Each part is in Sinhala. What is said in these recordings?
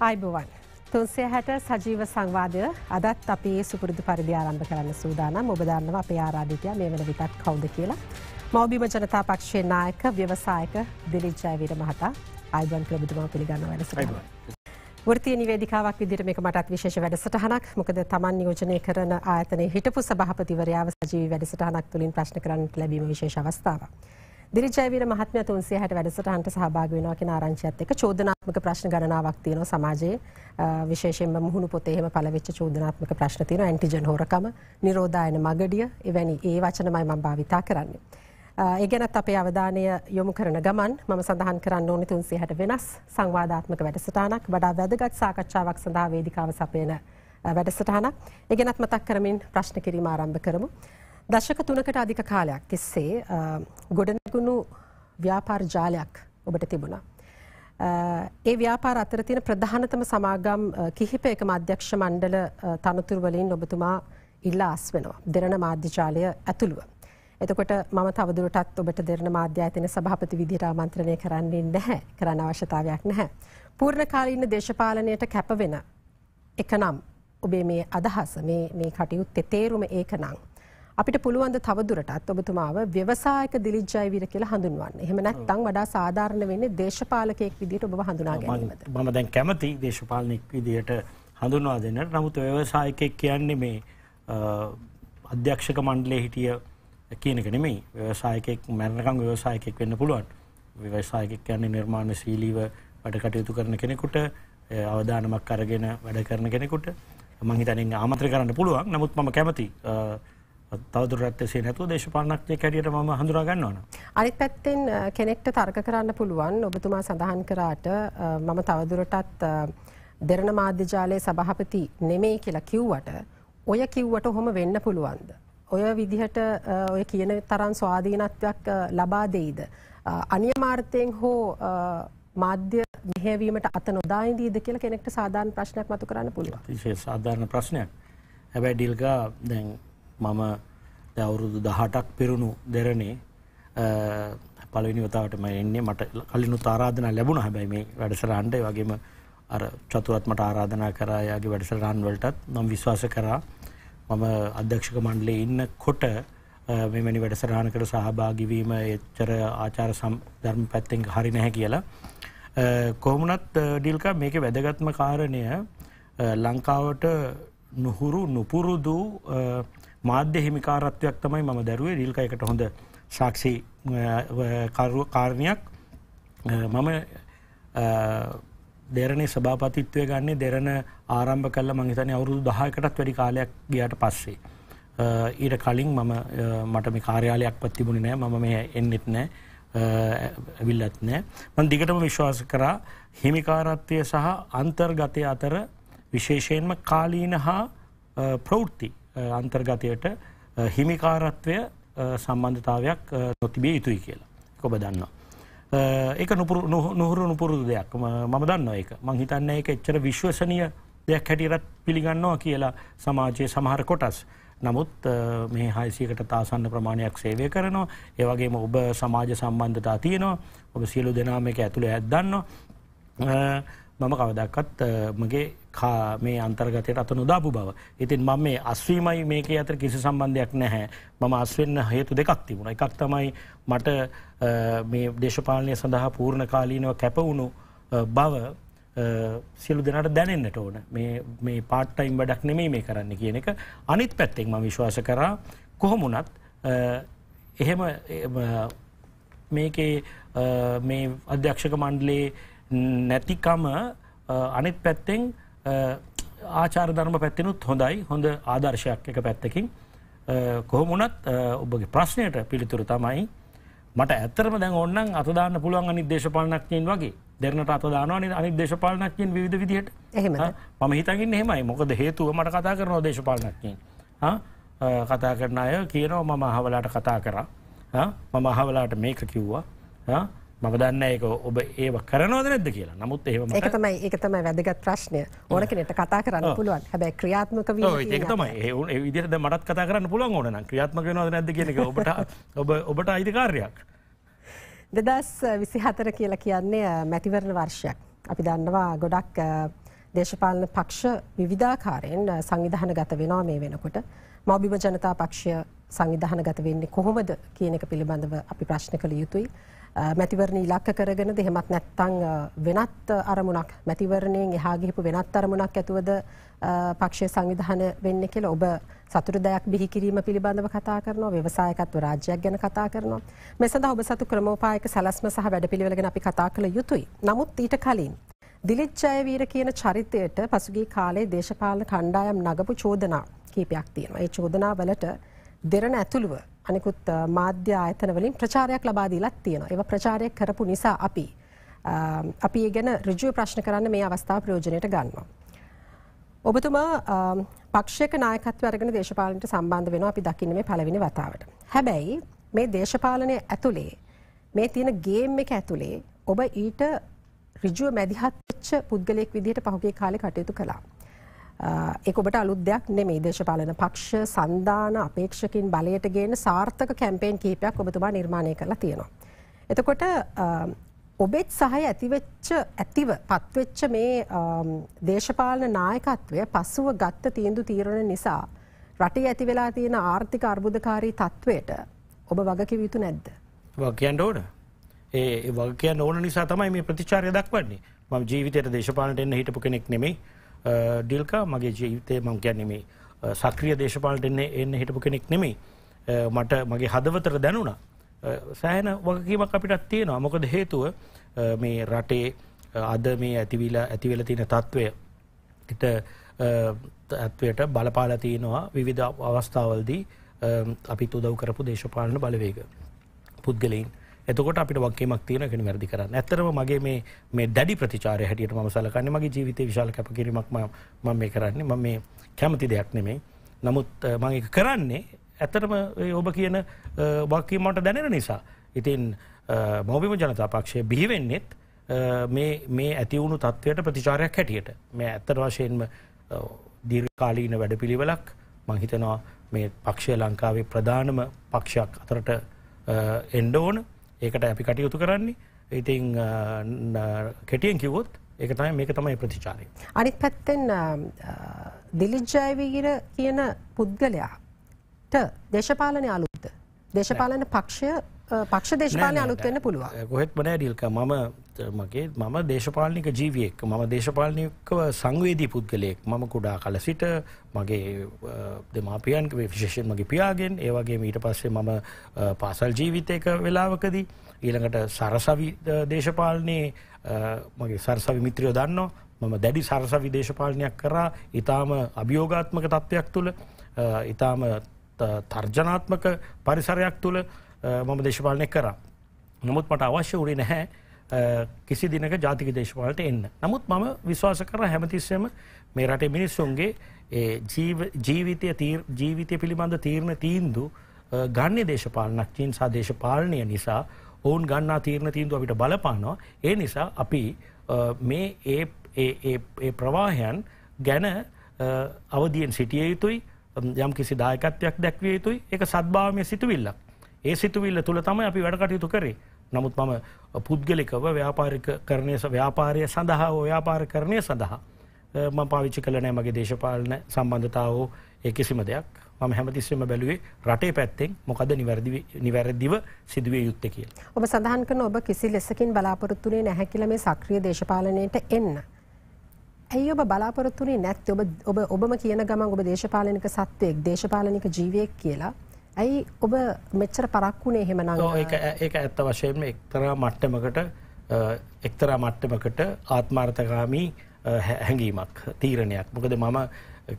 අයිබුවන්. තුන්සේ හැට සජීව සංවාදය අදත් අපේ සුපුරදු පරිදි ආරම්භ කරන්න සූදානම් ඔබදන්නම අපේ ආරාධිකය මේ වන විටත් කවුද කියලා. මවබීම ජනතා පක්ෂය නායක ව්‍යවසායක දිලිච්ජයවිට මහතා අයිබන් ප්‍රබතුමා පිළිගන්න වැලස. ෘතිය නිවැදිකාවක් විදිරම මටත් විශේෂ වැඩසටහනක් මොකද තමන් යෝජනය කරන ආතන හිටපු සභහපතිවරයාාව සජී වැඩසටහනක් තුළින් ප්‍රශ්න කරන්න ලැබීම විශේෂවස්ථාවක්. දිරිජයවීර මහත්මයා 360 වැඩසටහනට සහභාගී වෙනවා කියන ආරංචියත් එක්ක චෝදනාත්මක ප්‍රශ්න ගණනාවක් තියෙනවා සමාජයේ විශේෂයෙන්ම මුහුණු පොතේ එහෙම පළවෙච්ච චෝදනාත්මක ප්‍රශ්න තියෙනවා ඇන්ටිජන් හොරකම, නිරෝධායන මගඩිය, එවැනි ඒ වචනමයි මම භාවිතා කරන්නේ. ඒ ගැනත් අපේ අවධානය යොමු කරන ගමන් මම සඳහන් කරන්න ඕනේ 360 වෙනස් සංවාදාත්මක වැඩසටහනක් වඩා වැදගත් සාකච්ඡාවක් සඳහා වේදිකාව සපයන වැඩසටහනක්. ඒ ගැනත් මතක් කරමින් ප්‍රශ්න කිරීම ආරම්භ කරමු. දශක තුනකට අධික කාලයක් තිස්සේ ගොඩනැගුණු ව්‍යාපාර ජාලයක් ඔබට තිබුණා. ඒ ව්‍යාපාර අතර තියෙන ප්‍රධානතම සමාගම් කිහිපයක මාධ්‍යක්ෂ මණ්ඩල තනතුරුවලින් ඔබතුමා ඉල්ලා අස් වෙනවා. දෙරණ මාධ්‍ය ජාලය ඇතුළුව. එතකොට මම තවදුරටත් ඔබට දෙරණ මාධ්‍ය ඇතන සභාපති විදිහට ආමන්ත්‍රණය කරන්නේ නැහැ කරන්න අවශ්‍යතාවයක් නැහැ. පූර්ණ කාලීන දේශපාලනයට කැපවෙන එක නම් ඔබේ මේ අදහස මේ කටයුත්තේ තේරුම ඒක නං. අපිට පුළුවන් ද තවදුරටත් ඔබතුමාව ව්‍යවසායක දිලිජ්ජයවීර කියලා හඳුන්වන්න. එහෙම නැත්නම් වඩා සාධාරණ වෙන්නේ දේශපාලකයෙක් විදිහට ඔබව හඳුනා ගැනීමද? මම දැන් කැමති දේශපාලනෙක් විදිහට හඳුන්වා දෙන්නට. නමුත් ව්‍යවසායකයෙක් කියන්නේ මේ අධ්‍යක්ෂක මණ්ඩලයේ හිටිය කියන එක නෙමෙයි. ව්‍යවසායකයෙක් මරණකම් ව්‍යවසායකයෙක් වෙන්න පුළුවන්. ව්‍යවසායකයෙක් කියන්නේ නිර්මාණශීලීව වැඩ කටයුතු කරන කෙනෙකුට අවධානමක් අරගෙන වැඩ කරන කෙනෙකුට මං හිතන්නේ ආමන්ත්‍රණය කරන්න පුළුවන්. නමුත් මම කැමති තවදුරත් එසේ නැතුව දේශපාලනඥය කැරියට මම හඳුනා ගන්නවන. අනිත් පැත්තෙන් කෙනෙක්ට තර්ක කරන්න පුළුවන් ඔබතුමා සඳහන් කරාට මම තවදුරටත් දෙරණ මාධ්‍යජාලයේ සභහපති නෙමෙයි කියලා කිව්වට ඔය කිව්වට හොම වෙන්න පුළුවන්ද. ඔය විදිහට ඔය කියන තරන් ස්වාධීනත්වයක් ලබා දෙයිද. අනියමාර්ථයෙන් හෝ මාධ්‍ය මෙහැවීමට අත නොදායිදීද කියලා කෙනෙක්ට සාධාන ප්‍රශ්නයක් මතු කරන්න පුළුවන්. සාධාරණ ප්‍රශ්නයක් හැබැයි ඩිල්ගා දැන් මම අවුරුදු දහටක් පෙරුණු දෙරණේ පලවිනිවතාවටම එන්නේ මට කලිනු තාරාධන ලැබුණ හැබැයි මේ වැඩසරහන්ඩ වගේම අර චතුරත්මට ආරාධනා කරායාගේ වැඩසරාන් වලටත් නොම් විශ්වාස කරා මම අධ්‍යක්ෂක මණ්ඩලේ ඉන්න කොට මෙමනි වැඩසරහනකට සහභාගිවීම එච්චර ආචාර සම් ධර්ම පැත්තෙන් හරි නැහැ කියලා. කොහොමනත් ඩිල්කා මේක වැදගත්ම කාරණය ලංකාවට නොහුරු නොපුරුදු මාධ්‍ය හිමිකාරත්වයක් තමයි මම දැරුවේ රිල්ක එකට හොඳ සාක්ෂි කාරණයක් මම දෙරණේ සභාපතිත්වය ගන්නේ දෙරණ ආරම්භ කල්ල මංහිතනය අවුරුදු දහයකටත් වැඩි කාලයක් ගියට පස්සේ. ඊට කලින් මම මටම කාර්යාලයක් පත්තිබුණ නෑ මම මේ එන්නෙත් නෑ ඇවිල්ලත් නෑ මන් දිගටම විශ්වාස කරා හිමිකාරත්වය සහ අන්තර්ගතය අතර විශේෂයෙන්ම කාලීන හා ප්‍රෞෘ්ති අන්තර්ගතයට හිමිකාරත්වය සම්බන්ධතාවයක් නොතිබිය යුතුයි කියලා කොබ දන්නවා. ඒක නොහුරු නුපුරුදු දෙයක් මම දන්න ඒක මං හිතන්න එක එච්චර විශ්වසනය දෙයක් හැටියරත් පිළිගන්නවා කියලා සමාජයේ සමහර කොටස්. නමුත් මේ හයිසිකට තාසන්න ප්‍රමාණයක් සේවය කරනවා ඒවගේම ඔබ සමාජ සම්බන්ධතා තියනවා ඔබ සියලු දෙනාම එක ඇතුළ ඇත්දන්නවා මම කවදක්කත් මගේ මේ අන්තර්ගතයට අත නොදාපු බව. ඉතින් මම මේ අස්වීමයි මේක අතර කිසි සම්බන්ධයක් නැහැ. මම අස්වෙන්න හේතු දෙකක් තිබුණ. එකක් තමයි මට මේ දේශපාලනය සඳහා පූර්ණ කාලීනව කැපවුණු බව සියලු දෙනට දැනෙන්න්නට ඕන මේ පාට්ටයිම් වැඩක් නෙමේ මේ කරන්න කියන එක අනිත් පැත්තෙක් ම විශ්වාස කරා කොහොමුණත් එහෙම මේකේ මේ අධ්‍යක්ෂක මණ්ඩලේ නැතිකම අනෙක් පැත්තෙන් ආචාර ධර්ම පැත්තිනුත් හොඳයි හොඳ ආදර්ශයක් එක පැත්තකින් කොහොමුණත් ඔබගේ ප්‍රශ්නයට පිළිතුර තමයි මට ඇත්තරම දැන් ඔන්නන් අතදාන්න පුළුවන් අනි දේශපාලනක්ඥයෙන් වගේ දෙරනට අතදානවා අනි දේශපාලනක්ඥයෙන් විධ විදිහයට එහෙම මම හිතගින් එහෙමයි මොකද හේතුව මට කතා කරනවා දේශපාලනක්ඥයෙන් කතා කරන අය කියනවා මම අහවලාට කතා කරා මම අහවලාට මේක කිව්වා මම දන්න ඒක ඔබ ඒව කරනවද නැද්ද කියලා නමුත් ඒම එකතමයි එකතම වැදගත් ප්‍රශ්නය ඕන කෙනෙට කතා කරන්න පුළුවන් හැබැයි ක්‍රියාත්මක තමයි ඒ විදිරද මටත් කතා කරන්න පුළුවන් ඕන ක්‍රියාත්මක නවද නැද කියෙක ඔබට ඔබ ඔබට අයිතිකාරයක් දෙදස් විසි හතර කියලා කියන්නේ මැතිවරණ වර්ෂයක් අපි දන්නවා ගොඩක් දේශපාලන පක්ෂ විවිධාකාරයෙන් සංවිධහන ගත වෙනවා මේ වෙනකොට මවබිම ජනතා පක්ෂය සංවිධහන ගත වෙන්නේ කොහොමද කියන එක පිළිබඳව අපි ප්‍රශ්න කළ යුතුයි. මැතිවරණ ඉලක්ක කරගෙන දෙහෙමත් නැත්තං වෙනත් අරමුණක් මැතිවරණයෙන් එහාගිහිපු වෙනත් අරමුණක් ඇතුවද පක්ෂය සංවිධාන වෙන්න කෙල ඔබ සතුර දෙයක් බිහිකිරීම පිළිබඳව කතා කරන ව්‍යවසායකත්ව රාජ්‍යයක් ගැන කතා කරනවා. මෙසඳ ඔබ සතු ක්‍රමෝපායක සැලස්ම සහ වැඩපිළිවෙලගෙන අපි කතා කළ යුතුයි. නමුත් ඊට කලින්. දිලිත් ජයවීර කියන චරිතයට පසුගී කාලේ දේශපාලන කණ්ඩායම් නගපු චෝදනා කීපයක් තියෙනවා. ඒ චෝදනා වලට දෙරණ ඇතුළුව අනිකුත් මාධ්‍ය ආයතන වලින් ප්‍රචාරයක් ලබා දීලත් තියෙනවා. ඒවා ප්‍රචාරය කරපු නිසා අපි අපි ඒ ගැන ඍජුව ප්‍රශ්න කරන්න මේ අවස්ථාව ප්‍රයෝජනයට ගන්නවා. ඔබතුමා පක්ෂයක නායකත්ව අරගෙන දේශපාලනට සම්බන්ධ වෙනවා අපි දකින්න මේ පළවෙනි වතාවට. හැබැයි මේ දේශපාලනය ඇතුලේ මේ තියෙන ගේම් එක ඇතුලේ ඔබ ඊට ඍජුව මැදිහත් වෙච්ච පුද්ගලයෙක් විදිහට පහුගිය කාලේ කටයුතු කළා. එක ඔබට අලුත් දෙයක් නෙමේ දේශපාලන පක්ෂ සන්ධාන අපේක්ෂකින් බලයට ගේන සාර්ථක කැම්පේෙන් කීපයක් ඔබතුමා නිර්මාණය කරලා තියෙනවා. එතකොට ඔබෙත් සහය ඇතිවෙච්ච ඇතිව පත්වෙච්ච මේ දේශපාලන නායකත්වය පසුව ගත්ත තීන්දු තීරණ නිසා රටේ ඇති වෙලා තියෙන ආර්ථික අර්බුදකාරී තත්ත්වයට ඔබ වගකි යුතු නැද්ද. වගකයන්ට ඕන ඒ වගකය ඕන නිසා තමයි මේ ප්‍රතිචාරය දක්වන්නේ ම ජීවිතයට දේශපාලට එන්න හිටපු කෙනෙක් නෙමේ ඩිල්කා මගේ ජීවිතය මං ගැනෙමේ සක්‍රිය දේශපාලට එන්න එන්න හිටපු කෙනෙක් නෙමෙයි මට මගේ හදවතර දැනුණ සෑන වගකීමක් අපිටත් තියෙනවා මොකද හේතුව මේ රටේ අද මේ ඇතිවිලා ඇතිවෙල තියෙන තත්ත්වය ඇත්වයට බලපාල තියෙනවා විවිධ අවස්ථාවල්දී අපි තුදව් කරපු දේශපාලන බලවේග පුද්ගලයින් එතකොට අපිට වගේමක් තියෙන කෙන වැරදි කරන්න. ඇත්තරම මගේ මේ මේ දැඩි ප්‍රතිචාරය හැටියට මම සලකන්නේ මගේ ජීවිතේ විශාල කැපකිරීමක් මම මේ කරන්නේ. මම මේ කැමති දෙයක් නෙමෙයි. නමුත් මම ඒක කරන්නේ ඇත්තටම ඔබ කියන වාක්‍යය මට දැනෙන නිසා. ඉතින් මෝබිම ජනතා පක්ෂය බිහි වෙන්නෙත් මේ මේ ඇති වුණු තත්වයට ප්‍රතිචාරයක් හැටියට. මේ ඇත්තට වශයෙන්ම දීර්ඝකාලීන වැඩපිළිවෙලක් මං හිතනවා මේ පක්ෂය ලංකාවේ ප්‍රධානම පක්ෂයක් අතරට එන්න ඕන. ඒකට අපි කටයුතු කරන්නේ ඉතිං කෙටියෙන් කිවොත් ඒක තමයි මේක තමයි ප්‍රතිචාරය. අනිත් පැත්තෙන් දිලිජ්ජයවීර කියන පුද්ගලයාට දේශපාලනය අලුත්ද. දේශපාලන පක්ෂය පක්ෂ දේශපාලය අලුත්වෙන්න පුළුව ගොහෙත් බනෑඩිල්ක මම මගේ මම දේශපාලික ජීවියෙක් මම දේශපාලනික සංවේදී පුද්ගලයෙක් මම කුඩා කල සිට මගේ දෙමාපියන්ක විශේෂෙන් මගේ පියාගෙන් ඒවගේ මීට පස්සේ මම පාසල් ජීවිතයක වෙලාවකදී ඊළඟට සරසවි දේශපාලනයේ මගේ සරසවි මිත්‍රියෝ දන්න මම දැඩි සරසවි දේශපාලනයක් කරා ඉතාම අභියෝගාත්මක තත්ත්වයක් තුළ ඉතාම තර්ජනාත්මක පරිසරයක් තුළ මම දේශපාලනය කරා. නමුත් මට අවශ්‍ය වුණේ නැහැ කිසි දිනක ජාතික දේශපාලට එන්න. නමුත් මම විශ්වාස කර හැමතිස්සම මේ රටේ මිනිස්සුන්ගේ ජීවිතය ජීවිතය පිළිබඳ තීරණ තීන්දු ගන්න දේශපාලනක් චීන් සහ දේශපාලනය නිසා ඔවුන් ගන්නා තීරණ තීන්දු අපිට බලපානවා. ඒ නිසා අපි මේ ඒ ප්‍රවාහයන් ගැන අවදියෙන් සිටිය යුතුයි යම් කිසි දායකත්වයක් දැක්විය යුතුයි එක සත්භාවමය සිතුවිල්ලක්. ඒ සිතුවිල්ල තුළ තමයි අපි වැඩකටයුතු කරේ. නමුත් මම පුද්ගලිකව ව්‍යාපාරික කරණය ව්‍යාපාරය සඳහා හෝ ව්‍යාපාර කරණය සඳහා ම පාවිච්චි කළ නෑ මගේ දේශපාලන සම්බන්ධතාවෝ ඒ කිසිම දෙයක් මම හැමතිස්සම බැලුවේ රටේ පැත්තෙන් මොකද නිවැරදිව සිදුවේ යුත්ත කියල. ඔබ සඳහන් කන ඔබ කිසි ලෙසකින් බලාපොරොත්තුනේ නැහැකිල මේ සක්‍රිය දේශපාලනයට එන්න. ඇයි ඔබ බලාපොරොත්තුනේ නැත් ඔබ ඔබම කියන ගමන් ඔබ දේශපාලනික සත්වයෙක් දේශපාලනික ජීවයෙක් කියලා ඇයි ඔබ මෙච්චර පරක්වුණේ හෙමන ඒක ඇත්ත වශයෙන්ම එක්තරා මට්ටමකට එක්තරා මට්ටමකට ආත්මාර්ථකාමී හැඟීමක් තීරණයක් මොකද මම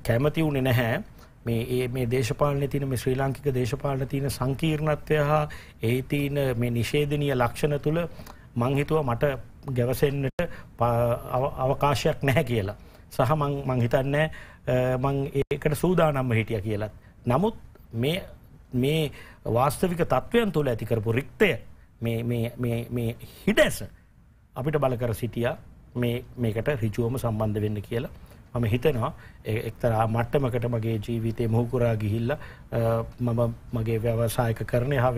කැමති වුණෙ නැහැ මේ ඒ මේ දේශපාලන තියන මේ ශ්‍රී ලාංකික දේශපාලන තියෙන සංකීර්ණත්වය හා ඒ තියන මේ නිෂේධනීය ලක්ෂණ තුළ මංහිතුව මට ගැවසෙන්න්නට අවකාශයක් නැහැ කියලා. සහ මංහිතන්න මං ඒකට සූදානම්ම හිටිය කියලත්. නමුත් මේ මේ වාස්තවික තත්ත්වයන් තුළ ඇතිකරපු රික්තය හිඩැස අපිට බලකර සිටිය මේකට රිජුවම සම්බන්ධ වෙන්න කියලා මම හිතනවා එක්තරා මට්ටමකට මගේ ජීවිතය මොහකුරා ගිහිල්ල මම මගේ ව්‍යවසායක කරණය හා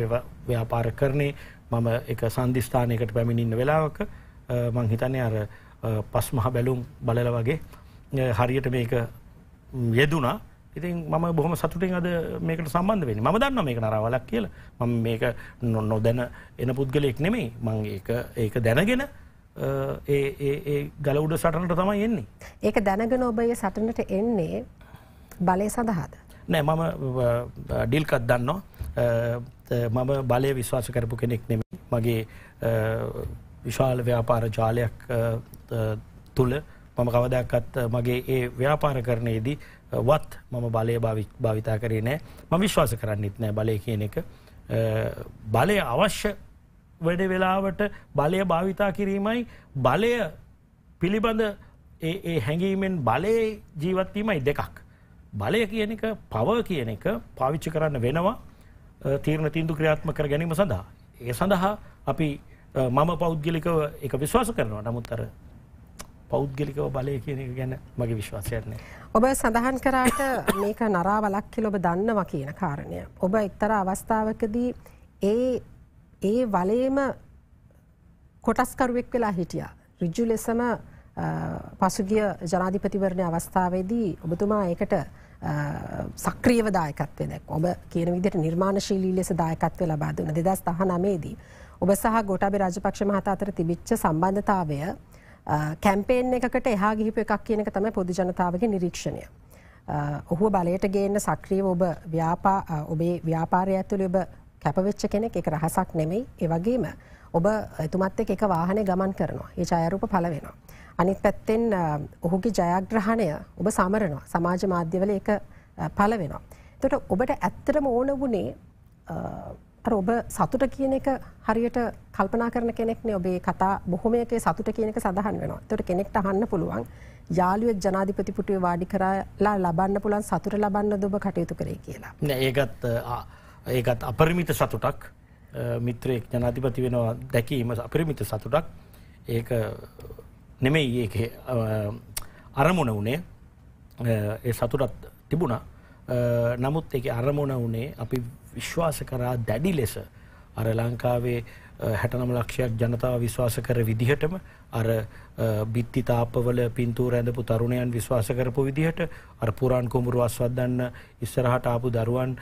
ව්‍යාපාර කරණය මම එක සන්ධස්ථානයකට පැමිණින්න වෙලාවක මං හිතන්නේ අර පස්මහ බැලුම් බලල වගේ හරියට මේක යෙදුනා ඉතින් මම බොහොම සතුටින් අද මේකට සම්බන්ධ වෙන්නේ. මම දන්නවා මේක නරාවලක් කියලා. මම මේක නොදැන එන පුද්ගලයෙක් නෙමෙයි. මම ඒක ඒක දැනගෙන ඒ ඒ ඒ ගල උඩ සටනට තමයි එන්නේ. ඒක දැනගෙන ඔබ ඒ සටනට එන්නේ බලය සඳහාද? නෑ මම ඩීල්කත් දන්නවා. මම බලය විශ්වාස කරපු කෙනෙක් නෙමෙයි. මගේ විශාල ව්‍යාපාර ජාලයක් තුල මම කවදාකවත් මගේ ඒ ව්‍යාපාර කරණයේදී වත් මම බලය භාවිතා කරේ නෑ ම විශ්වාස කරන්න ඉත්නෑ බලය කියන එක බලය අවශ්‍ය වැඩ වෙලාවට බලය භාවිතා කිරීමයි බලය පිළිබඳ ඒ හැඟීමෙන් බලය ජීවත්වීමයි දෙකක්. බලය කියන එක පව කියන එක පාවිච්චි කරන්න වෙනවා තීරණ තිීන්දු ක්‍රියාත්ම කර ගැනීම සඳහා. ඒ සඳහා අපි මම පෞද්ගලිකව එක විශ්වාස කරනවා නමුත් අර පෞද්ගලිකව බලය කියන එක ගැන මගේ විශ්වාසයක් නෑ. ඔබ සඳහන් කරාට මේක නරා වලක්කිල ඔබ දන්නවා කියන කාරණය. ඔබ එක්තර අවස්ථාවකදී ඒ ඒ වලේම කොටස්කරුවෙක් වෙලා හිටියා. රිජ්ජු ලෙසම පසුගිය ජනාධිපතිවරණය අවස්ථාවේදී ඔබතුමා ඒකට සක්‍රියව දායකත්වය දැක් ඔබ කියන විදිට නිර්මාණශීලී ලෙස දායකත්වය ලබාදුන දෙදස් දහ නමේදී. ඔබ සහ ගොටබ රජපක්ෂ මහතා අතර තිබිච්ච සම්බන්ධතාවය කැම්පේෙන් එකකට එහා ගිහිප එකක් කියනක තම පොදු ජනතාවගේ නිරීක්ෂණය. ඔහුව බලයට ගේන්න සක්‍රිය ඔබ ව්‍යාපා ඔබේ ව්‍යාපාරය ඇතුළ ඔබ කැපවෙච්ච කෙනෙක් එක රහසක් නෙමෙයි ඒවගේම ඔබ එතුමත් එක වාහනය ගමන් කරනවා ඒ ජයරූප පලවෙනවා. අනිත් පැත්තෙන් ඔහුගේ ජයග්‍රහණය ඔබ සමරනවා සමාජ මාධ්‍යවල එක පලවෙනවා. තොට ඔබට ඇත්තටම ඕන වනේ අර ඔබ සතුට කියන එක හරියට කල්පනා කරන කෙනෙක්නේ ඔබේ කතා බොහොමයකේ සතුට කියන එක සඳහන් වෙනවා. ඒතකොට කෙනෙක්ට අහන්න පුළුවන් යාළුවෙක් ජනාධිපති පුටුවේ වාඩි කරලා ලබන්න පුළුවන් සතුට ලබන්නද ඔබ කටයුතු කරේ කියලා. නෑ ඒකත් ඒකත් අපරිමිත සතුටක් මිත්‍රයෙක් ජනාධිපති වෙනවා දැකීම අපරිමිත සතුටක්. ඒක නෙමෙයි ඒකේ අරමුණ වුණේ ඒ සතුටත් තිබුණා. නමුත් ඒක අරමුණ වුණේ අපි විශ්වාස කරා දැඩි ලෙස අර ලංකාවේ හැටනම ලක්ෂයක් ජනතාව විශ්වාස කර විදිහටම අර බිත්ති තාපවල පින්තූර ඇඳපු තරුණයන් විශ්වාස කරපු විදිහට අර පුරාන් කුඹුරු අස්වද්දන්න ඉස්සරහට ආපු දරුවන්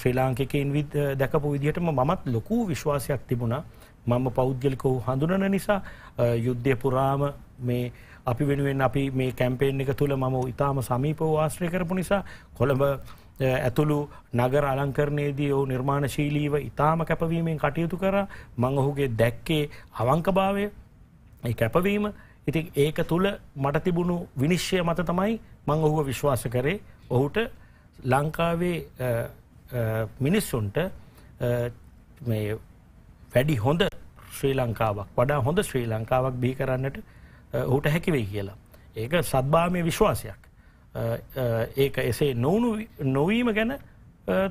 ශ්‍රී ලාංකිකයින් දැකපු විදිහටම මමත් ලොකු විශ්වාසයක් තිබුණා මම පෞද්ගලිකව හඳුනන නිසා යුද්ධය පුරාම මේ අපි වෙනුවෙන් අපි මේ කැම්පේෙන් එක තුළ මම ඉතාම සමීපව ආශ්‍රය කරපු නිසා කොළඹ ඇතුළු නගර අලංකරණයේදී ඔහු නිර්මාණශීලීව ඉතාම කැපවීමෙන් කටයුතු කර මං ඔහුගේ දැක්කේ අවංකභාවය කැපවීම ඉතින් ඒක තුළ මට තිබුණු විනිශ්්‍යය මත තමයි මං ඔහුව විශ්වාස කරේ ඔහුට ලංකාවේ මිනිස්සුන්ට වැඩි හොඳ ශ්‍රී ලංකාවක් වඩා හොඳ ශ්‍රී ලංකාවක් බිහි කරන්නට ඔහුට හැකිවෙයි කියලා. ඒක සත්භාමය විශ්වාසයක්. ඒක එසේ නොවනු නොවීම ගැන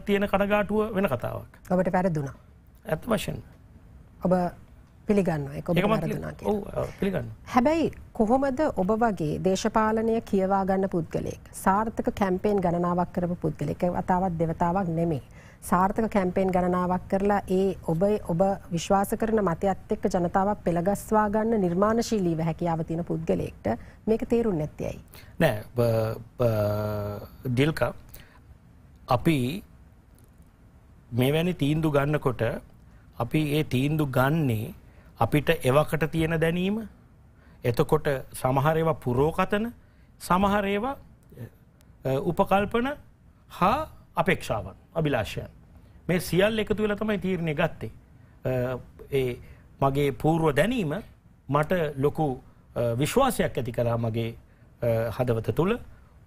තියෙන කඩගාටුව වෙන කතාවක් ඔබට පැරදුනා ඇත් වශයෙන් ඔබ පිළිගන්න පිළිගන්න හැබැයි කොහොමද ඔබ වගේ දේශපාලනය කියවා ගන්න පුද්ගලෙක් සාර්ථක කැම්පේෙන් ගණනාවක් කරපු පුද්ගලෙක වතාවත් දෙවතාවක් නෙමේ සාර්ථක කැම්පේන් ගණනාවක් කරලා ඒ ඔබ ඔබ විශ්වාස කරන මතයත් එක්ක ජනතාවක් පෙළගස්වා ගන්න නිර්මාණශීලීව හැකියාව තියෙන පුද්ගලයෙක්ට මේක තේරුම් නැත්තේයි. නෑ ඩිල්ක අපි මෙවැනි තීන්දු ගන්නකොට අපි ඒ තීන්දු ගන්නේ අපිට එවකට තියෙන දැනීම එතකොට සමහරේවා පුරෝකතන සමහරේවා උපකල්පන හා අපේක්ෂාවන්. අභිලාෂයන්. මේ සියල් එකතු වෙලා තමයි තීරණය ගත්තේ. ඒ මගේ පූර්ව දැනීම මට ලොකු විශ්වාසයක් ඇති කරා මගේ හදවත තුළ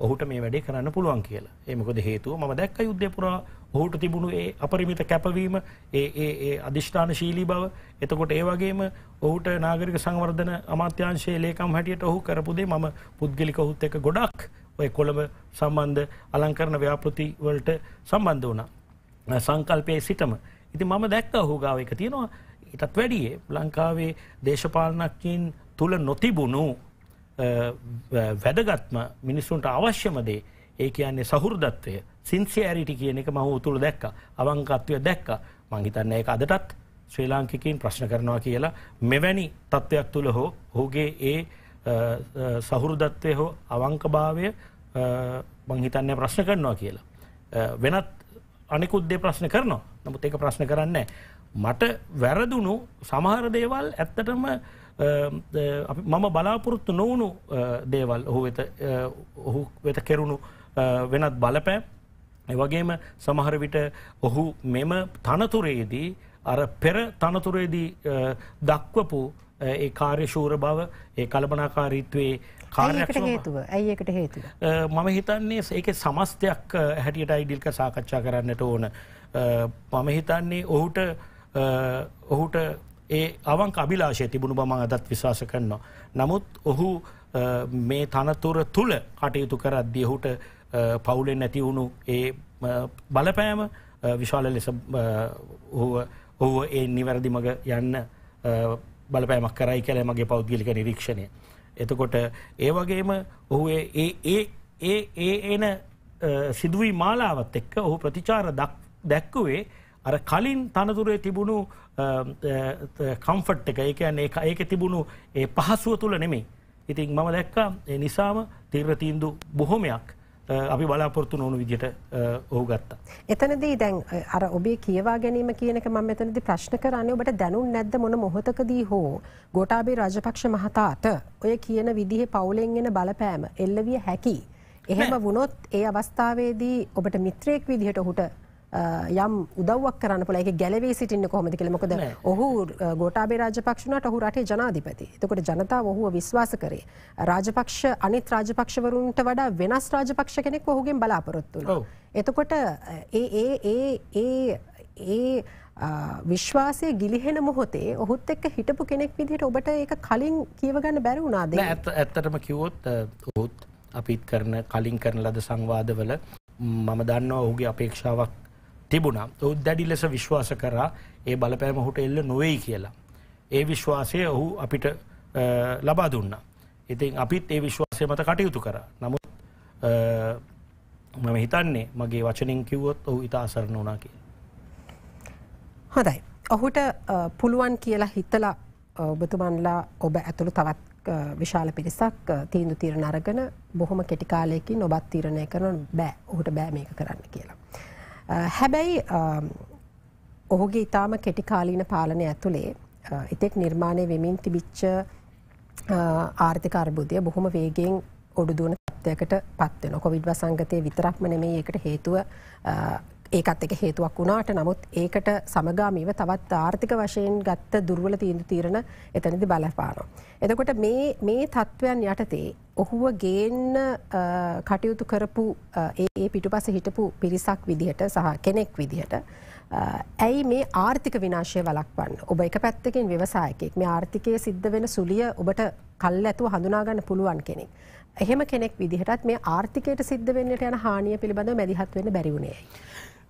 ඔහුට මේ වැඩේ කරන්න පුළුවන් කියලා. ඒ මොකද හේතුව මම දැක්ක යුද්ධය පුරා ඔහුට තිබුණු ඒ අපරිමිත කැපවීම, ඒ ඒ ඒ අදිෂ්ඨානශීලී බව. එතකොට ඒ වගේම ඔහුට නාගරික සංවර්ධන අමාත්‍යාංශයේ ලේකම් හැටියට ඔහු කරපු දේ මම පුද්ගලික ඔහුත් එක්ක ගොඩක් ඔය කොළඹ සම්බන්ධ අලංකරන ව්‍යාපෘති වලට සම්බන්ධ වුණා. සංකල්පයේ සිටම. ඉතින් මම දැක්ක ඔහු ගාව එක තියෙනවා. ඊටත් වැඩියේ ලංකාවේ දේශපාලනඥයින් තුල නොතිබුණු වැදගත්ම මිනිස්සුන්ට අවශ්‍යම දේ ඒ කියන්නේ සහෘදත්වය, සින්සියරිටි කියන එක මම උතුල දැක්කා. අවංකත්වය දැක්කා. මං හිතන්නේ ඒක අදටත් ශ්‍රී ලාංකිකයින් ප්‍රශ්න කරනවා කියලා මෙවැනි තත්ත්වයක් තුල හෝ ඔහුගේ ඒ සහුරුදත්වය හෝ අවංකභාවය මංහිතන්න ප්‍රශ්න කරනවා කියලා. වෙනත් අනෙකුද්දේ ප්‍රශ්න කරනවා නමුත් ඒක ප්‍රශ්න කරන්නේ. මට වැරදුණු සමහර දේවල් ඇත්තටම මම බලාපොරොත්තු නොවුණු දේවල් ඔහු ඔහු වෙත කෙරුණු වෙනත් බලපෑ. වගේම සමහර විට ඔහු මෙම තනතුරේදී අර පෙර තනතුරේදී දක්වපු ඒ කාර්යශූර බව ඒ කළබනාකාරීත්වයේ කාරයට හේතුව ඇඒකට හේතුව. මම හිතන්නේ ඒක සමස්තයක් හැටියට අයිඩිල්ක සාකච්ඡා කරන්නට ඕන. මම හිතන්නේ ඔහුට ඔහුට ඒ අවන් කබිලාශය තිබුණු බමන් අදත් විශවාස කරනවා. නමුත් ඔහු මේ තනතුර තුළ කටයුතු කරද්දි ඔහුට පවුලෙන් නැතිවුණු ඒ බලපෑම විශාල ලෙස ඔහු ඒ නිවැරදිමඟ යන්න බලපෑමක් කරයි කළ මගේ පෞද්ගලික නිරීක්ෂණය. එතකොට ඒ වගේම ඔහු ඒ එන සිදුවී මාලාවත් එක්ක ඔහු ප්‍රතිචාර දැක්කුවේ අර කලින් තනතුරේ තිබුණු කම්ෆට් එක ඒක යන්නේ ඒක තිබුණු ඒ පහසුව තුළ නෙමෙයි. ඉතින් මම දැක්ක නිසාම තීරතීන්දු බොහොමයක් අපි බලාපොරත්තු නොනු විදිට ඔහු ගත්තා. එතනදී දැන් අර ඔබේ කියවා ගැනීම කියනක ම මෙතනද ප්‍රශ්න කරන්නේ ඔබට දැනුම් නැද්ද මොන මොහොතකදී හෝ ගොටාබේ රජපක්ෂ මහතාට ඔය කියන විදිහ පවුලෙන්ගෙන බලපෑම එල්ලවිය හැකි. එහෙම වුණොත් ඒ අවස්ථාවේදී ඔබට මිත්‍රයෙක් විදිහට හුට යම් උදවක් කරන්න පොලයි ගැලවී සිටින්න කොමති කළ මොකද ඔහු ගෝටාබේ රාජපක්ෂණට ඔහු රටේ ජනාධිපති තකොට ජනතාව ඔහුව විශ්වාස කරේ රාජපක්ෂ අනිත් රාජපක්ෂවරුන්ට වඩා වෙනස් රාජපක්ෂ කෙනෙක් ඔහුගෙන් බලාපොරොත්තුන එතකොට ඒ ඒ ඒ ඒ ඒ විශ්වාසය ගිලිහෙන මොහොතේ ඔහුත් එක්ක හිටපු කෙනෙක් විදිහට ඔබට ඒක කලින් කියවගන්න බැරි වුණාද ඇත්තටම කිවොත් ඔහුත් අපිත් කරන කලින් කරන ලද සංවාදවල මම දන්නවා ඔහුගේ අපේක්ෂාවක් තිබුණා ඔහු දැඩි ලෙස විශ්වාස කරා ඒ බලපෑම හුට එල්ල නොවෙයි කියලා. ඒ විශ්වාසය ඔහු අපිට ලබා දුන්න. ඉතින් අපිත් ඒ විශ්වාසය මත කටයුතු කර නමුත් මම හිතන්නේ මගේ වචනින් කිව්වොත් ඔහු ඉතා අසරණ වනා කිය. හොඳයි. ඔහුට පුළුවන් කියලා හිතලා ඔබතුමන්ලා ඔබ ඇතුළු තවත් විශාල පිරිසක් තීන්දු තීරණ අරගෙන බොහොම කෙටිකාලයකින් ඔබත් තීරණය කරන බෑ ඔහුට බෑ මේක කරන්න කියලා. හැබැයි ඔහුගේ ඉතාම කෙටිකාලීන පාලනය ඇතුළේ එතෙක් නිර්මාණය වෙමින් තිබිච්ච ආර්ථිකර්බුදය බොහොම වේගෙන් ඔඩුදුවන තත්වයකට පත්වෙන කොවිඩ් වසංගතය විතරක්ම නෙමේ ඒකට හේතුව ඒකත් එක හේතුවක් වුණාට නමුත් ඒකට සමගාමීව තවත් ආර්ථික වශයෙන් ගත්ත දුර්වල තීන්දු තීරණ එතනදි බලපානවා. එතකොට මේ මේ තත්ත්වයන් යටතේ ඔහුව ගේන්න කටයුතු කරපු ඒ පිටුපස හිටපු පිරිසක් විදිහට සහ කෙනෙක් විදිහට ඇයි මේ ආර්ථික විනාශය වලක්වන්න ඔබ එක පැත්තකින් ව්‍යවසායකෙක් මේ ආර්ථිකය සිද්ධ වෙන සුලිය ඔබට කල් ඇතුව හඳුනාගන්න පුළුවන් කෙනෙක්. එහෙම කෙනෙක් විදිහටත් මේ ආර්ථිකයට සිද්ධ වෙන්නට යන හානිය පිළිබඳව මැදිහත් වෙන්න බැරිවුණේ.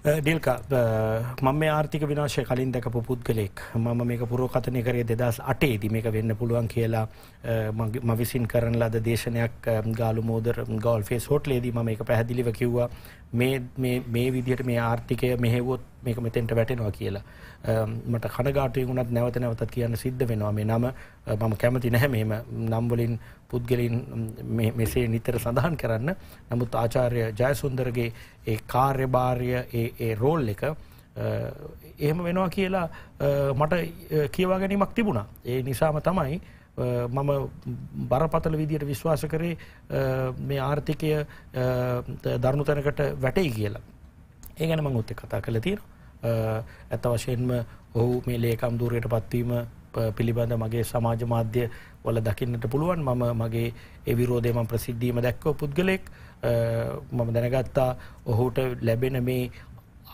ඩිල්කා äh, äh, මම මේ ආර්ථික විනාශය කලින් දැකපු පුද්ගලෙක් මම මේක පුරෝකථනය කරේ දෙදස් අටේදි මේක වෙන්න පුළුවන් කියලා äh, මවිසින් කරන ලද දේශනයක් ගාලු මෝදර ගෝල් ෆේස් හෝට්ලේදී ම මේක පැහැදිලිව කිව්වා මේ විදියට මේ ආර්ථිකය මෙහෙවොත් මේක මෙතෙන්ට වැටෙනවා කියලා. මට කනගාටුවෙන් වුණත් නැවත නැවතත් කියන්න සිද්ධ වෙනවා මේ නම මම කැමති නැහැ මෙහෙම නම් වලින් පුද්ගලයන් මෙසේ නිතර සඳහන් කරන්න. නමුත් ආචාර්ය ජයසුන්දරගේ ඒ කාර්යභාරය ඒ ඒ රෝල් එක එහෙම වෙනවා කියලා මට කියවා ගැනීමක් තිබුණා. ඒ නිසාම තමයි මම බරපතල විදියට විශ්වාස කරේ මේ ආර්ථිකය දරුණු තැනකට වැටයි කියලා. ඒ ගැන මං ඔත්තේ කතා කළ තියෙන. ඇත්ත වශයෙන්ම ඔහු මේ ලේකම් දූරයට පත්වීම පිළිබඳ මගේ සමාජ මාධ්‍ය වල දකින්නට පුළුවන් මම මගේ ඒ විරෝධයම ප්‍රසිද්ධීම දැක්කව පුද්ගලෙක් මම දැනගත්තා ඔහුට ලැබෙන මේ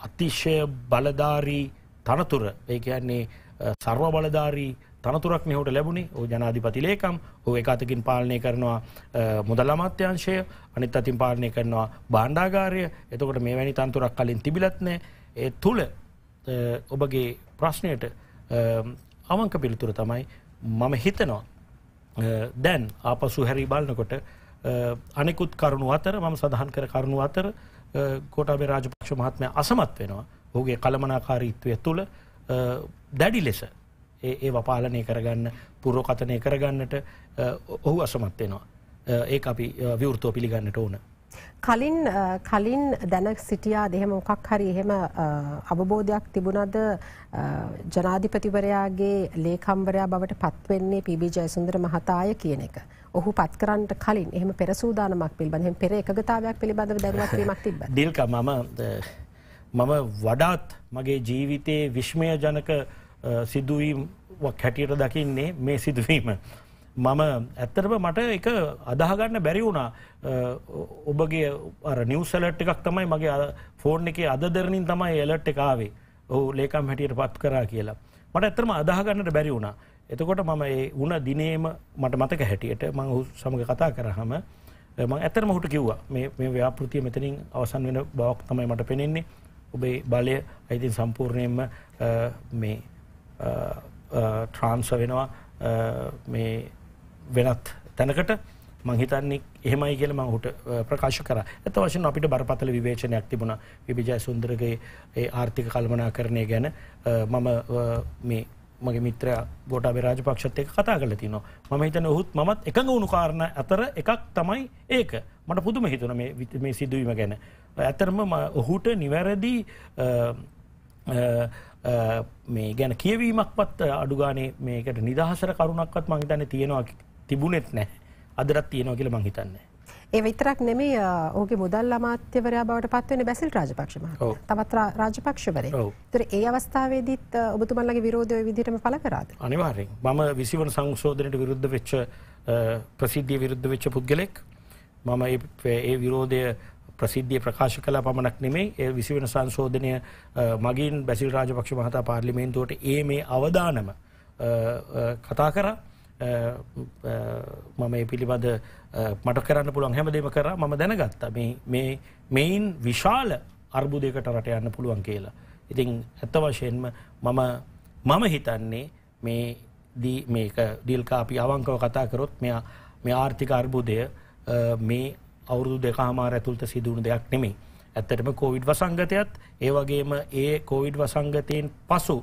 අතිශය බලධාරී තනතුර ඒ කියන්නේ සර්ව බලධාරී තනතුරක්න හට ලැබුණේ ඕ ජනාධිපති ලේකම් ඕ එකතකින් පාලනය කරනවා මුදල් අමාත්‍යංශය අනිත් අතින් පාලනය කරනවා බාණ්ඩාගාරය එතකොට මේ වැනි තන්තුරක් කලින් තිබිලත්නෑ ඒ තුළ ඔබගේ ප්‍රශ්නයට අවංක පිළිතුර තමයි මම හිතනවා දැන් ආපසු හැරි බලනකොට අනෙකුත් කරුණු අතර මම සඳහන් කර කරුණු අතර කෝටාබේ රාජපක්ෂ මහත්මය අසමත් වෙනවා ඔහුගේ කළමනාකාරීත්වය තුළ දැඩි ලෙස ඒ වපාලනය කරගන්න පුරෝකතනය කරගන්නට ඔහු අසමත්වෙනවා. ඒ අපි විවෘතෝ පිළිගන්නට ඕන. කලින් කලින් දැන සිටියා දෙහෙම මොකක් හරි එහෙම අවබෝධයක් තිබුණද ජනාධිපතිවරයාගේ ලේකම්වරයා බවට පත්වෙන්නේ පිබි ජයසුන්දර මහතාය කියන එක. ඔහු පත්කරන්ට කලින් එහම පෙරසූදානමක් පිල්බඳහෙම පෙර එකගතාවයක් පිළිබඳව දැනුවත්වීමක් තිබ දිල්ක මම මම වඩාත් මගේ ජීවිතයේ විශ්මය ජනක සිදුවීම් හැටියට දකින්නේ මේ සිදුවීම. මම ඇත්තටම මට එක අදහගන්න බැරි වුණා ඔබගේ නිවසලට් එකක් තමයි මගේ ෆෝර්න් එක අදදරනින් තමයි එලට් එකකාවේ ඔහු ලේකම් හැටියට පත් කරා කියලා. මට ඇතරම අදහගන්නට බැරි වුණා. එතකොට මම ඒ වුණ දිනේම මට මතක හැටියට මං ඔහු සමඟ කතා කරහම මං ඇතරම හුට කිව්වා මේ ව්‍යාපෘතිය මෙතනින් අවසන් වෙන බවක් තමයි මට පෙනෙන්නේ. ඔබේ බලය අයිතින් සම්පූර්ණයෙන්ම මේ ට්‍රාන්ස්ව වෙනවා මේ වෙනත් තැනකට මංහිතන්නේ එහෙමයි කියල මහුට ප්‍රකාශ කර ඇත වශයෙන් අපිට බරපතල විවේචනයක් තිබුණ විජය සුන්දරගේ ආර්ථික කල්මනා කරණය ගැන මම මේ මගේ මිත්‍ර ගොට රාජ පක්ෂත්තය කතා කල තිනවා මම හිතන ඔහුත් මත් එක ගුණු කාරණ අතර එකක් තමයි ඒක මට පුදුම හිතුන මේ විත මේ සිදුවීම ගැන. ඇතරම ඔහුට නිවැරදි මේ ගැන කියවීමක්වත් අඩුගානේ මේකට නිදහසර කරුණක්වත් මං හිතන්නේ තියෙනවා තිබුණෙත් නැහැ අදටත් තියෙනවා කියලා මං හිතන්නේ ඒ විතරක් නෙමේ ඕගේ මුදල් අමාත්‍යවරයා බවට පත්වෙන බැසිල් රාජපක්ෂ මහතා. තවත් රාජපක්ෂවරේ. ඒතර ඒ අවස්ථාවේදීත් ඔබතුමන්ලගේ විරෝධය විදිහටම පළ කරාද? අනිවාර්යෙන්. මම 20 වන සංශෝධනයට විරුද්ධ වෙච්ච ප්‍රසිද්ධිය විරුද්ධ වෙච්ච පුද්ගලෙක්. මම ඒ විරෝධය ප්‍රසිද්ධිය ප්‍රකාශ කළ පමණක් නෙමෙයි ඒ විසිවන සංශෝධනය මගින් බැසිල් රාජපක්ෂ මහතා පාර්ලිමේන්තුවට ඒ මේ අවදානම කතා කරා මම ඒ පිළිබඳ මට කරන්න පුළුවන් හැමදේම කරා මම දැනගත්තා මේ මෙයින් විශාල අර්බුදයකට රට යන්න පුළුවන් කියලා. ඉතින් ඇත්ත වශයෙන්ම මම මම හිතන්නේ මේ දී මේක ඩිල්කා අපි අවංකව කතා කරොත් මෙයා මේ ආර්ථික අර්බුදය මේ අවුරුදු දෙකහමාර ඇතුළත සිදුවුණු දෙයක් නෙමේ. ඇත්තටම කෝවිඩ් වසංගතයත් ඒ වගේම ඒ කෝවිඩ් වසංගතයෙන් පසු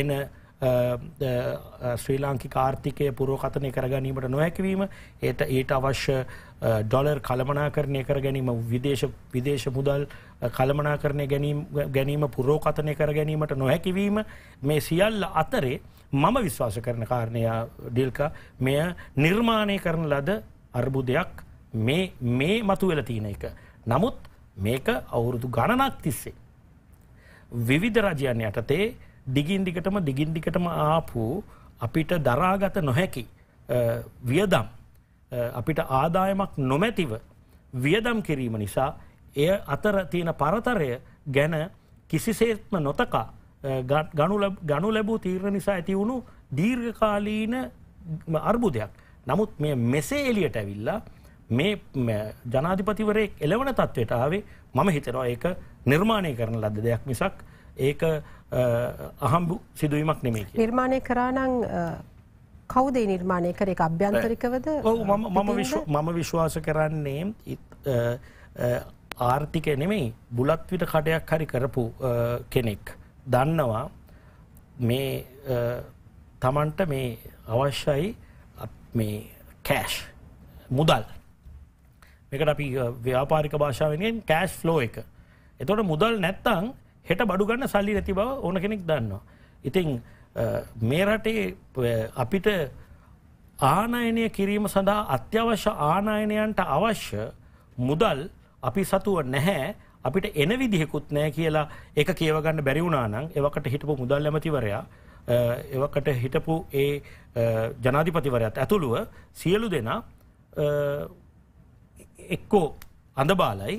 එන ශ්‍රී ලාංකි කාර්ථිකය පුරෝකතනය කරගැනීමට නොහැකිවීම ඒත ඊට අවශ්‍ය ඩොලර් කළමනා කරණය කර ගැනීම විදේශ විදේශ මුදල් කළමනා කරණය ගැනීම පුරෝකතනය කර ගැනීමට නොහැකිවීම මේ සියල්ල අතරේ මම විශ්වාස කරන කාරණය ඩිල්ක මෙය නිර්මාණය කරන ලද අර්බුදයක් මේ මේ මතු වෙලා තියෙන එක. නමුත් මේක අවුරුදු ගණනක් තිස්සේ. විවිධ රජයන් යටතේ දිගින් දිගටම දිගින් දිගටම ආපු අපිට දරාගත නොහැකි වියදම් අපිට ආදායමක් නොමැතිව වියදම් කිරීම නිසා එය අතර තියෙන පරතරය ගැන කිසිසේත්ම නොතකා ගනු ලැබූ තීරණ නිසා ඇතිවුණු දීර්ඝකාලීන අර්බුදයක්. නමුත් මෙ මෙසේ එලියට ඇවිල්ලා මේ ජනාධිපතිවරයෙක් එලවන තත්ත්වයට ආවේ මම හිතනවා ඒක නිර්මාණය කරන ලද දෙයක් මිසක් ඒක අහම්බු සිදුවීමක් නෙමේ නිර්මාණය කරානං කවුදේ නිර්මාණය කර එක අභ්‍යන්තරිකවද මම විශ්වාස කරන්නේ ආර්ථික නෙමෙයි බුලත්විට කඩයක් හරි කරපු කෙනෙක් දන්නවා මේ තමන්ට මේ අවශ්‍යයි මේ කෑෂ් මුදල් එකට අපි ව්‍යාපාරික භාෂාවෙන්ගෙන් කෑස් ෆ්ලෝ එක. එතොට මුදල් නැත්තං හෙට බඩුගන්න සල්ලි නැති බව ඕන කෙනෙක් දන්නවා. ඉතිං මේ රටේ අපිට ආනයනය කිරීම සඳහා අත්‍යවශ්‍ය ආනායනයන්ට අවශ්‍ය මුදල් අපි සතුව නැහැ අපිට එන විදිහෙකුත් නෑ කියලා එක කියවගන්න බැරිවුනානං එවකට හිටපු මුදල් ඇමතිවරයා එවකට හිටපු ඒ ජනාධිපතිවරයත් ඇතුළුව සියලු දෙනා එක්කෝ අඳබාලයි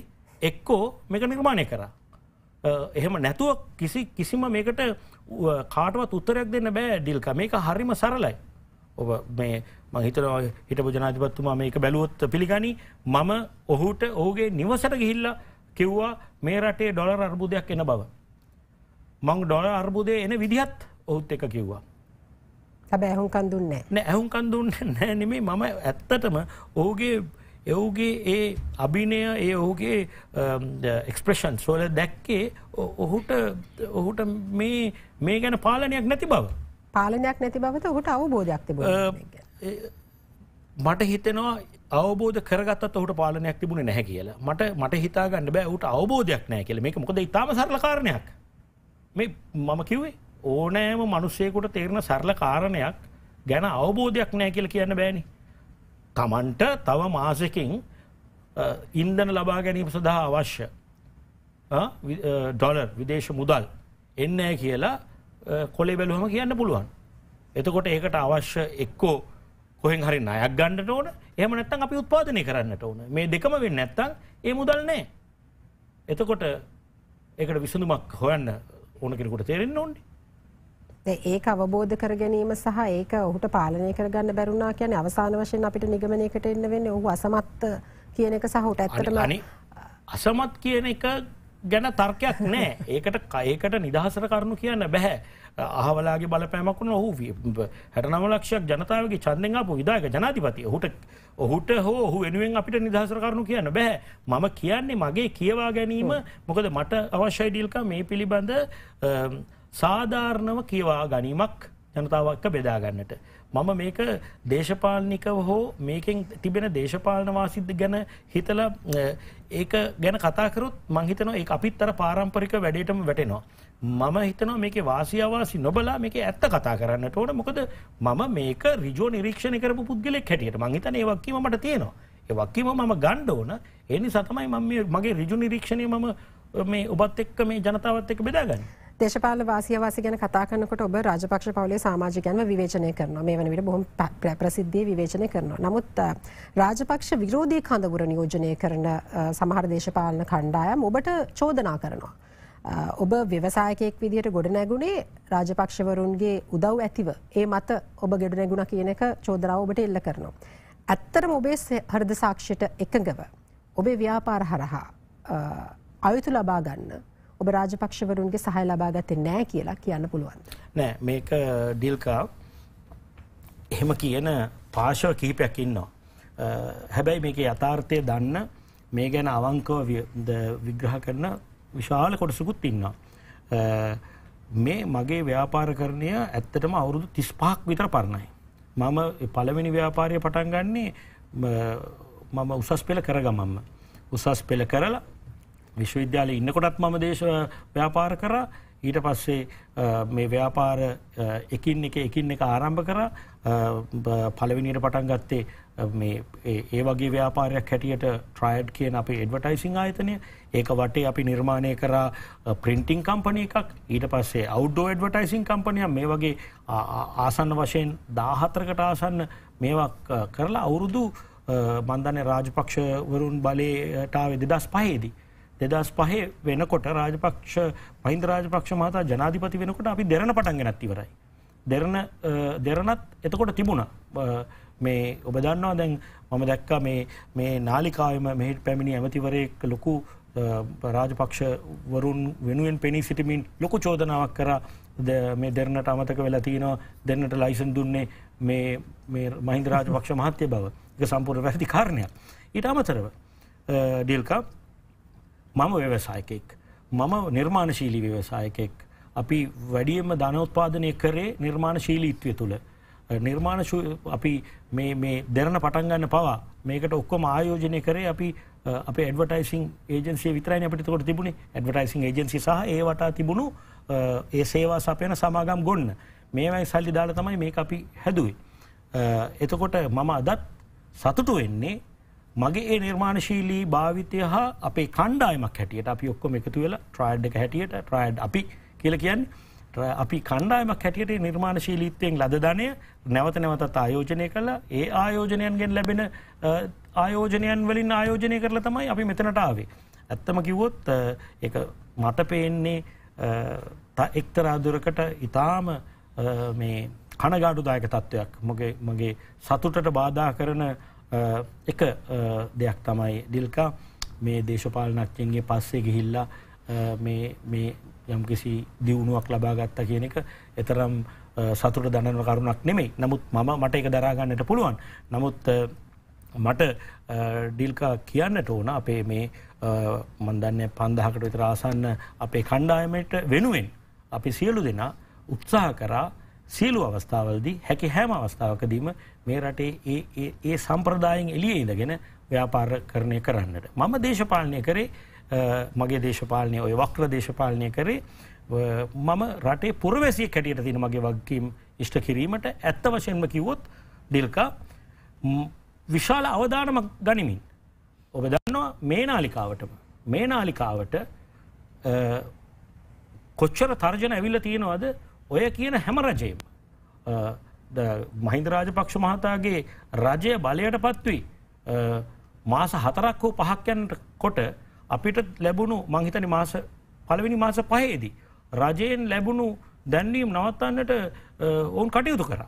එක්කෝ මේක නිර්මාණය කරා. එහෙම නැතුව කිසි කිසිම මේකට කාටවත් උත්තරයක් දෙන්න බෑ ඩිල්ක මේක හරිම සරලයි. ඔබ මේ මහිතනවා හිටපු ජනාධිපත්තුමා මේක බැලුවොත් පිළිගනි මම ඔහුට ඔහුගේ නිවසට ගිහිල්ලා කිව්වා මේ රටේ ඩොලර් අර්බුදයක් එන බව. මං ඩොලර් අර්බුදය එන විදිහත් ඔහුත් එක කිව්වා. හැබැයි ඇහුම්කන් දුන්නේ නැහැ. නෑ ඇහුම්කන් දුන්නේ නැහැ නෙමෙයි මම ඇත්තටම ඔහුගේ එවුගේ ඒ අභිනය ඒ ඔහුගේ එක්ස්ප්‍රෂන් සොල දැක්කේ ඔහුට ඔහුට මේ මේ ගැන පාලනයක් නැති බව. පාලනයක් නැති බවත ඔහුට අවබෝධයක් තිබ මට හිතෙනවා අවබෝධ කරගත් ඔහුට පාලනයක් තිබුණ නැහැ කියලා මට මට හිතාගන්න බෑ ට අවබෝධයක් නෑ කියල මේක මොකද ඉතාම සරල කාරණයක් මේ මම කිව්වේ ඕනෑම මනුස්සයකුට තේරණ සරල කාරණයක් ගැන අවබෝධයක් නෑ කියල කියන්න බෑනිි තමන්ට තව මාසකින් ඉන්දන ලබා ගැනීම සඳහා අවශ්‍ය ඩොලර් විදේශ මුදල් එන්නෑ කියලා කොලේ බැලුවම කියන්න පුළුවන්. එතකොට ඒකට අවශ්‍ය එක්කෝ කොහෙන් හරි අයක් ගන්නට ඕන එහම නැත්තන් අපි උත්පාදනය කරන්නට ඕන මේ දෙකම වෙන්න නැත්තං ඒ මුදල් නෑ. එතකොට ඒකට විසඳුමක් හොයන්න ඕන කෙනෙකුට තේරෙන්න ඕන්නේ. ඒක අවබෝධ කර ගැනීම සහ ඒක ඔහුට පාලනය කරගන්න බැරුණා කියන්නේ අවසාන වශයෙන් අපිට නිගමනයකට එන්න වෙන්නේ ඔහු අසමත් කියන එක සහ ඔහුට ඇත්තටම අසමත් කියන එක ගැන තර්කයක් නෑ ඒකට කයකට නිදහසට කරුණු කියන්න බැහැ අහවලාගේ බලපෑමක් වුණ ඔහු හැටනම ලක්ෂයක් ජනතාවගේ චන්දෙන් අපපු විදායක ජනාතිපති ඔහුට ඔහුට හෝ ඔහු වෙනුවෙන් අපිට නිදහසර කරුණු කියන්න බැහැ මම කියන්නේ මගේ කියවා ගැනීම මොකද මට අවශ්‍යයිඩිල්ක මේ පිළිබඳ සාධාරණව කියවා ගැනීමක් ජනතාවක්ක බෙදාගන්නට. මම මේක දේශපාලනිකව හෝ මේකෙන් තිබෙන දේශපාලනවාසිද්ධ ගැන හිතල ඒ ගැන කතාකරුත් මංහිතන ඒ අපිත් අර පාරම්පරික වැඩටම වැටෙනවා. මම හිතනවා මේක වාසියවාසි නොබලා මේක ඇත්ත කතා කරන්න ඕන මොකද මම මේක රිජෝ නිරීක්ෂණ කරපු පුද්ගලෙක් හැටියට මංහිතන ඒවක්කීම මට තියෙනවා. ඒවක්කීම මම ගණ්ඩ ඕන එනි සතමයි මම මගේ රිජු නිරීක්ෂණය මම මේ ඔබත් එක්ක මේ ජනතාවත් එක්ක බෙදාගන්න. දේශපාල වාසිය වාසි ගැන කතා කරනකොට ඔබ රාජපක්ෂ පවුලේ සමාජිකයන්ව විවේචනය කරනවා. මේ වන විට බොහොම ප්‍රසිද්ධියේ විවේචනය කරනවා. නමුත් රාජපක්ෂ විරෝධී කඳවුර නියෝජනය කරන සමහර දේශපාලන කණ්ඩායම් ඔබට චෝදනා කරනවා. ඔබ ව්‍යවසායකයෙක් විදිහට ගොඩනැගුණේ රාජපක්ෂවරුන්ගේ උදව් ඇතිව ඒ මත ඔබ ගොඩනැගුණ කියන එක චෝදනාව ඔබට එල්ල කරනවා. ඇත්තටම ඔබේ හෘද සාක්ෂියට එකඟව ඔබේ ව්‍යාපාර හරහා අයුතු ලබා ගන්න ඔබ රාජපක්ෂවරුන්ගේ සහය ලබාගත්තේ නෑ කියලා කියන්න පුළුවන්. නෑ මේක ඩිල්කා එහෙම කියන පාශව කීපයක් ඉන්නවා. හැබැයි මේක යථාර්ථය දන්න මේ ගැන අවංකව විග්‍රහ කරන විශාල කොටසකුත් ඉන්නවා. මේ මගේ ව්‍යාපාරකරණය ඇත්තටම අවුරුදු තිස්පාක් විතර පරණයි. මම පළවෙනි ව්‍යාපාරය පටන් ගන්නේ මම උසස් පෙළ කරගමම්ම. උසස් පෙළ කරලා විශ්වවිද්‍යාල ඉන්නකොටත් මම දේශ ව්‍යාපාර කර ඊට පස්සේ මේ ව්‍යාපාර එකින් එක එකින් එක ආරම්භ කර පලවිනිට පටන් ගත්තේ ඒ වගේ ව්‍යාපාරයක් හැටියට ට්‍රයිඩ් කියන අප එඩවටයිසිං ආයතනය ඒක වටේ අපි නිර්මාණය කරා ප්‍රින්ටිං කම්පනය එකක් ඊට පස්සේ අවුඩෝ එඩවටයිසිං කම්පනය මේ වගේ ආසන්න වශයෙන් දාහතරකට ආසන්න මේවා කරලා අවුරුදු මන්දන රාජපක්ෂවරුන් බලේටාව දෙදස් පහේදී. දෙදස් පහේ වෙනකොට රාජපක්ෂ පහින්ද රාජපක්ෂ මහතා ජනාධිපති වෙනකොට අපි දෙරන පටන් ගෙනත් ඉවරයි. දෙරන දෙරනත් එතකොට තිබුණ මේ ඔබ දන්නවා දැන් මම දැක්ක මේ නාලිකාවම මෙහිට පැමිණි ඇමතිවරයෙක් ලොකු රාජපක්ෂ වරුන් වෙනුවෙන් පෙනී සිටිමින් ලොකු චෝදනාවක් කර මේ දෙරනට අමතක වෙලා තියෙනවා දෙන්නට ලයිසන් දුන්නේ මේ මහින්ද රාජපක්ෂ මහත්‍ය බව එක සම්පූර් වැරදි කාරණයක් ඊට අමතරව ඩිල්කා මම ව්‍යවසායකෙක් මම නිර්මාණශීලී ව්‍යවසායකෙක් අපි වැඩියම ධනෝත්පාදනය කරේ නිර්මාණශීලීත්වය තුළ නිර්මාණ අපි මේ දෙරන පටන්ගන්න පවා මේකට ඔක්කොම ආයෝජනය කරේ අපි අප ඩවටයිසින් ඒජන්සිය විතරයි අපිට කොට තිබුණ ඇඩවටයිසින් ඒජන්සි සහ ඒවටා තිබුණු ඒ සේවා සපයන සමාගම් ගොන්න මේවයි සල්ලි දාල තමයි මේ අපි හැදුවේ. එතකොට මම අදත් සතුටු වෙන්නේ මගේ ඒ නිර්මාණශීලී භාවිතය හා අපේ කණ්ඩායමක් හැටියට අපි ඔක්කොම එකතු වෙලා ට්‍රයිඩ් එක හැටියට ට්‍රයිඩ් අපි කියල කියන්න අපි කණ්ඩායමක් හැටියට නිර්මාණශීලීත්වයෙන් ලදධනය නැවත නැවතත් ආයෝජනය කලා ඒ ආයෝජනයන්ගෙන් ලැබෙන ආයෝජනයන් වලින් ආයෝජනය කරලා තමයි අපි මෙතනට ආවේ. ඇත්තම කිව්වොත් මට පේන්නේ එක්තරාදුරකට ඉතාම මේ කණගාඩුදායක තත්ත්වයක් මගේ මගේ සතුටට බාධා කරන එක දෙයක් තමයි ඩිල්කා මේ දේශපාලනඥයන්ගේ පස්සේ ගිහිල්ලා මේ මේ යම්කිසි දියුණුවක් ලබා ගත්තා කියන එක එතරම් සතුට දනන කරුණක් නෙමෙයි. නමුත් මම මට ඒක දරා ගන්නට පුළුවන්. නමුත් මට ඩිල්කා කියන්නට ඕන අපේ මේ මන් දන්නේ 5000කට විතර ආසන්න අපේ කණ්ඩායමට වෙනුවෙන් අපි සියලු දෙනා උත්සාහ කරා සියලු අවස්ථාවලදී හැකි හැම අවස්ථාවකදීම මේ රටේ ඒ සම්ප්‍රදායෙන් එලිය ඉඳගෙන ව්‍යාපාර කරණය කරන්නට. මම දේශපාලනය කරේ මගේ දේශපාලනය ඔය වක්්‍ර දේශපාලනය කරේ මම රටේ පුරවැසිය කැටියට තින මගේ වගකීම් ඉෂ්ට කිරීමට ඇත්ත වශයෙන්ම කිවොත් ඩිල්කා විශාල අවධානමක් ගනිමින්. ඔබ දන්නවා මේ නාලිකාවටම මේ නාලිකාවට කොච්චර තර්ජන ඇවිල්ල තියෙනවාද ඔය කියන හැම රජයම මහින්ද රාජපක්ෂ මහතාගේ රජය බලයට පත්වී මාස හතරක් වූ පහක්යන් කොට අපිට ලැබුණු මංහිතනි මාස පළවෙනි මාස පහේදී. රජයෙන් ලැබුණු දැන්වීම් නවත්තන්නට ඔවුන් කටයුතු කරා.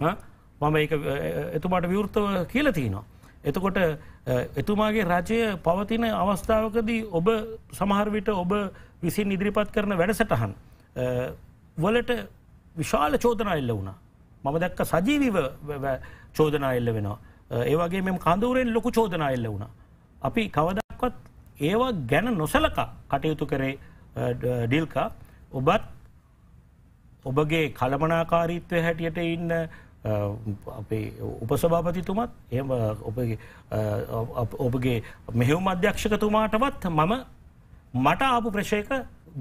මම එතුමාට විවෘතව කියල තියනවා. එතකොට එතුමාගේ රජය පවතින අවස්ථාවකදී ඔබ සමහරවිට ඔබ විසින් ඉදිරිපත් කරන වැඩසටහන් වලට විශාල චෝදනා එල්ල වුණා. මම දැක්ක සජීවිව චෝදනා එල්ල වෙනවා. ඒවගේ මෙම කඳුරෙන් ලොකු චෝදනා එල්ල වුණා. අපි කවදක්වත් ඒවා ගැන නොසලක කටයුතු කරේ ඩිල්කා ඔබත් ඔබගේ කළමනාකාරීත්වය හැටියට ඉන්න අපේ උපසභාපතිතුමත් එම ඔබගේ මෙහෙවුම් අධ්‍යක්ෂකතුමාටවත් මම මට ආපු ප්‍රශයක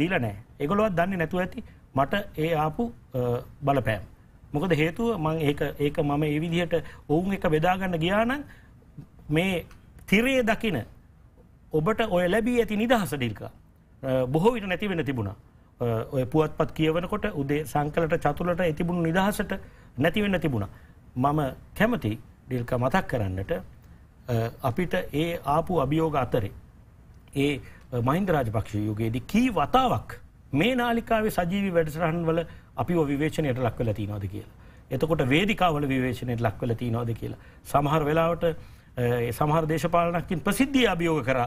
දීල නෑ එගොලොවත් දන්නේ නැතුව ඇති මට ඒ ආපු බලපෑම්. මොකද හේතුව මං ඒක ඒක මම ඒ විදිහට ඔවුන් එක බෙදාගන්න ගියා නම් මේ තිරේ දකින ඔබට ඔය ලැබී ඇති නිදහස ඩිල්කා බොහෝ විට නැති වෙන තිබුණා. ඔය පුවත්පත් කියවනකොට උදේ සංකලට චතුලට ඇතිබුණු නිදහසට නැතිවෙන්න තිබුණා. මම කැමති ඩිල්ක මතක් කරන්නට අපිට ඒ ආපු අභියෝග අතරේ ඒ මහින්දරාජ පක්ෂ යුගයේදී කී වතාවක් මේ නාලිකාවේ සජීවි වැඩසටහන් වල අපි විවේචනයට ලක්වල තියනවාද කියලා. එතකොට වේදිකාවල විවේචනයට ලක්වල තියනවාද කියලා. සමහර වෙලාවට සමහර දේශපාලනකින් ප්‍රසිද්ධිය අභියෝග කර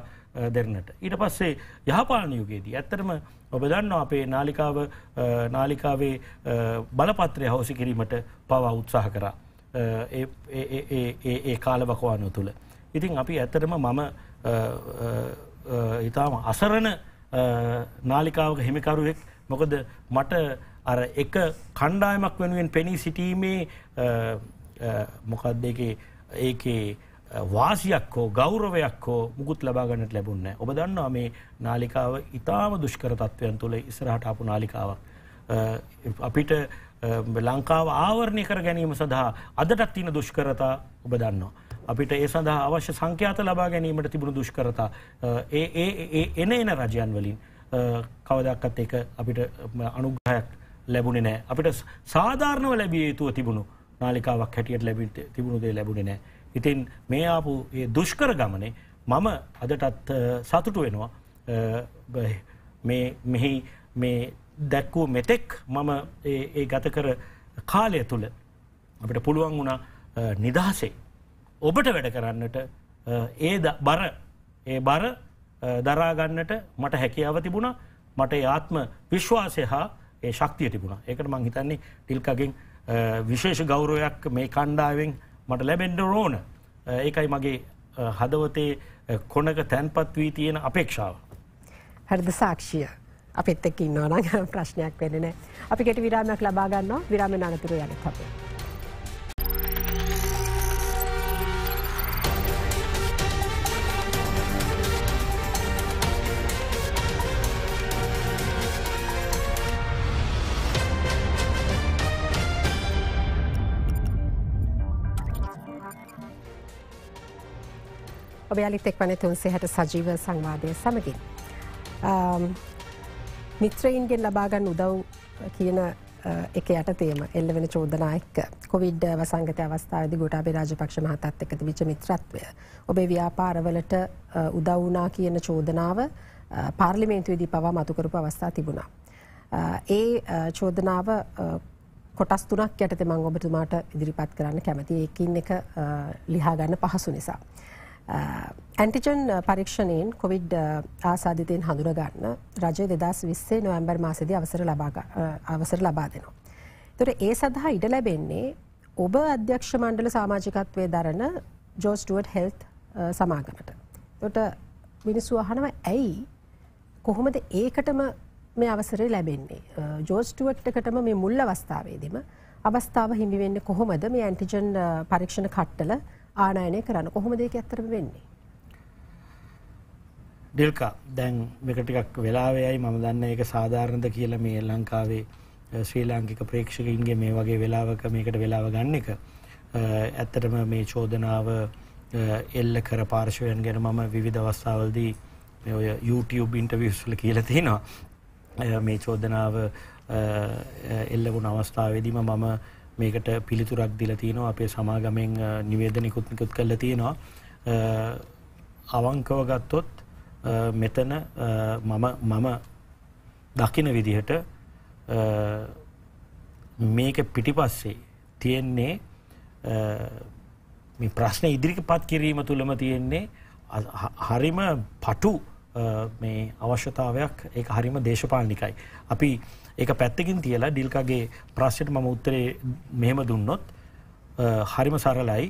දෙන්නට. ඊට පස්සේ යහපාලන යුගයේදී ඇත්තටම ඔබ දන්නවා අපේ නාලිකාව නාලිකාවේ බලපත්‍රය හවස කිරීමට පවා උත්සාහ කරා. ඒ කාලවකවානුව තුළ. ඉතින් අපි ඇත්තටම මම ඉතාම අසරණ නාලිකාවක හිමිකරුවෙක් මොකද මට අර එක කණ්ඩායමක් වෙනුවෙන් පෙනී සිටීමේ මොකක්දකේ ඒකේ වාසියක් හෝ ගෞරවයක් හෝ මුකුත් ලබාගන්නට ලැබුන්න ඔබ දන්නවා මේ නාලිකාව ඉතාම දුෂ්කර තත්වයන් තුළ ඉස්රහට අපපු නාලිකාවක්. අපිට ලංකාව ආවරණය කර ගැනීම සඳහා අදටත් තින දුෂ්කරතා ඔබ දන්නවා. අපිට ඒ සඳහා අවශ්‍ය සංඛ්‍යාත ලබා ගැනීමට තිබුණු දුෂ්කරතා ඒ එන එන රජයන් වලින් කවදක්කත් ඒක අපිට අනුග්‍රහයක් ලැබුණේ නෑ අපිට සාධාරණව ලැබිය යුතුව තිබුණු නාලිකාවක් හැටියට ලැබි තිබුණු දේ ලැබුණේ නෑ ඉතින් මේ ආපු ඒ දුෂ්කර ගමනේ මම අදටත් සතුටු වෙනවා මේ මෙහි මේ දැක්වූ මෙතෙක් මම ඒ ගත කර කාලය තුළ අපිට පුළුවන් වුණ නිදහසේ ඔබට වැඩ කරන්නට ඒ බර ඒ බර දරාගන්නට මට හැකියාව තිබුණා මට ආත්ම විශ්වාසය හා ඒ ශක්තිය තිබුණා ඒකට මං හිතන්නේ ටිල්කගෙන් විශේෂ ගෞරවයක් මේ කණ්ඩාවෙන් මට ලැබෙන්ඩ රෝන ඒකයි මගේ හදවතේ කොනක තැන්පත් වී තියෙන අපේක්ෂාව. හරිද සාක්ෂිය අපිත් එක්ක ඉන්නවනම් ප්‍රශ්නයක් වෙන්නේ නැහැ. අපි කෙටි විරාමයක් ලබා ගන්නවා විරාමයේ අනතුරු යනකම්. ඔබයාලිත් එක්වන තුන්සේහට සජීව සංවාදය සමගින්. මිත්‍රයින්ගෙන් ලබාගන්න උදව් කියන එක යටතේම එල්ල වෙන චෝදනායක කොවිඩ් වසංගත අවස්ථාවද ගොටාබේ රාජපක්ෂ මහතත් එකති විච මිත්‍රත්වය. ඔබේ ව්‍යාපාරවලට උදවනා කියන චෝදනාව පාර්ලිමේන්තුවේදී පවා මතුකරපු අවස්ථා තිබුණා. ඒ චෝදනාව කොටස් තුනක් යටත මං ඔබතුමාට ඉදිරිපත් කරන්න කැමති ඒකින් එක ලිහාගන්න පහසු නිසා. ඇන්ටිජන් පරීක්ෂණයෙන් කොවිඩ් ආසාධිතයෙන් හඳුනගන්න රජය දෙදස් විස්සේ නොවම්බර් මාසද අවසර අවසර ලබා දෙනවා. තොර ඒ සඳහා ඉඩ ලැබෙන්නේ ඔබ අධ්‍යක්ෂ මණ්ඩල සාමාජිකත්වය දරන ජෝස්ටුවට් හෙල්ත් සමාගමට. තොට මිනිස්සු අහනව ඇයි කොහොමද ඒකටම මේ අවසරය ලැබෙන්නේ. ජෝස්ටුවට්ටකටම මේ මුල්ල අවස්ථාවේදම අවස්ථාව හිමිවෙන්න කොහොමද මේ ඇන්ටිජන් පරීක්ෂණ කට්ටල ආනයනය කරන්න කොහොමද ඒක ඇත්තටම වෙන්නේ? ඩිල්කා දැන් මේක ටිකක් වෙලාවෙයි මම දන්නේ ඒක සාධාරණද කියලා මේ ලංකාවේ ශ්‍රී ලාංකික ප්‍රේක්ෂකයින්ගේ මේ වගේ වෙලාවක මේකට වෙලාව ගන්න එක ඇත්තටම මේ චෝදනාව එල්ල කර පාර්ශවයන් ගැන මම විවිධ අවස්ථාවල්දී මේ ඔය YouTube ඉන්ටර්විව්ස් වල කියලා තිනවා මේ චෝදනාව එල්ල වුණ අවස්ථාවේදීම මම මේකට පිළිතුරක් දිල තියෙනවා අපේ සමාගමෙන් නිවේදනිකුත්නිකුත් කල තියෙනවා අවංකව ගත්තොත් මෙතන මම මම දකින විදිහට මේක පිටිපස්සේ තියෙන්නේ ප්‍රශ්න ඉදිරික පත් කිරීම තුළම තියෙන්නේ හරිම පටු අවශ්‍යතාවයක් ඒ හරිම දේශපාලනිකයි. අපි එක පැත්තකින් තියලා ඩිල්කාගේ ප්‍රශ්යට මම උත්තරේ මෙහෙම දුන්නොත් හරිම සරලයි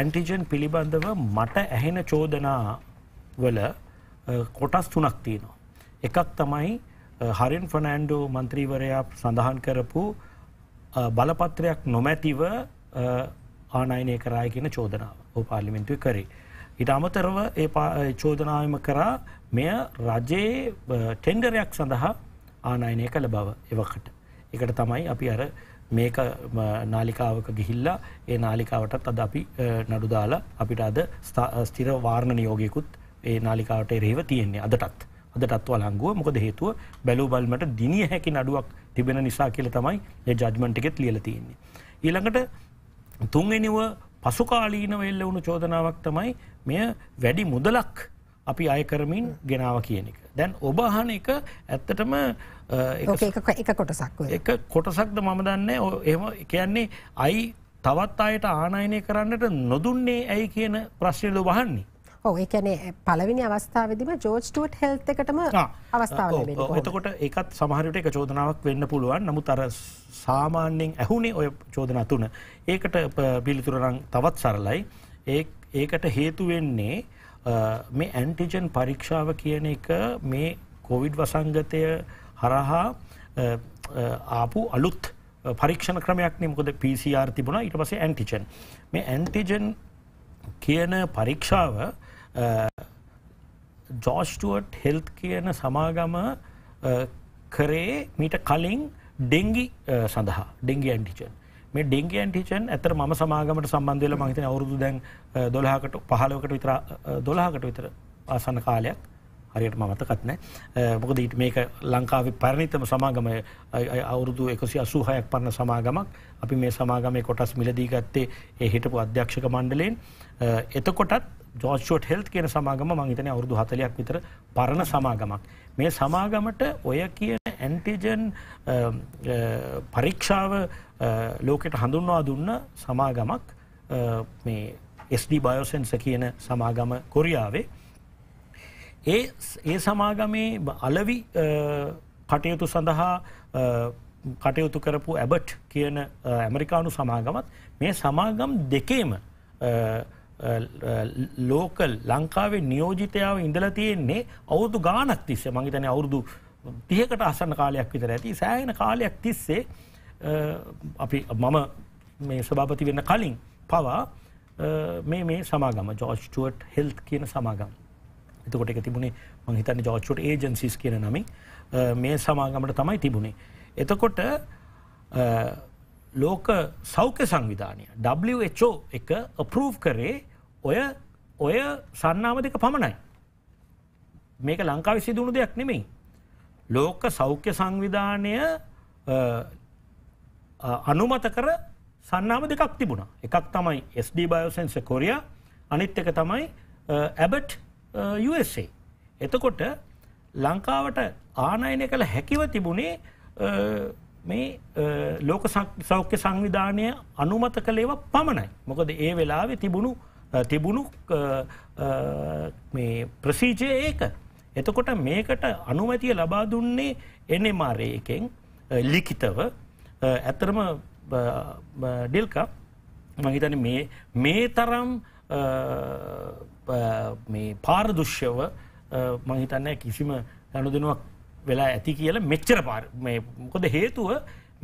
ඇන්ටිජන් පිළිබඳව මට ඇහෙන චෝදනා වල කොටස් තුනක් තියෙනවා. එකක් තමයි හරින් ෆනෑන්ඩෝ මන්ත්‍රීවරයා සඳහන් කරපු බලපත්‍රයක් නොමැතිව ආනයිනය කරාය කියෙන චෝදනාව ඕ පාර්ලිමෙන්ටුව කරේ. ඉට අමතරව ඒ චෝදනාවම කරා මෙය රජයේ ටෙන්ඩරයක් සඳහා ආනයනය කළ බව එවකට. එකට තමයි අපි අර මේක නාලිකාවක ගිහිල්ලා ඒ නාලිකාවටත් අද අපි නඩුදාලා අපිට අද ස්ථිර වාර්ණ නියෝගයකුත් ඒ නාලිකාවට එරෙහිව තියෙන්නේ අදටත්. අදටත් වලංගුව මොකද හේතුව බැලූ බල්මට දිනිය හැකි නඩුවක් තිබෙන නිසා කියල තමයි ඒ ජජ්මන්ට් එකෙත් ලියල තියෙන්නේ. ඊළඟට තුන්ගෙනිව පසුකාලීන වෙල්ල වුණු චෝදනාවක් තමයි මෙය වැඩි මුදලක් අපි අයකරමින් ගෙනාව කියන එක. දැන් ඔබහන එක ඇත්තටම එක කොටසක් එක කොටසක්ද මම දන්න එම කියන්නේ අයි තවත් අයට ආනයනය කරන්නට නොදුන්නේ ඇයි කියන ප්‍රශ්නයලු වහන්නේ. ඔව එකනේ පලවිනි අවස්ථාවදිම ජෝස්ටුවට හෙල්ත එකටම අවස්ථාව එතකොට එකත් සමහරට එක චෝදනාවක් වෙන්න පුළුවන් නමු තර සාමාන්‍යෙන් ඇහුණේ ඔය චෝදනා තුන ඒකට පිළිතුරරං තවත් සරලයි ඒ ඒකට හේතුවෙන්නේ මේ ඇන්ටිජන් පරීක්ෂාව කියන එක මේ කොවිඩ් වසංගතය හරහා ආපු අලුත් පරීක්ෂණ ක්‍රමයක් නිමකොද PCR තිබුණා ඊට පස්සේ ඇන්ටිජන් මේ ඇන්ටිජන් කියන පරීක්ෂාව ජෝස්ටුවට් හෙල්ත් කියන සමාගම කරේ මීට කලින් ඩෙංගි සඳහා ඩෙංගි ඇන්ටිචන් මේ ඩෙංගි ඇන්ටිචන් ඇතර ම සමාගමට සම්බන්ධල මහිතන අවුරුදු දැන් දොළහකට පහලකට විතර දොළහකට විතර ආසන කාලයක් හරියට මතකත් නෑ මොකද ඊට මේක ලංකාවේ පරිණිතම සමාගම අවුරුදු එකසි අසූහයක් පරණ සමාගමක් අපි මේ සමාගමේ කොටස් මිලදී ගත්තේ ඒ හිටපු අධ්‍යක්ෂක මණ්ඩලයෙන් එතකොටත් ජෝෂෝට් හෙල් කියන සමාගම මංහිතන අවුරදු හතලයක් විතර පරණ සමාගමක්. මේ සමාගමට ඔය කියන ඇන්ටිජන් පරීක්ෂාව ලෝකෙට හඳුන්වා දුන්න සමාගමක් ස්ඩ බයෝසෙන්ස කියන සමාගම කොරියාවේ ඒ ඒ සමාගමේ අලවි කටයුතු සඳහා කටයුතු කරපු ඇබට් කියන ඇමරිකානු සමාගමත් මේ සමාගම් දෙකේම ලෝකල් ලංකාවේ නියෝජිතයාව ඉඳලා තියෙන්නේ අවුරුදු ගානක් තිස්සේ මංහිතන අවුරුදු තියකට අසන්න කාලයක් විතර ඇති සෑහෙන කාලයක් තිස්සේ අපි මම මේ සභාපති වෙන්න කලින් පවා මේ මේ සමාගම ජෝස්ටුවට් හෙල්ත් කියන සමාගම් එතකොට එක තිබුණේ මං හිතන්නේ ජෝච්චුට ඒජන්සිස් කියන නමින් මේ සමාගමට තමයි තිබුණේ. එතකොට ලෝක සෞඛ්‍ය සංවිධානය WHෝ එක අපරූව් කරේ ඔය ඔය සන්නාම දෙක පමණයි. මේක ලංකාවි සිදුණු දෙයක් නෙමෙයි. ලෝක සෞඛ්‍ය සංවිධානය අනුමත කර සන්නාම දෙකක් තිබුණා එකක් තමයි SD බයෝසන්ස කොරිය අනිත් එක තමයි ඇබට් USA. එතකොට ලංකාවට ආනයනය කළ හැකිව තිබුණේ මේ ලෝක සෞඛ්‍ය සංවිධානය අනුමත කළේව පමණයි. මොකද ඒ වෙලාවෙ තිබුණු තිබුණු ප්‍රසීජය ඒක. එතකොට මේකට අනුමැතිය ලබා දුන්නේ එනෙමාරය එකෙන් ලිකිතව ඇතරම ඩිල්කක් මහිතන මේ තරම් මේ පාරදුෂ්‍යව මහිතන්න කිසිම ගණුදනුවක් වෙලා ඇති කියල මෙච්චර මොකද හේතුව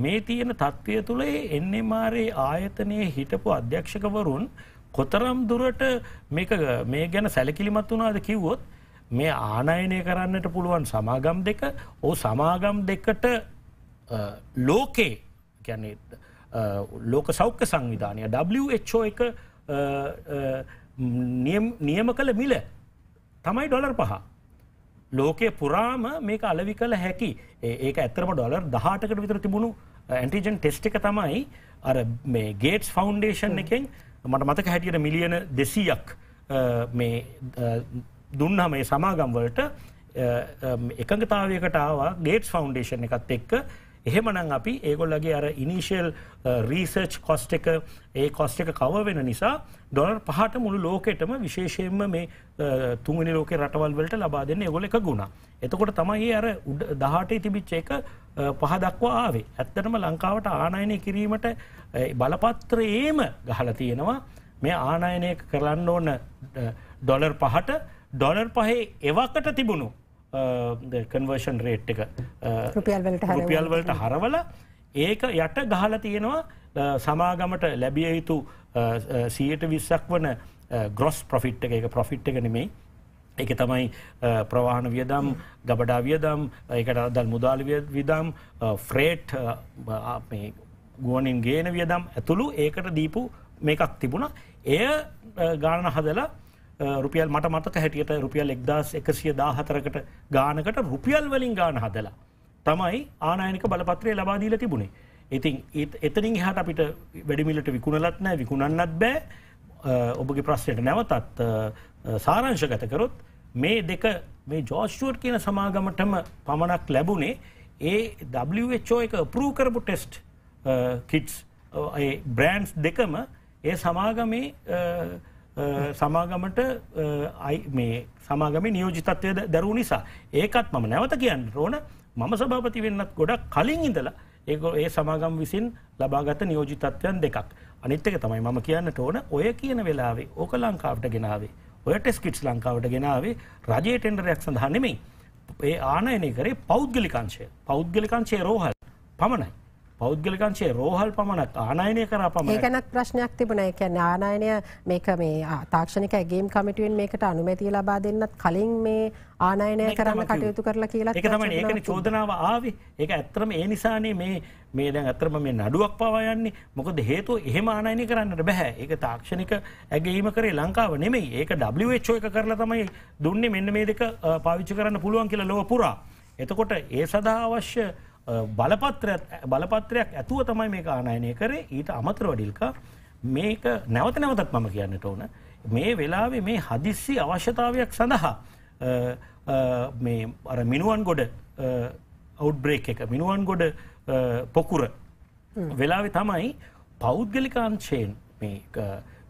මේ තියෙන තත්ත්වය තුළේ එන්නේ මාරේ ආයතනය හිටපු අධ්‍යක්ෂකවරුන් කොතරම් දුරට මේ ගැන සැලකිලිමත් වුණාද කිව්වොත් මේ ආනයනය කරන්නට පුළුවන් සමාගම් දෙක ඕ සමාගම් දෙකට ලෝකේ ගැන ලෝක සෞඛ්‍ය සංවිධානය WHO එක නියම කළ මිල තමයි ඩොලර් පහ. ලෝකය පුරාම මේක අලවි කළ හැකි ඒක ඇතරම ඩොලර් දහටකට විතර තිබුණු ඇන්ටිජන් ටෙස්ට් එක තමයි අර මේ ගේට්ස් ෆවන්ඩේෂන් එකෙන් මට මතක හැටියට මිලියන දෙසීයක් මේ දුන්නම සමාගම්වලට එකඟතාවයකට ආවා ගේට්ස් ෆවන්ඩේෂන් එකත් එක්ක එහෙමනම් අපි ඒගොල්ලගේ අර ඉනිශල් රීසර්ච් කොස්ට එක ඒ කොස්ට එක කව වෙන නිසා ඩොලර් පහට මුළු ලෝකෙටම විශේෂයෙන්ම මේ තුන්නි ලෝක රටවල් වලට ලබා දෙන්න ඒගොල එක ගුණා. එතකොට තමයි අර දහටේ තිබිච්ච එක පහ දක්වා ආවේ. ඇත්තටම ලංකාවට ආනයනය කිරීමට බලපත්‍රයේම ගහල තියෙනවා මේ ආනයනය කරන්න ඕන ඩොලර් පහට ඩොලර් පහේ එවකට තිබුණු කන්වර්ෂන් uh, රේට් එක uh, රුපියල් වලට හරවල ඒක යට ගහල තියෙනවා uh, සමාගමට ලැබිය යුතු සීයට විස්සක් වන ගොස් ප්‍රොෆිට් එක එක ප්‍රොෆිට් එක නෙමෙයි එක තමයි ප්‍රවාහන වියදම් ගබඩා වියදම් ඒකට අදල් මුදාල විදම් ෆ්‍රේට් ගුවනින් ගේන වියදම් ඇතුළු ඒකට දීපු මේකක් තිබුණ එය ගාන හදලා රුපියල් මට මතක හැටියට රුපියල් එක්දස් එකසිය දාහතරකට ගානකට රුපියල් වලින් ගාන හදලා. තමයි ආනායනික බලපත්‍රය ලබාදීල තිබුණේ. ඉතින් එතනින් හට අපිට වැඩිමිලට විකුණලත් නෑ විකුණන්නත් බෑ ඔබගේ ප්‍රශ්නයට නැවතත් සාරංශගතකරොත් මේ දෙක මේ ජෝෂුවර් කියන සමාගමටම පමණක් ලැබුණේ ඒ WHෝ එක පරූ කරපු ටෙස්ට් කිට්ස් බ්‍රෑන්ස් දෙකම ඒ සමාගමේ සමාගමට මේ සමාගම නියෝජිතත්වය දැරූ නිසා ඒකත් මම නැවත කියන්න රෝන මම සභාපති වෙන්නත් ගොඩක් කලින් ඉඳලා ඒක ඒ සමාගම් විසින් ලබාගත නියෝජිතත්වයන් දෙකක් අනිත්තක තමයි මම කියන්නට ඕන ඔය කියන වෙලාවේ ඕක ලංකාවට ගෙනාවේ ඔය ටෙස්කිට්ස් ලංකාවට ගෙනාවේ රජයේ ටෙන්ඩරයක් සඳහා නෙමෙයි ඒ ආනයනය කරේ පෞද්ගලිකංශය පෞද්ගලිකංශයේ රෝහල් පමණයි පෞද්ගලකංශේ රෝහල් පමණක් ආනායනය කර පමණ ඒකනත් ප්‍රශ්නයක් තිබුණයි කියැන ආනායනය මේක මේ තාක්ෂණක ඇගේම් කමිටුවෙන් මේකට අනුමැතිය ලබා දෙන්නත් කලින් මේ ආනායනය කරන්න කටයුතු කරලා කියලා එකතම ඒකන චෝදනාව ආවි ඒක ඇත්තරම ඒ නිසානේ මේ මේ දැන් ඇතරම මේ නඩුවක් පවායන්නේ මොකද හේතු එහෙම ආනයනය කරන්නට බැහැ ඒක තාක්ෂණික ඇගේීම කරේ ලංකාව නෙමෙයි ඒක ඩෝ එක කරලා තමයි දුන්නේ මෙන්න මේ දෙක පාවිච්චි කරන්න පුළුවන් කියලා ලොව පුරා. එතකොට ඒ සඳහා අවශ්‍ය බලපත්‍රයක් බලපත්‍රයක් ඇතුව තමයි මේක ආනයනය කරේ ඊට අමතර වඩිල්ක මේක නැවත නැවතත් මම කියන්නට ඕන මේ වෙලාවේ මේ හදිස්සි අවශ්‍යතාවයක් සඳහා මේ අර මිනුවන් ගොඩ අවුට්බ්‍රේක් එක මිනුවන් ගොඩ පොකුර වෙලාවෙ තමයි පෞද්ගලිකාංශයෙන්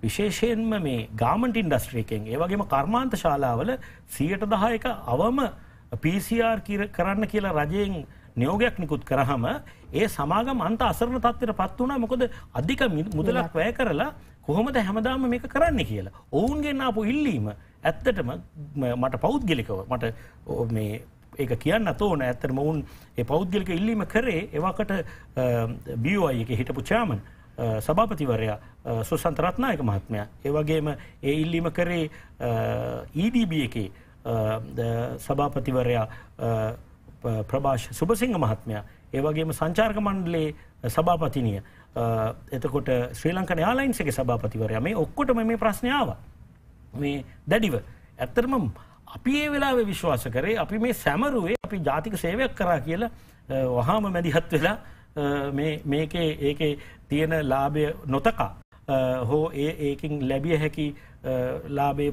විශේෂයෙන්ම මේ ගාමට ඉන්ඩස්ට්‍රේකෙන් ඒවගේම කර්මාන්ත ශාලාවල සියයට දහයක අවම පිසිR කරන්න කියලා රජයෙන් නියෝගයක් නිකුත් කරහම ඒ සමාගම අන්ත අසරණ තත්වයට පත් වුණා මොකද අධික මුදලක් වැය කරලා කොහොමද හැමදාම මේක කරන්න කියලා. ඔවුන්ගෙන් ආපු ඉල්ලීම ඇත්තටම මට පෞද්ගලිකව මට මේ ඒක කියන්න තෝන ඇත්තටම ඔවුන් ඒ පෞද්ගලික ඉල්ලීම කරේ එවකට බියෝයි එක හිටපු චාමන් සභාපතිවරයා සුසන්ත රත්නායක මහත්මයා ඒවගේම ඒ ඉල්ලීම කරේ EDB එකේ සභාපතිවරයා ප්‍රභාෂ සුපසිංහ මහත්මයා ඒවගේම සංචාර්ක මණ්ඩලේ සභාපතිනිය එතකොට ශ්‍රී ලංකන යාලයින්සගේ සභාපතිවරයා මේ ඔක්කොටම මේ ප්‍රශ්නාව මේ දැඩිව ඇත්තරම අපි ඒ වෙලාව විශ්වාස කරේ අපි මේ සැමරුවේ අපි ජාතික සේවයක් කරා කියලා වහාම මැදිහත් වෙලා මේකේ ඒකේ තියෙන ලාභය නොතකා හෝ ඒ ඒකින් ලැබිය හැකි ලාබේ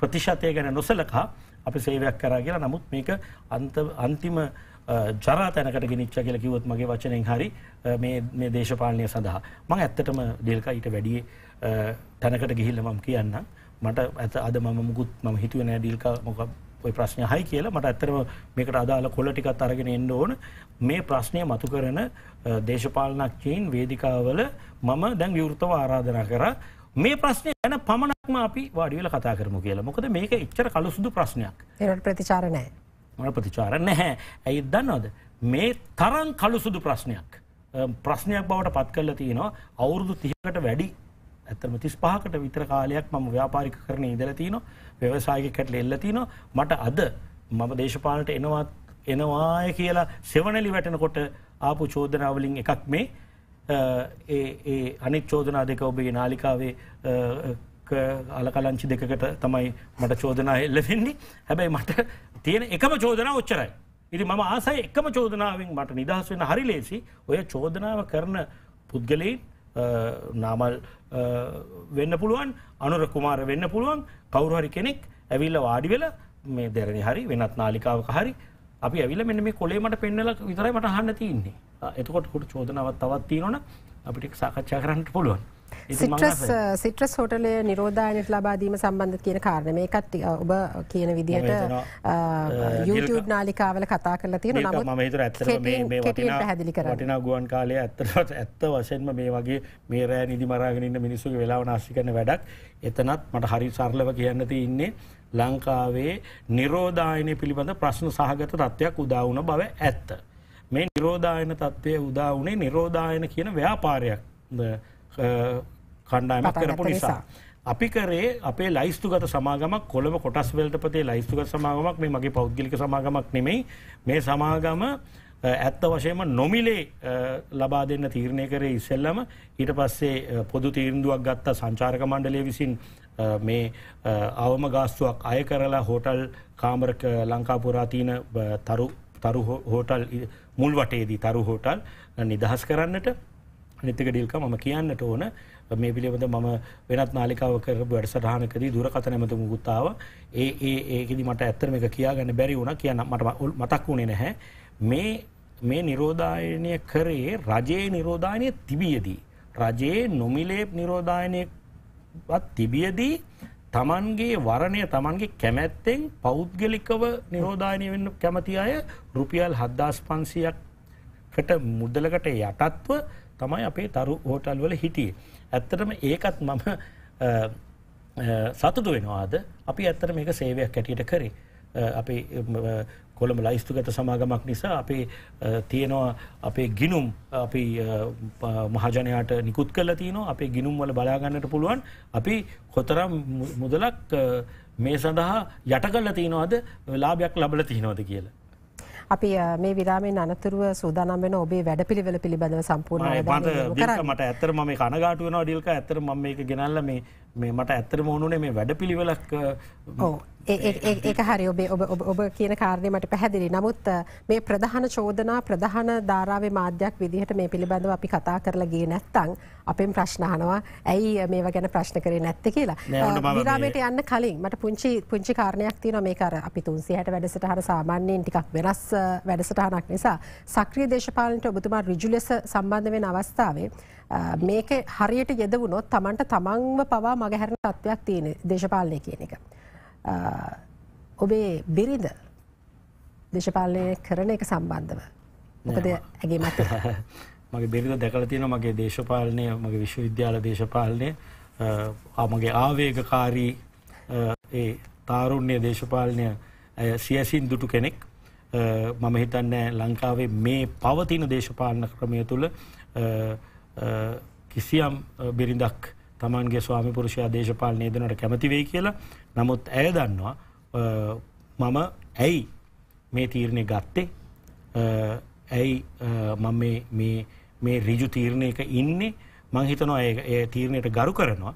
ප්‍රතිශතය ගැන නොසලකා අපි සේවයක් කරා කියලා නමුත් මේක අන්තිම ජරා තැනකට ගෙනනිච්ච කියල කිවොත් මගේ වචනයෙන් හරි මේ දේශපාලනය සඳහා. මං ඇත්තටම ඩෙල්කා ඊට වැඩිය තැනකට ගිහිල්ල මම කියන්න මට ඇත අද මම මුකුත් ම හිතුව නෑ ඩිල්කා මොක ඔයි ප්‍රශ්නය හයි කියලා මට ඇත්තරම මේකට අදාල කොල ටිකත් අරගෙන එන්න ඕන මේ ප්‍රශ්නය මතු කරන දේශපාලනක්ෂයෙන් වේදිකාවල මම දැන් විවෘතව ආරාධනා කර මේ ප්‍රශ්නය ගැන පමණක්ම අපි වාඩිවෙල කතා කරමු කියලා මොකද මේක එච්චර කලුසුදු ප්‍රශ්නයක් ඒට ප්‍රතිචාර නෑ මට ප්‍රතිචාර නැහැ ඇයි දන්නවද මේ තරම් කලුසුදු ප්‍රශ්නයක් ප්‍රශ්නයක් බවට පත් කරලා තියෙනවා අවුරුදු තිහකට වැඩි ඇත්තම තිස් පහකට විතර කාලයක් මම ව්‍යාපාරික කරන ඉදල තියනවා ව්‍යවසායක කටල එල්ල තිනවා මට අද මම දේශපාලට එනවත් එනවාය කියලා සෙවනලි වැටෙනකොට ආපු චෝදනාවලින් එකක් මේ ඒ අනිත් චෝදනා දෙක ඔබේ නාලිකාවේ අලකලංචි දෙකට තමයි මට චෝදනා එල්ලවෙන්නේ හැබැයි මට තියෙන එකම චෝදනා ඔච්චරයි. ඉරි මම ආසයි එකම චෝදනාවෙන් මට නිදහස් වෙන හරි ලේසි ඔය චෝදනාව කරන පුද්ගලයින් නාමල් වෙන්න පුළුවන් අනුර කුමාර වෙන්න පුළුවන් කවුරුහරි කෙනෙක් ඇවිල්ල වාඩිවෙල මේ දෙරනි හරි වෙනත් නාලිකාවක හරි අපි ඇවිල්ලා මෙන්න මේ කොලේ මට පෙන්නලා විතරයි මට අහන්න තියෙන්නේ. එතකොට කුඩු චෝදනාවක් තවත් තියෙනවනම් අපිට සාකච්ඡා කරන්න පුළුවන්. සිට්‍රස් සිට්‍රස් හෝටලය නිරෝධායනයට ලබාදීම සම්බන්ධ කියන කාරණ මේකත් ඔබ කියන විදිහට YouTube නාලිකාවල කතා කරලා තියෙන නමුත් මම හිතර ඇත්තට මේ මේ වටිනා පැහැදිලි කරා වටිනා ගුවන් කාලය ඇත්තට ඇත්ත වශයෙන්ම මේ වගේ මේ රෑ නිදි මරාගෙන ඉන්න මිනිස්සුගේ වෙලාව නාස්ති කරන වැඩක් එතනත් මට හරි සරලව කියන්න තියෙන්නේ ලංකාවේ නිරෝධායනය පිළිබඳ ප්‍රශ්න සහගත තත්ත්වයක් උදාවුන බව ඇත්ත. මේ නිරෝධායන තත්ත්වය උදාවුනේ නිරෝධායන කියන ව්‍යාපාරයක් කණ්ඩායමක් කරපු නිසා. අපි කරේ අපේ ලයිස්තුගත සමාගමක් කොළඹ කොටස් වෙල්ටපතේ ලයිස්තුගත සමාගමක් මේ මගේ පෞද්ගලික සමාගමක් නෙමෙයි මේ සමාගම ඇත්ත වශයම නොමිලේ ලබා දෙන්න තීරණය කරේ ඉස්සෙල්ලම ඊට පස්සේ පොදු තීරණුවක් ගත්තා සංචාරක මණ්ඩලය විසින් මේ අවම ගාස්තුවක් අය කරලා හෝටල් කාමර ලංකාපුරාතියන තරු තරු හෝටල් මුල් වටේදී තරු හෝටල් නිදහස් කරන්නට නිතික ඩිල්ක මම කියන්නට ඕන මේ පිළිබඳ මම වෙනත් නාලිකාව කරපු වැඩසටහනකදී දුරකථන ඇමතුම ගුත්තාව ඒ ඒ ඒකෙදි මට ඇත්තම එක කියාගන්න බැරි වුණා කියන්න මට මතක් වුණේ නැහැ මේ මේ නිරෝධායනය කරේ රජයේ නිරෝධායනය තිබියදී රජයේ නොමිලේප් නිරෝධායනය තිබියදී තමන්ගේ වරණය තමන්ගේ කැමැත්තෙන් පෞද්ගලිකව නිරෝධානය වෙන්න කැමති අය රුපියල් හද්දාස් පන්සියක්කට මුදලකට යටත්ව තමයි අපේ තරු හෝටල් වල හිටියේ. ඇත්තටම ඒකත් මම සතුටු වෙනවාද අපි ඇත්තට මේක සේවයක් ඇටියට කරේ. අපි කොළඹ ලයිස්තුගත සමාගමක් නිසා අපේ තියෙනවා අපේ ගිනුම් අපි මහජනයාට නිකුත් කල තියනවා අපේ ගිනුම් වල බලාගන්නට පුළුවන් අපි කොතරම් මුදලක් මේ සඳහා යටකල්ල තියනවාද ලාභයක් ලබල තියනවද කියලා. අපි මේ විරාමෙන් අනතුරුව සූදානම් වෙන ඔබේ වැඩ පිළිවෙල පිළිබඳව සම්පූර්ණ මට ඇතර ම කනගාටුවන ඩිල්ක ඇතර ම එක ගෙනල්ල මේ මේ මට ඇත්තර මුණුනේ මේ වැඩපිළිවෙලක් ඒක හරි ඔබේ ඔබ ඔබ ඔබ කියන කාරණය මට පැහැදිලි නමුත් මේ ප්‍රධාන චෝදනා ප්‍රධාන ධාරාවේ මාධ්‍යයක් විදිහට මේ පිළිබඳව අපි කතා කරලා ගියේ නැත්තම් අපෙන් ප්‍රශ්නහනවා ඇයි මේවා ගැන ප්‍රශ්න කරේ නැත්ත කියලා විරාමයට යන්න කලින් මට පුංචි පුංචි කාරණයක් තියෙනවා මේක අර අපි 300ට වැඩසටහන සාමාන්‍යයෙන් ටිකක් වෙනස් වැඩසටහනක් නිසා සක්‍රීය දේශපාලනට ඔබතුමා ඍජු ලෙස සම්බන්ධ වෙන අවස්ථාවේ මේක හරියට යෙදවුණොත් තමන්ට තමන්ව පවා මගහැරණ තත්ත්වයක් තියෙන දේශපාලනය කියන එක. ඔබේ බිරිඳ දේශපාලනය කරන එක සම්බන්ධව. මොකද ඇගේ මත මගේ බිරිඳ දැකල තියෙන මගේ දේශපාලනය මගේ විශ්වවිද්‍යාල දේශපාලනය මගේ ආවේගකාරී ඒ තාරුණ්‍ය දේශපාලනය සියසින් දුටු කෙනෙක් මම හිතන්නෑ ලංකාවේ මේ පවතින දේශපාලන ක්‍රමය තුළ කිසියම් බිරිඳක් තමන්ගේ ස්වාමි පුරුෂයා දේශපාලනය දනට කැමතිවේ කියලා නමුත් ඇය දන්නවා මම ඇයි මේ තීරණය ගත්තේ ඇයි මම මේ රිජු තීරණයක ඉන්නේ මං හිතනවා ඒ තීරණයට ගරු කරනවා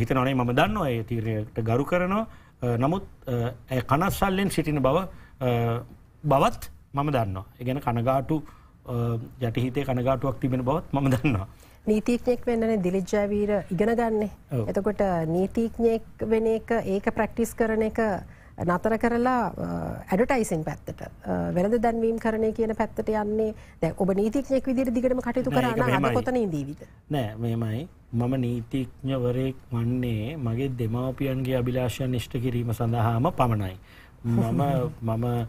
හිත නොනේ මම දන්නවා ඒ තීරණයට ගරු කරනවා නමුත් කනස්සල්ලෙන් සිටින බව බවත් මම දන්නවා. ගැන කනගාටු යටහිතේ කනගාටුවක් තිබෙන බවත් මම දන්නවා. නීතිීක්ඥෙක් වෙන්නන දිලිජ්ජාවීර ඉගෙන ගන්නේ. එතකොට නීතිීක්ඥෙක් වෙන එක ඒක ප්‍රක්ටිස් කරන එක නතර කරලා ඇඩටයිසින් පැත්තට වෙළඳ දැන්වීම් කරනය කියන පැත්තට යන්නේ දැ ඔබ නීතිීක්ඥෙක් විදිර දිගටම කටයුතු කරන්න කොතන දීවිද. නෑ මෙමයි මම නීතිඥවරයෙක් වන්නේ මගේ දෙමාපියන්ගේ අභිලාෂය නිෂ්ට කිරීම සඳහාම පමණයි. මම මම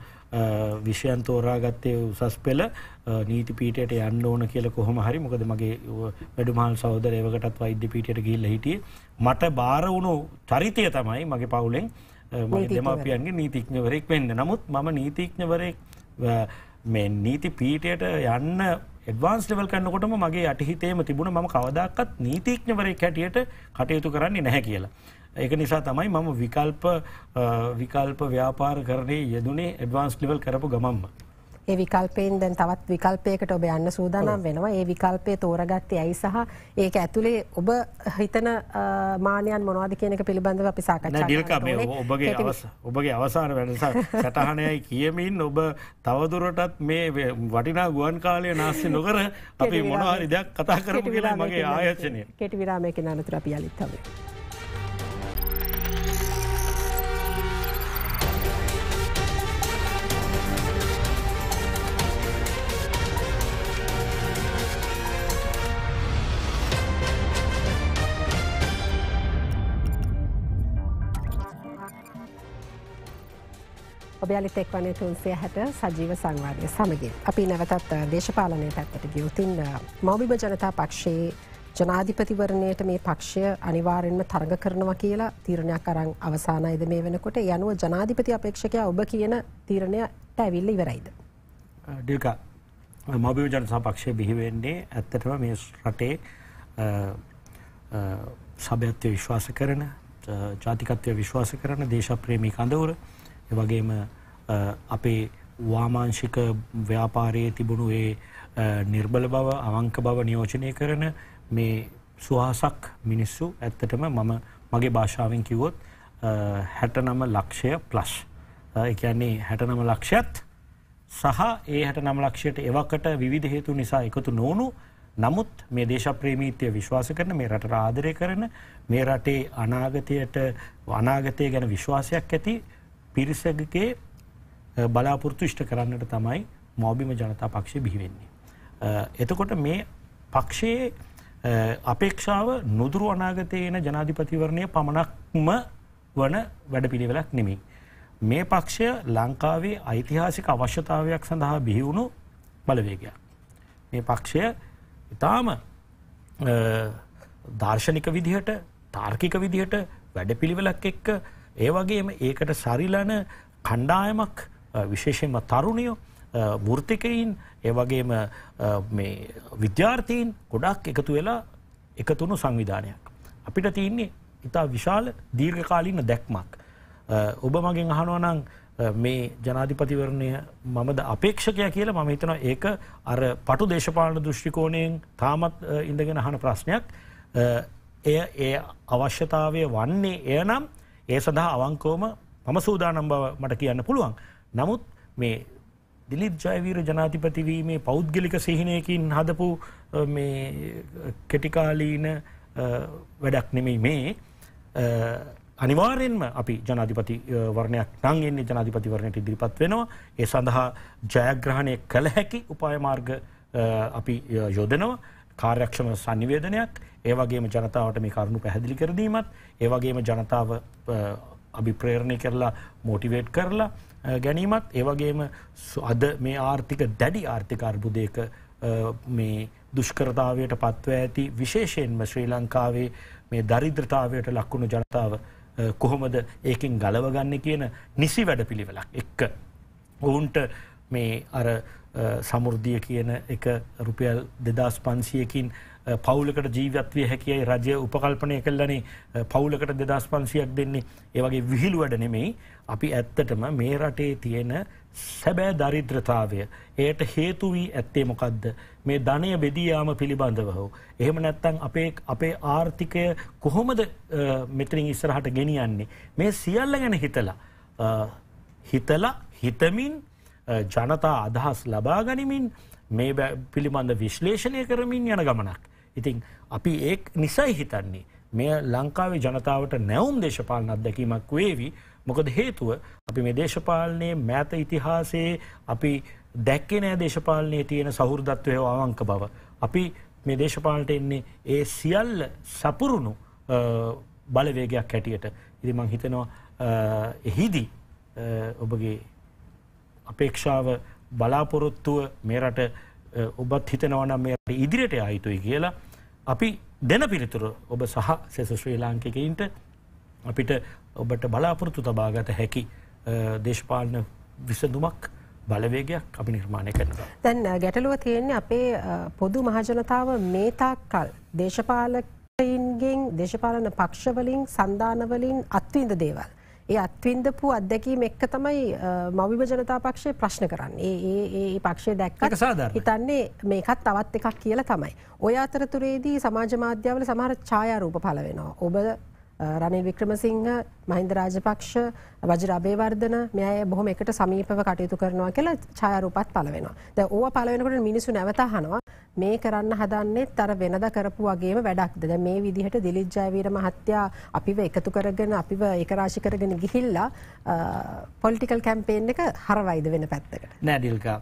විෂයන් තෝරාගත්තේ උසස් පෙළ නීති පීටයට යන්න ඕන කියල කොහොම හරි මොකද මගේ වැඩුමහල් සෞදර ඒවකටත් වෛද්‍ය පීටයට ගිල්ල හිටිය මට බාර වුණු චරිතය තමයි මගේ පවුලෙන් දෙමාපියන්ගේ නීතිඥවරෙක් වෙන්න නමුත් මම නීතිඥවරෙක් මේ නීති පීටයට යන්න එඩවාන්ස් ලෙවල් කන්නකොටම මගේ අටිහිතේම තිබුණ ම කවදක්කත් නීතිඥවරෙක් හැටියට කටයුතු කරන්නේ නැහැ කියලා. ඒක නිසා තමයි මම විකල්ප විකල්ප ව්‍යාපාර කරණය යෙදුනේ එඩ්වාන්ස් ලිවල් කරපු ගමම්ම. ඒ විකල්පයෙන් දැන් තවත් විකල්පයකට ඔබ යන්න සූදානම් වෙනවා ඒ විකල්පය තෝරගත්තේ ඇයි සහ ඒක ඇතුළේ ඔබ හිතන මානයන් මොනවාද කියනක පිළිබඳව අපි සාකච්ා ඔබගේ ඔබගේ අවසාන වැඩස සටහනයයි කියමින් ඔබ තවදුරටත් මේ වටිනා ගුවන් කාලය නාස්සේ නොකර අපි මොනවාරි දෙයක් කතා කරපු කියලා මගේ ආයචනය කෙටි විරාමයක නනතුර අපි අලිත්තවේ. ඔබ අලිතෙක් වන තුන්සේ හැට සජීව සංවාධය සමගින්. අපි නැවතත් දේශපාලනය පැත්තට ගියවතින් මෞබිම ජනතා පක්ෂයේ ජනාධිපතිවරණයට මේ පක්ෂය අනිවාරෙන්ම තරග කරනවා කියලා තීරණයක් අරං අවසානයිද මේ වෙනකොට යනුව ජනාධිපති අපේක්ෂකය ඔබ කියන තීරණය ඇැවිල්ල ඉවරයිද. ඩිල්ක මබිම ජනතා පක්ෂය බිහිවෙන්නේ ඇත්තටම මේ රටේ සභ්‍යත්වය විශ්වාස කරන ජාතිකත්වය විශ්වාස කරන දේශප්‍රේමී කඳවුර ඒ වගේම අපේ වාමාංශික ව්‍යාපාරයේ තිබුණු ඒ නිර්බල බව අවංක බව නියෝජනය කරන මේ සුහසක් මිනිස්සු ඇත්තටම මම මගේ භාෂාවෙන් කිව්වොත් හැටනම ලක්ෂය ප්ලස් එකන්නේ හැටනම ලක්ෂයත් සහ ඒ හැට නම් ලක්ෂයට එවකට විධ හේතු නිසා එකතු නොවනු නමුත් මේ දේශප්‍රේමීත්‍යය විශ්වාස කරන මේ රට ආදරය කරන මේ රටේ අනාගතයට වනාගතය ගැන විශ්වාසයක් ඇති පිරිසගගේ බලාපොරතු ෂ්ට කරන්නට තමයි මෝබිම ජනතා පක්ෂය බිහිවෙන්නේ. එතකොට මේ පක්ෂයේ අපේක්ෂාව නොදුරු අනාගතයන ජනාධිපතිවරණය පමණක්ම වන වැඩ පිළිවෙලක් නෙමෙයි. මේ පක්ෂය ලංකාවේ ඓතිහාසික අවශ්‍යතාවයක් සඳහා බිහිවුණු බලවේගයක්. මේ පක්ෂය ඉතාම දර්ශනික විදිහට තාර්කික විදිහට වැඩ පිළිවෙලක් එක්ක ඒ වගේම ඒකට සරිලන කණ්ඩායමක් විශේෂයෙන්ම තරුණියෝ වෘතිකයින් ඒවගේම විද්‍යාර්ථීන් ගොඩක් එකතු වෙලා එකතුුණු සංවිධානයක්. අපිට තියන්නේ ඉතා විශාල දීර්ඝකාලීන දැක්මක්. ඔබ මගෙන් අහනුවනං මේ ජනාධිපතිවරණය මමද අපේක්ෂකය කියලා මම හිතන ඒක අර පටු දේශපාලන දෘෂ්ටිකෝණයෙන් තාමත් ඉඳගෙන හන ප්‍රශ්නයක් එය ඒ අවශ්‍යතාවය වන්නේ එය නම් ඒ සඳහා අවංකෝම මම සූදානම් බව මට කියන්න පුළුවන්. නමුත් මේ දිලිප් ජයවීර ජනාතිපතිවීමේ පෞද්ගලික සිහිනයකින් හදපු කෙටිකාලීන වැඩක් නෙමෙයි මේ අනිවාරයෙන්ම අපි ජනාධිපති වරණයක් නංගෙන්නේ ජනාධිපතිවරණයට ඉදිරිපත් වෙනවා ඒ සඳහා ජයග්‍රහණය කළ හැකි උපායමාර්ග අපි යොදනවා කාර්යක්ෂම සංනිවේදනයක් ඒවගේම ජනතාවට මේ කරුණු පැහැදිලි කරදීමත් ඒවගේම ජනතාව අභිප්‍රේරණය කරලා මෝටිවේට් කරලා ගැනීමත් ඒවගේම අද මේ ආර්ථික දැඩි ආර්ථික අර්බුදයක මේ දුෂ්කරතාවයට පත්ව ඇති විශේෂයෙන්ම ශ්‍රී ලංකාවේ මේ දරිද්‍රතාවයට ලක්වුණු ජනතාව කොහොමද ඒකින් ගලවගන්න කියන නිසි වැඩ පිළිවෙලක් එක්ක ඔවුන්ට මේ අර සමුෘද්ධිය කියන එක රුපියල් දෙදස් පන්සියකින් පවුලකට ජීවත්වය හැකියි රජය උපකල්පනය කල්ලනේ පවුලකට දෙදස් පන්සියක් දෙන්නේ ඒවගේ විහිල් වැඩ නෙමෙයි අපි ඇත්තටම මේ රටේ තියෙන සැබෑ දරිද්‍රතාවය. එයට හේතු වී ඇත්තේ මොකක්ද. මේ ධනය බෙදීයාම පිළිබඳව හෝ. එහෙම නැත්තං අපේ අපේ ආර්ථිකය කොහොමද මෙතරින් ඉස්සරහට ගෙනියන්නේ. මේ සියල්ල ගැන හිතලා. හිතලා හිතමින් ජනතා අදහස් ලබා ගනිමින් මේ පිළිබඳ විශ්ලේෂණය කරමින් යන ගමනක්. ඉතිං අපි ඒ නිසයි හිතන්නේ. මේ ලංකාවේ ජනතාවට නැවුම් දේශපාලන අත්දැකීමක් වේවි මොකද හේතුව අපි මේ දේශපාලනයේ මෑත ඉතිහාසයේ අපි දැක්කේ නෑ දේශපාලනයේ තියෙන සහෘදත්වය අවංක බව. අපි මේ දේශපාලනට එන්නේ ඒ සියල්ල සපුරුණු බලවේගයක් හැටියට. ඉතින් මං හිතනවා එහිදී ඔබගේ අපේක්ෂාව බලාපොරොත්තුව මේ රට ඔබත් හිතනවනම් මේට ඉදිරියට ආයුතුයි කියලා අපි දෙන පිළිතුර ඔබ සහ සෙස ශ්‍රී ලාංකිකයින්ට අපිට ඔබට බලාපොරොත්තු තබාගත හැකි දේශපාලන විසඳුමක් බලවේගයක් අපි නිර්මාණය කරනවා. දැන් ගැටලුව තියෙන්නේ අපේ පොදු මහජනතාව මේ තාක්කල් දේශපාලකයින්ගෙන් දේශපාලන පක්ෂවලින් සන්ධානවලින් අත්විඳ දේවල්. ඒ අත්වින්දපු අත්දැකීම එක්ක තමයි මවිව ජනතා පක්ෂය ප්‍රශ්න කරන්න ඒ පක්ෂය දැක්කට හිතන්නේ මේකත් තවත් එකක් කියලා තමයි. ඔය අතරතුරේදී සමාජමාධ්‍යාවල සමහර ඡායාරූප පලවෙනවා. ඔබ රනිල් වික්‍රමසිංහ මහින්ද රාජපක්ෂ වජිර අබේවර්ධන මේ අය බොහොම එකට සමීපව කටයුතු කරනවා කියලා ඡායාරූපات පළ වෙනවා. දැන් ඕවා පළ වෙනකොට මිනිස්සු නැවත අහනවා මේ කරන්න හදන්නේ තර වෙනද කරපු වගේම වැඩක්ද? දැන් මේ විදිහට දිලිජ් ජයවීර මහත්තයා අපිව එකතු කරගෙන අපිව ඒකරාශී කරගෙන ගිහිල්ලා පොලිටිකල් කැම්පේන් එක හරවයිද වෙන පැත්තකට. නෑ දිල්කා.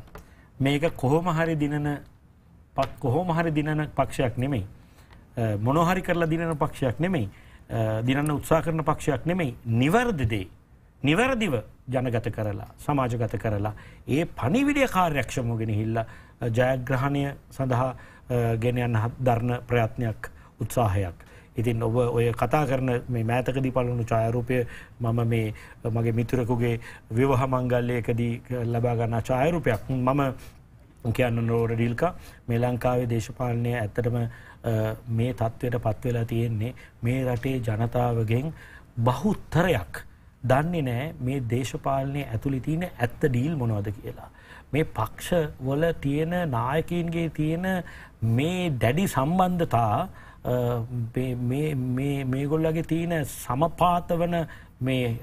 මේක කොහොම හරි දිනන කොහොම හරි දිනන පක්ෂයක් නෙමෙයි. මොනෝහරි කරලා දිනන පක්ෂයක් නෙමෙයි. දිනන්න උත්සා කරන පක්ෂයක් නෙමෙයි නිවැරදිදේ නිවැරදිව ජනගත කරලා සමාජගත කරලා ඒ පනිවිඩිය කාර්යක්ෂමෝගෙන හිල්ල ජයග්‍රහණය සඳහා ගෙනයන් ධර්ණ ප්‍රයත්නයක් උත්සාහයක්. ඉතින් ඔබ ඔය කතා කරන මේ මෑතකදී පලුණු චායරූපය මම මේ මගේ මිතුරකුගේ විවහ මංගල්ලයකදී ලබාගන්නා චායරූපයක් මම කියන්න නෝර ඩිල්ක මේ ලංකාවේ දේශපාලනය ඇත්තටම මේ තත්ත්වයට පත්වෙලා තියෙන්නේ මේ රටේ ජනතාවගෙන් බහුත්තරයක් දන්නේ නෑ මේ දේශපාලනය ඇතුළි තියෙන ඇත්ත ඩීල් මොනවද කියලා. මේ පක්ෂවල තියෙන නායකීන්ගේ තියෙන මේ දැඩි සම්බන්ධතා මේගොල්ලගේ තියෙන සමපාත වන මේ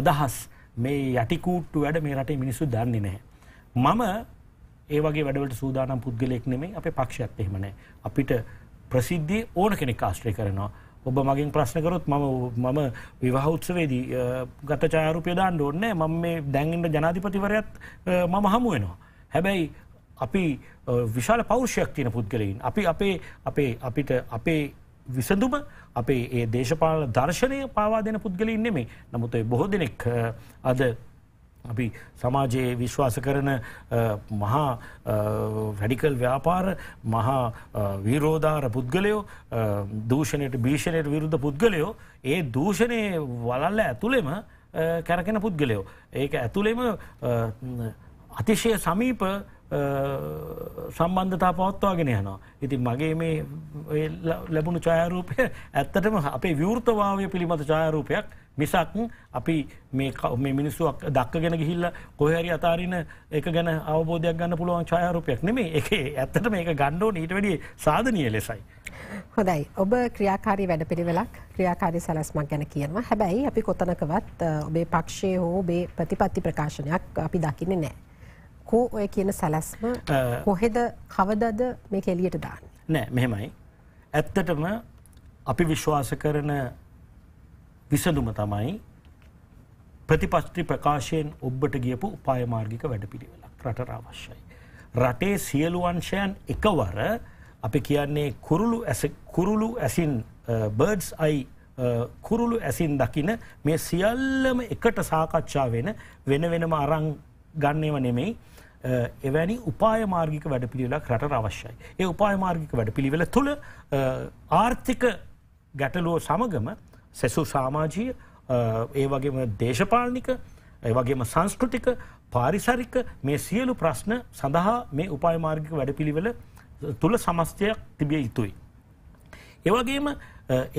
අදහස් මේ යටිකූට්ටු වැඩ මේ රටේ මිනිස්සු දන්නේ නැහැ. මම ඒවගේ වැඩවලට සූදානම් පුද්ගලෙක් නෙමේ අපේ පක්ෂයක්ත් එහෙමනෑ. අපිට ප්‍රසිද්ධිය ඕන කෙනෙක් ආශ්‍රය කරනවා. ඔබ මගින් ප්‍රශ්නකරොත් ම මම විවාහෞත්සවේදී ගත චාරුපය දාන්න ඕන්නෑ මම මේ දැන්ඉට ජනාධිපතිවරයත් මම හමුවෙනවා. හැබැයි අපි විශාල පෞරුෂයක් තියෙන පුද්ගලයින්. අපි අපේ අපේ අපිට අපේ විසඳුම අපේ ඒ දේශපාල දර්ශනය පාවා දෙන පුද්ගලින් නෙමේ නමුතේ බොහෝ දෙනෙක් අද අපි සමාජයේ විශ්වාස කරන මහා වැඩිකල් ව්‍යාපාර මහා වීරෝධාර පුද්ගලයෝ දූෂණයට භීෂණයට විරුද්ධ පුද්ගලයෝ ඒ දූෂණය වලල්ල ඇතුළෙම කැරකෙන පුද්ගලයෝ. ඒක ඇතුළෙම අතිශය සමීප සම්බන්ධතා පවත්වාගෙන යනවා. ඉතින් මගේ මේ ලැබුණු චායරූපය ඇත්තටම අපේ විවෘතභාවය පිළිබඳ චායරූපයක් මිසක් අපි මේ මිනිස්සුවක් දක්කගෙන ගිහිල්ල කොහරි අතාරින එක ගැන අවබෝධයක් ගන්න පුළුවන් ඡායරූපයක් නෙමේ එක ඇත්තට මේක ගණ්ඩෝ ඊට වැඩිය සාධනය ලෙසයි. හොඳයි ඔබ ක්‍රියාකාරී වැඩ පිළිවෙලක් ක්‍රියාකාරි සැලස්මක් ගැන කියනවා හැබැයි අපි කොතනකවත් ඔබේ පක්ෂය හෝ ඔබේ ප්‍රතිපත්ති ප්‍රකාශනයක් අපි දකින්නේ නෑ. කෝ ඔය කියන සැලැස්ම කොහෙද කවදද මේ කෙලියට දාන්න. නෑ මෙහෙමයි. ඇත්තටම අපි විශ්වාස කරන විසඳුම තමයි ප්‍රතිපස්ත්‍රි ප්‍රකාශයෙන් ඔබ්බට ගියපු උපායමාර්ගික වැඩපිළිවෙලක් රටට අවශ්‍යයි. රටේ සියලු අංශයන් එකවර අපි කියන්නේ කුරුළු කුරුළු ඇසින් බර්ඩ්ස් අයි කුරුළු ඇසින් දකින මේ සියල්ලම එකට සාකච්ඡා වෙන වෙන වෙනම අරං ගන්නව නෙමෙයි එවැනි උපාය මාර්ගික වැඩ පිළිවෙලක් රට අවශ්‍යයි. ඒ උපාය මාර්ගික වැඩ පිළිවෙල තුළ ආර්ථික ගැටලුව සමගම සැසු සාමාජීය ඒ වගේම දේශපාලනික වගේම සංස්කෘතික පාරිසරික මේ සියලු ප්‍රශ්න සඳහා මේ උපායමාර්ගික වැඩපිළිවෙල තුළ සමස්තයක් තිබිය යුතුයි. ඒවගේම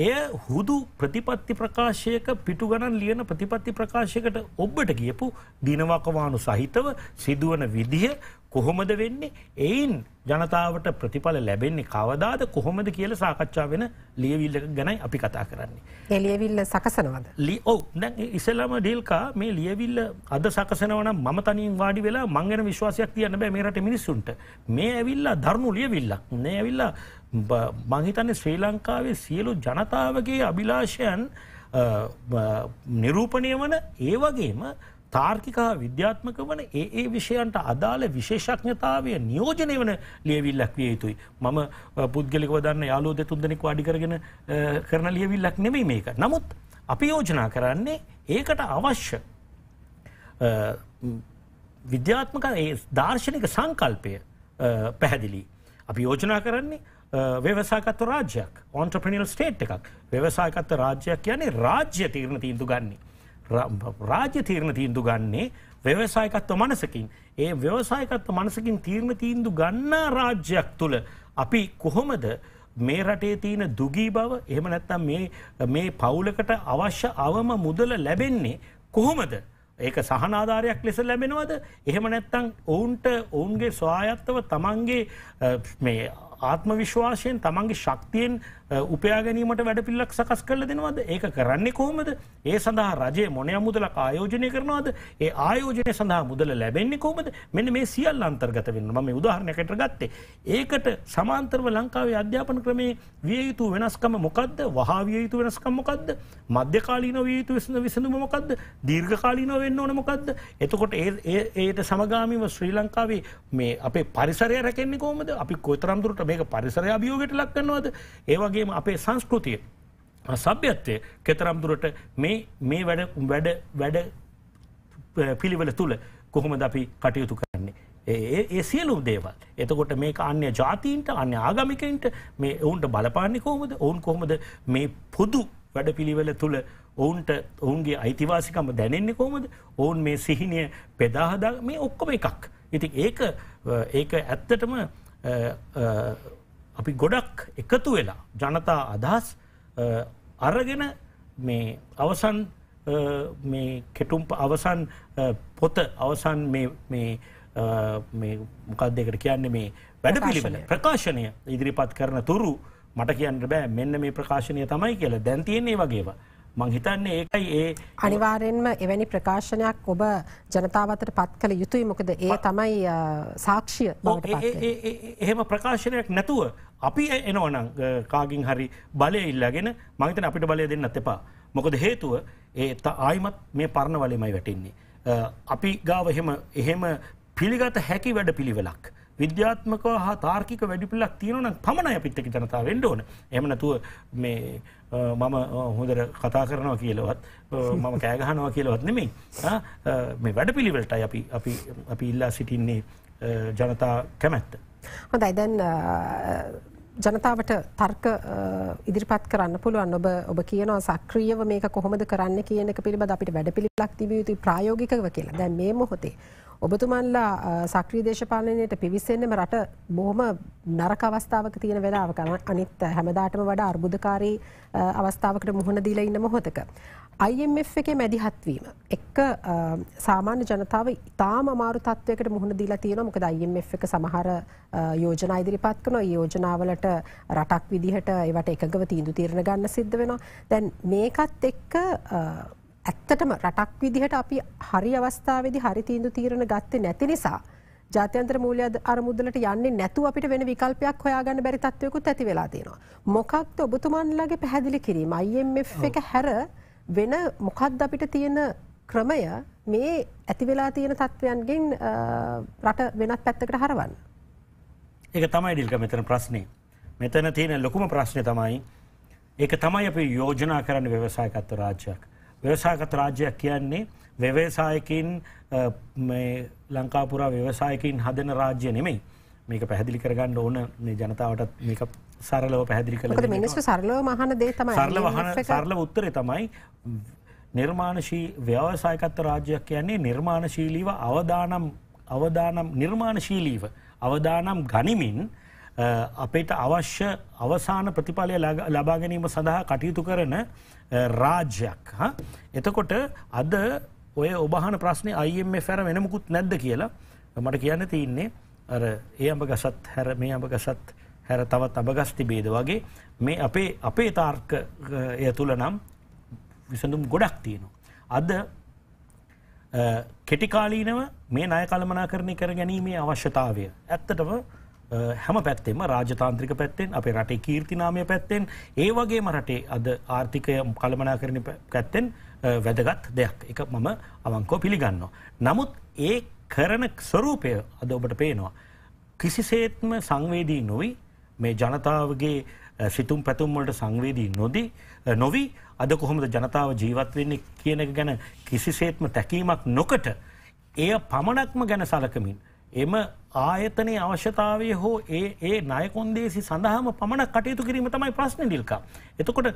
එය හුදු ප්‍රතිපත්ති ප්‍රකාශයක පිටු ගණන් ලියන ප්‍රතිපත්ති ප්‍රකාශයකට ඔබ්බට කියපු දිනවකවානු සහිතව සිදුවන විදිහ කොහොමද වෙන්නේ එයින් ජනතාවට ප්‍රතිඵල ලැබෙන්නේ කවදාද කොහොමද කියල සාකච්ඡා වෙන ලියවිල්ල ගැනයි අපි කතා කරන්නේ. එලියවිල්ල සකසනවද. ලිඔව ඉසලම ඩෙල්කා මේ ලියවිල්ල අද සකසනවන ම තනින් වාඩි වෙලා මංගෙන විශ්වාසයක් තියන්න බෑ මේරට මිනිස්සුන්ට මේ ඇවිල්ලා ධර්මු ලියවිල්ල නෑ ඇවිල්ලා මහිතන්නේ ශ්‍රී ලංකාවේ සියලු ජනතාවගේ අභිලාෂයන් නිරූපණය වන ඒවගේම තාර්කික විද්‍යාත්මක වන ඒ ඒ විෂයන්ට අදාළ විශේෂඥතාවය නියෝජනය වන ලියවිල්ලක් විය යුතුයි. මම පුද්ගලිකව දන්න යාලෝ දෙතුන් දෙනෙක් වාඩි කරගෙන කරන ලියවිල්ලක් නෙමෙයි මේක. නමුත් අපි යෝජනා කරන්නේ ඒකට අවශ්‍ය විද්‍යාත්මක දර්ශනික සංකල්පය පැහැදිලි. අපි යෝජනා කරන්නේ ව්‍යවසාකත්ව රාජ්‍යයක් ඕන්ට්‍රපනිල් ස්ටේට් එකක් ව්‍යවසාකත්ව රාජ්‍යයක් කියන්නේ රාජ්‍ය තීරණ තීන්දු ගන්නේ. රාජ්‍ය තීරණ තීන්දු ගන්නේ ව්‍යවසායකත්ව මනසකින්. ඒ ව්‍යවසායකත්ව මනසකින් තීරණ තීන්දු ගන්න රාජ්‍යයක් තුළ අපි කොහොමද මේ රටේ තියෙන දුගී බව එහෙම නැත්තම් මේ පවුලකට අවශ්‍ය අවම මුදල ලැබෙන්නේ කොහොමද ඒක සහනාධාරයක් ලෙස ලැබෙනවද එහෙම නැත්තං ඔවුන්ට ඔවුන්ගේ ස්වායත්තව තමන්ගේ ආත්ම විශ්වාසයෙන් තමන්ගේ ශක්තියෙන් උපයා ගැනීමට වැඩපිල්ලක් සකස් කරල දෙනවද ඒක කරන්නේ කොහොමද ඒ සඳහා රජය මොනය මුදලක් ආයෝජනය කරනවාද ඒ ආයෝජනය සඳහා මුදල ලැබෙන්නේ කොමද මෙන්න මේ සියල් අන්තර්ගත වන්න ම උදාහරණයකට ගත්තේ ඒකට සමාන්තරව ලංකාවේ අධ්‍යාපන ක්‍රමේ විය යුතු වෙනස්කම මොකක්ද වහා විය යුතු වෙනස්කම් මොකක්ද මධ්‍යකාලීන විය යුතු විසඳ විසඳුම මොකක්ද දීර්ඝකාලීන වෙන්න ඕන මොකක්ද එතකොට ඒයට සමගාමීව ශ්‍රී ලංකාවේ මේ අපේ පරිසරය රැකෙන්නේ කොමද අපි කොතරම්දුරට මේක පරිසරය අභියෝගයට ලක්කන්නවද ඒවගේ වගේම අපේ සංස්කෘතිය සභ්‍යත්වය කෙතරම්දුරට මේ මේ වැඩ වැඩ වැඩ පිළිවෙල තුළ කොහොමද අපි කටයුතු කරන්නේ. ඒ සියලු දේවල්. එතකොට මේ අන්‍ය ජාතීන්ට අන්‍ය ආගමිකයින්ට මේ ඔවුන්ට බලපාන්නේ කොහොමද ඔවුන් කොහොමද මේ පොදු වැඩ පිළිවෙල තුළ ඔවුන්ට ඔවුන්ගේ අයිතිවාසිකම දැනෙන්නේ කොහොමද ඔවුන් මේ සිහිනය පෙදාහදා මේ ඔක්කොම එකක්. ඉතින් ඒක ඒක ඇත්තටම අපි ගොඩක් එකතු වෙලා ජනතා අදහස් අරගෙන මේ අවසන් මේ කෙටුම් අවසන් පොත අවසන් මොකක් දෙකට කියන්න මේ වැඩ පිළිවෙල ප්‍රකාශනය ඉදිරිපත් කරන තුරු මට කියන්න බෑ මෙන්න මේ ප්‍රකාශනය තමයි කියලා දැන්තියෙන්නේ වගේවා මං හිතන්නේ ඒකයි ඒ අනිවාරෙන්ම එවැනි ප්‍රකාශනයක් ඔබ ජනතාවතට පත් කළ යුතුයි මොකද ඒ තමයි සාක්ෂිය එහෙම ප්‍රකාශනයක් නැතුව අපි එනවන කාගින් හරි බලය ඉල්ලාගෙන මහිතන අපිට බලය දෙන්න එපා මොකද හේතුව ඒත ආයිමත් මේ පරණ වලමයි වැටෙන්නේ. අපි ගාව එහෙම පිළිගත හැකි වැඩ පිළිවෙලක්. විද්‍යාත්මක හා තාර්කික වැඩිපිලක් තියෙනවන පමණයි අපිත් එක්ක ජනතාව වෙන්න ඕන. එහෙම නැතුව මේ මම හොඳට කතා කරනවා කියලාවත් මම කෑ ගහනවා කියලාවත් නෙමෙයි. මේ වැඩපිළිවෙලටයි අපි අපි අපි ඉල්ලා සිටින්නේ ජනතා කැමැත්ත. හොඳයි දැන් ජනතාවට තර්ක ඉදිරිපත් කරන්න පුළුවන් ඔබ ඔබ කියනවා සක්‍රියව මේක කොහොමද කරන්න කියන එක පිළිබඳ අපිට වැඩපිළිවෙලක් තිබිය යුතුයි ප්‍රායෝගිකව කියලා. දැන් මේ මොහොතේ ඔබතුමන්ලා සක්‍රී දේශපාලනයට පිවිසෙන්න්නම රට බොහොම නරක අවස්ථාවක තියෙන වෙලාව කන අනිත් හැමදාටම වඩ අර්බුධකාරී අවස්ථාවකට මුහුණ දීලා ඉන්න මොහොතක. IMF එකේ මැදිහත්වීම. එක්ක සාමාන්‍ය ජනතාව ඉතාම අමාරු තත්වයකට මුහුණ දීලා තියෙනවා. මොකද IMF එක සමහර යෝජනා ඉදිරිපත් කරනවා. ඒ යෝජනාවලට රටක් විදිහට ඒවට එකගව තීන්දුව තීරණ ගන්න සිද්ධ වෙනවා. දැන් මේකත් එක්ක ඇත්තටම රටක් විදිහට අපි හරි අවස්ථාවේදී හරි තීන්දුව තීරණ ගත්තේ නැති නිසා ජාත්‍යන්තර මූල්‍ය අරමුදලට යන්නේ නැතුව අපිට වෙන විකල්පයක් හොයාගන්න බැරි තත්වයකුත් ඇති වෙලා තියෙනවා. මොකක්ද ඔබතුමන්ලාගේ පැහැදිලි කිරීම? IMF එක හැර වෙන මොකක්ද අපිට තියෙන ක්‍රමය මේ ඇති වෙලා තියෙන තත්ත්වයන්ගෙන් රට වෙනත් පැත්තකට හරවන්න. ඒක තමයි ඩිල්ක මෙතන ප්‍රශ්නේ. මෙතන තියෙන ලොකුම ප්‍රශ්නය තමයි ඒක තමයි අපි යෝජනා කරන්න ව්‍යවසායකත්ව රාජ්‍යයක්. ව්‍යවසාගත රාජ්‍යයක් කියන්නේ ව්‍යවසායකින් ලංකාපුරා ව්‍යවසායකින් හදන රාජ්‍ය නෙමෙයි මේක පැහදිලි කරගන්න ඕන මේ ජනතාවටත් මේක සරලව පැහදිලි කළ මිනිස්සු සරලව මහන දේ තමයි සරලව සරලව උත්තරේ තමයි නිර්මාණශී ව්‍යවසායකත්ව රාජ්‍යයක් කියන්නේ නිර්මාණශීලීව අවදානම් අවදානම් නිර්මාණශීලීව අවදානම් ගනිමින් අපට අවශ්‍ය අවසාන ප්‍රතිඵලය ලබා ගැනීම සඳහා කටයුතු කරන Eh, රාජ්‍යයක් එතකොට අද ඔය ඔබහන ප්‍රශ්නය අයිම ෆැර වෙනමකුත් නැද්ද කියලා මට කියන්න තියන්නේ අර ඒ අඹ ගසත් හැර මේ අඹ ගසත් හැර තවත් අභගස්ති බේද වගේ මේ අපේ අපේ තාර්ක එය තුළ නම් විසඳුම් ගොඩක් තියෙනවා. අද eh, කෙටිකාලීනව මේ නය කළමනා කරණය කර ගැනීමේ අවශ්‍යතාවය. ඇත්තටව හැම පැත්තෙම රාජතාන්ත්‍රික පැත්තෙන් අප රටේ කීර්තිනාමය පැත්තෙන් ඒ වගේම රටේ අද ආර්ථිකය කළමනා කරන පැත්තෙන් වැදගත් දෙයක් එක මම අවංකෝ පිළිගන්නවා. නමුත් ඒ කරන ස්වරූපය අද ඔබට පේනවා. කිසිසේත්ම සංවේදී නොවයි මේ ජනතාවගේ සිතුම් පැතුම්වලට සංවේදී නොදී නොවී අද කොහොමද ජනතාව ජීවත්වෙන්නේ කියන එක ගැන කිසිසේත්ම තැකීමක් නොකට එය පමණක්ම ගැන සලකමින් එම ආයතනයේ අවශ්‍යතාවය හෝ ඒ ඒ නායකොන්දේසි සඳහාම පමණක් කටයුතු කිරීම තමයි ප්‍රශ්න ඩිල්කා. එතකොට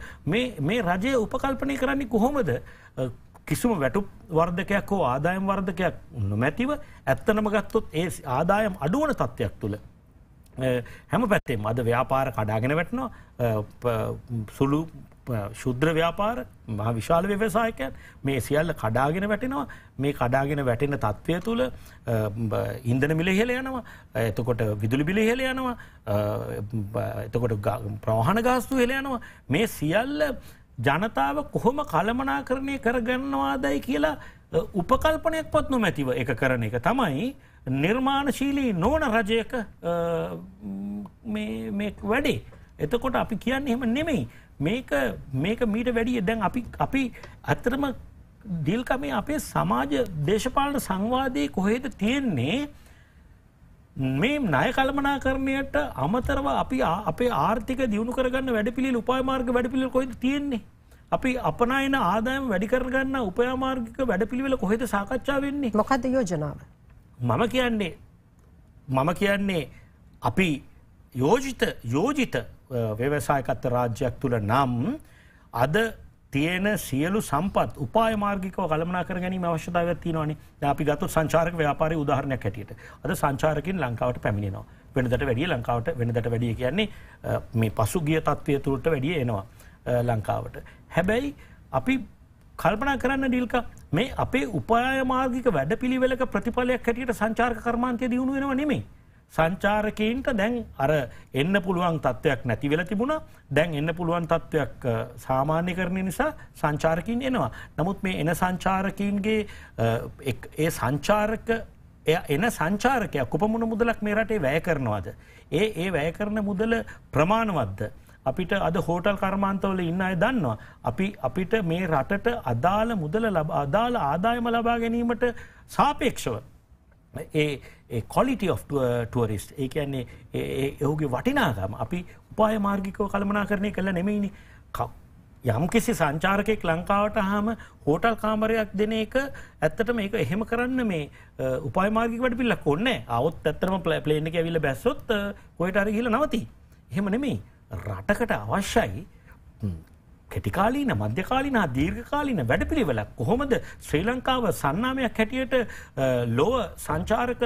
මේ රජය උපකල්පනය කරන්නේ කොහොමද කිසිම වැටු වර්ධකයක් හෝ ආදායම් වර්ධකයක් නොමැතිව ඇත්තනම ගත්තොත් ඒ ආදායම් අඩුවන තත්ත්වයක් තුළ. හැම පැත්තේ මද ව්‍යාපාර කඩාගෙන වැටනවා සුළු ශුද්‍ර ව්‍යාපාර මහ විශාල ව්‍යවසායකයන් මේ සියල්ල කඩාගෙන වැටෙනවා මේ කඩාගෙන වැටෙන තත්ත්වය තුළ ඉන්දන මිල ඉහල යනවා එතකොට විදුලි බිලි ඉහල යනවා එතකොට ප්‍රවාහණ ගාස්තු ඉහල යනවා මේ සියල්ල ජනතාව කොහොම කළමනාකරණය කරගන්නවා දැයි කියලා උපකල්පනයක් පත් නොමැතිව එක කරන එක තමයි නිර්මාණශීලී නෝන රජයක වැඩේ. එතකොට අපි කියන්න එහෙම නෙමෙයි මේක මේක මීට වැඩිය දැන් අපි අපි ඇත්තරම ඩිල්කමේ අපේ සමාජ දේශපාලන සංවාදයේ කොහේද තියෙන්නේ මේ ණය කළමනාකරණයට අමතරව අපි අපේ ආර්ථික දියුණු කරගන්න වැඩපිළිවෙල උපාය මාර්ග වැඩපිළිවෙල කොහෙද තියෙන්නේ? අපි අපනයන ආදායම වැඩි කරගන්න උපාය මාර්ගික වැඩපිළිවෙල කොහෙද සාකච්ඡා වෙන්නේ? මොකද්ද යෝජනාව? මම කියන්නේ මම කියන්නේ අපි යෝජිත යෝජිත ව්‍යවසායකත්ත රාජ්‍යයක් තුළ නම් අද තියෙන සියලු සම්පත් උපායමාර්ගිකව කළමනා කර ගැනීම අවශ්‍යතාව තියෙනවානි අපි ගත්තු සංචාරක ව්‍යාපාරය උදාහරණයක් හැටියට අද සංචාරකින් ලංකාවට පැමිණෙනවා වෙනදට වැඩිය ලංකාවට වෙනදට වැඩිය කියන්නේ මේ පසුගිය තත්ත්වය තුළට වැඩිය එනවා ලංකාවට. හැබැයි අපි කල්පනා කරන්න ඩිල්ක මේ අපේ උපායමාර්ගික වැඩ පිළිවෙලක ප්‍රතිඵලයක් හැටියට සංචාර්ක කර්මාන්තය දියුණු වෙනවා නෙමේ සංචාරකයින්ට දැන් අර එන්න පුළුවන් තත්ත්වයක් නැති වෙලා තිබුණා දැන් එන්න පුළුවන් තත්ත්වයක් සාමාන්‍ය කරණය නිසා සංචාරකින් එනවා. නමුත් මේ එන සංචාරකීන්ගේ ඒ සංචාරක එන සංචාරකය කොපමුණ මුදලක් මේ රටේ වැය කරනවාද. ඒ ඒ වැය කරන මුදල ප්‍රමාණවද්ද. අපිට අද හෝටල් කර්මාන්තවල ඉන්න අය දන්නවා. අපි අපිට මේ රටට අදාළ මුදල අදාළ ආදායම ලබා ගැනීමට සාපේක්ෂව ඒ කොලිටි of ටුවරිස්ට ඒ කියන්නේ එහුගේ වටිනාගම අපි උපාය මාර්ගිකව කළමනා කරණය කළ නෙමෙයිනි යම් කිසි සංචාරකයෙක් ලංකාවට හාම හෝටල් කාමරයක් දෙන එක ඇත්තට මේක එහෙම කරන්න මේ උපයමාර්ගික වැඩ පිල්ලක් ඔන්න අවුත් ඇත්තරම ප්ලේන එක ඇවිල්ල බැස්සොත් කොයට අර ගිල නවති. එහෙම නෙමේ රටකට අවශ්‍යයි කෙටිකාලීන මධ්‍යකාලීන දීර්ඝකාලීන වැඩපිළිවෙලක් කොහොමද ශ්‍රී ලංකාව සන්නාමයක් හැටියට ලොව සංචාරක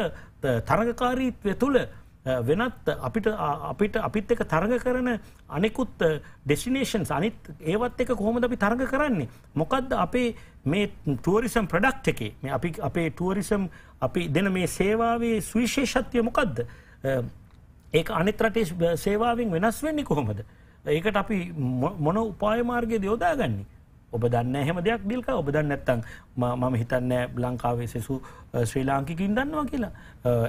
තරගකාරීත්වය තුළ වෙනත් අපිට අපිට අපිත් එක තරග කරන අනෙකුත් ඩෙස්ටිනේෂන්ස් අනිත් ඒවත් එක කොහොමද අපි තරග කරන්නේ මොකක්ද අපේ මේ ටුවරිසම් ප්‍රඩක්් එකේ මේ අපි අපේ ටුවරිසම් අපි දෙන මේ සේවාවේ සුවිශේෂත්වය මොකක්ද ඒක අනිත් රටේ සේවාවෙන් වෙනස් වෙන්නේ කොහොමද ඒකට අපි මොන උපාය මාර්ගයේද යොදාගන්නේ ඔබ දන්න හැම දෙයක් දිල්කා ඔබ දන්න නැත්තම් මම හිතන්නේ ලංකාවේ සෙසු ශ්‍රී ලාංකිකින් දන්නවා කියලා.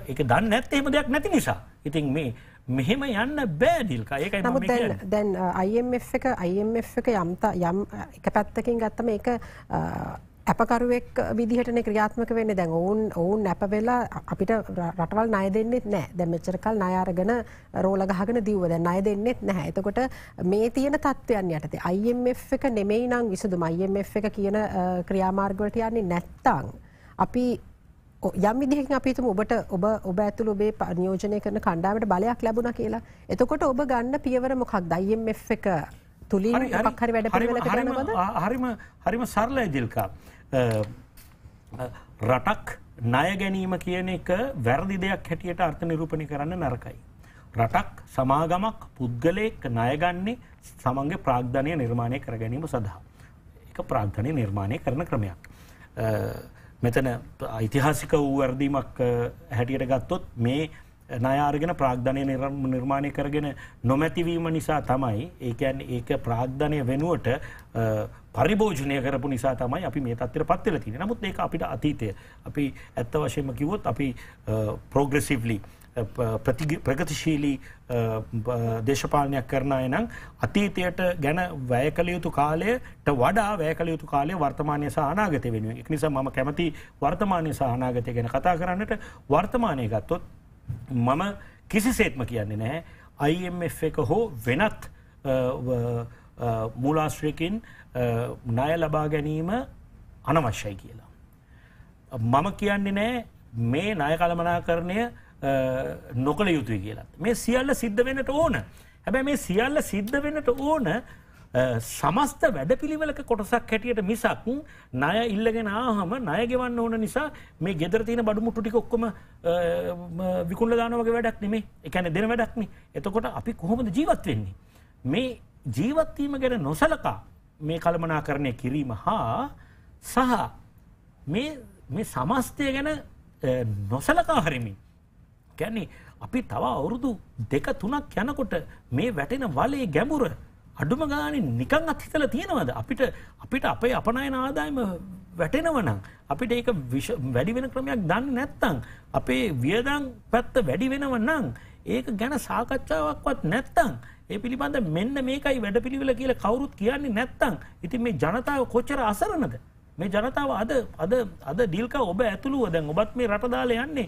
ඒක දන්නේ නැත්නම් එහෙම දෙයක් නැති නිසා. ඉතින් මේ මෙහෙම යන්න බෑ දිල්කා. ඒකයි මම කියන්නේ. නමුත් දැන් දැන් IMF එක IMF එක යම් යම් එක පැත්තකින් ගත්තම ඒක ඇපකරුවෙක් විදිහටන ක්‍රියාත්මක වෙන්න දැන් ඔවුන් ඔවුන් නැප වෙලා අපිට රටවල් නය දෙන්නෙත් නෑ දැමච්චර කල් නයාරගෙන රෝලගහගෙන දව්වද නය දෙන්නෙත් නැහැ එතකොට මේ තියෙන තත්ත්වයන් යටතේ අයිF එක නෙමෙයි නං විසුදුම අයිF එක කියන ක්‍රියාමාර්ගවලට යන්නේ නැත්තං අපි යම් විදිහක අපිතුම ඔබට ඔබ ඔබ ඇතුළ ඔබේ නියෝජනය කරන කණ්ඩාවට බලයක් ලැබුණ කියලා එතකොට ඔබ ගන්න පියවර මොකක් දයිම් එක තුළින් හරි වැඩ හරිම හරිම සරල ඇදිල්කා. රටක් ණය ගැනීම කියන එක වැරදි දෙයක් හැටියට අර්ථ නිරූපණය කරන්න නරකයි. රටක් සමාගමක් පුද්ගලයෙක් ණයගන්නේ සමන්ගේ ප්‍රාග්ධනය නිර්මාණය කර ගැනීම සඳහා. එක ප්‍රාග්ධනය නිර්මාණය කරන ක්‍රමයක්. මෙතන ඓතිහාසික වූ වැරදීමක් හැටියට ගත්තොත් මේ නයාර්ගෙන ප්‍රාග්ධනය නිර්මාණය කරගෙන නොමැතිවීම නිසා තමයි ඒකැන් ඒක ප්‍රාග්ධනය වෙනුවට පරිභෝජනය කරපු නිසා තමයි අපි මේ තත්ත්වයට පත් වෙලා තියෙන්නේ. නමුත් ඒක අපිට අතීතය අපි ඇත්ත වශයෙන්ම කිව්වොත් අපි ප්‍රෝග්‍රෙසිව්ලි ප්‍රගතිශීලී දේශපාලනයක් කරන අය නම් අතීතයට ගැන වැය කළ යුතු කාලයට වඩා වැය කළ යුතු කාලය වර්තමානය සහ අනාගතය වෙනුවෙන්. ඒක නිසා මම කැමති වර්තමානය සහ අනාගතය ගැන කතා කරන්නට වර්තමානය ගත්තොත් මම කිසිසේත්ම කියන්නේ නැහැ IMF එක හෝ වෙනත් මූලාශ්‍රයකින් ණය ලබා ගැනීම අනවශ්‍යයි කියලා. මම කියන්නේ නෑ මේ ණය කළමනාකරණය නොකළ යුතුයි කියලා. මේ සියල්ල සිද්ධ වෙන්නට ඕන. හැබැයි මේ සියල්ල සිද්ධ වෙන්නට ඕන සමස්ත වැඩපිළිවෙලක කොටසක් හැටියට මිසක් ණය ඉල්ලගෙන ආවම ණය ගෙවන්න ඕන නිසා මේ ගෙදර තියෙන බඩු මුට්ටු ටික ඔක්කොම විකුණලා දානවා වගේ වැඩක් නෙමෙයි. ඒ කියන්නේ දෙන වැඩක් නේ. එතකොට අපි කොහොමද ජීවත් වෙන්නේ? මේ ජීවත්වීම ගැන නොසලකා මේ කළමනාකරණය කිරීම හා සහ මේ සමස්තය ගැන නොසලකා හරිමින්. ගැන්නේ අපි තව අවුරුදු දෙක තුනක් යනකොට මේ වැටෙන වලේ ගැඹුර අඩුම ගාන නිකං අත්හිතල තියෙනවද අපිට අපිට අපේ අපනයන ආදායම වැටෙනවනම් අපිට ඒක වැඩි වෙන ක්‍රමයක් දන්න නැත්තං අපේ වියදං පැත්ත වැඩි වෙනව නම් ඒක ගැන සාකච්ඡාවක්වත් නැත්තං ඒ පිළිබඳ මෙන්න මේකයි වැඩ පිළිවෙල කියලා කවුරුත් කියන්නේ නැත්තම් ඉතින් මේ ජනතාව කොච්චර අසරණද මේ ජනතාව අද අද අද ඩිල්කා ඔබ ඇතුළුව දැන් ඔබත් මේ රට දාලා යන්නේ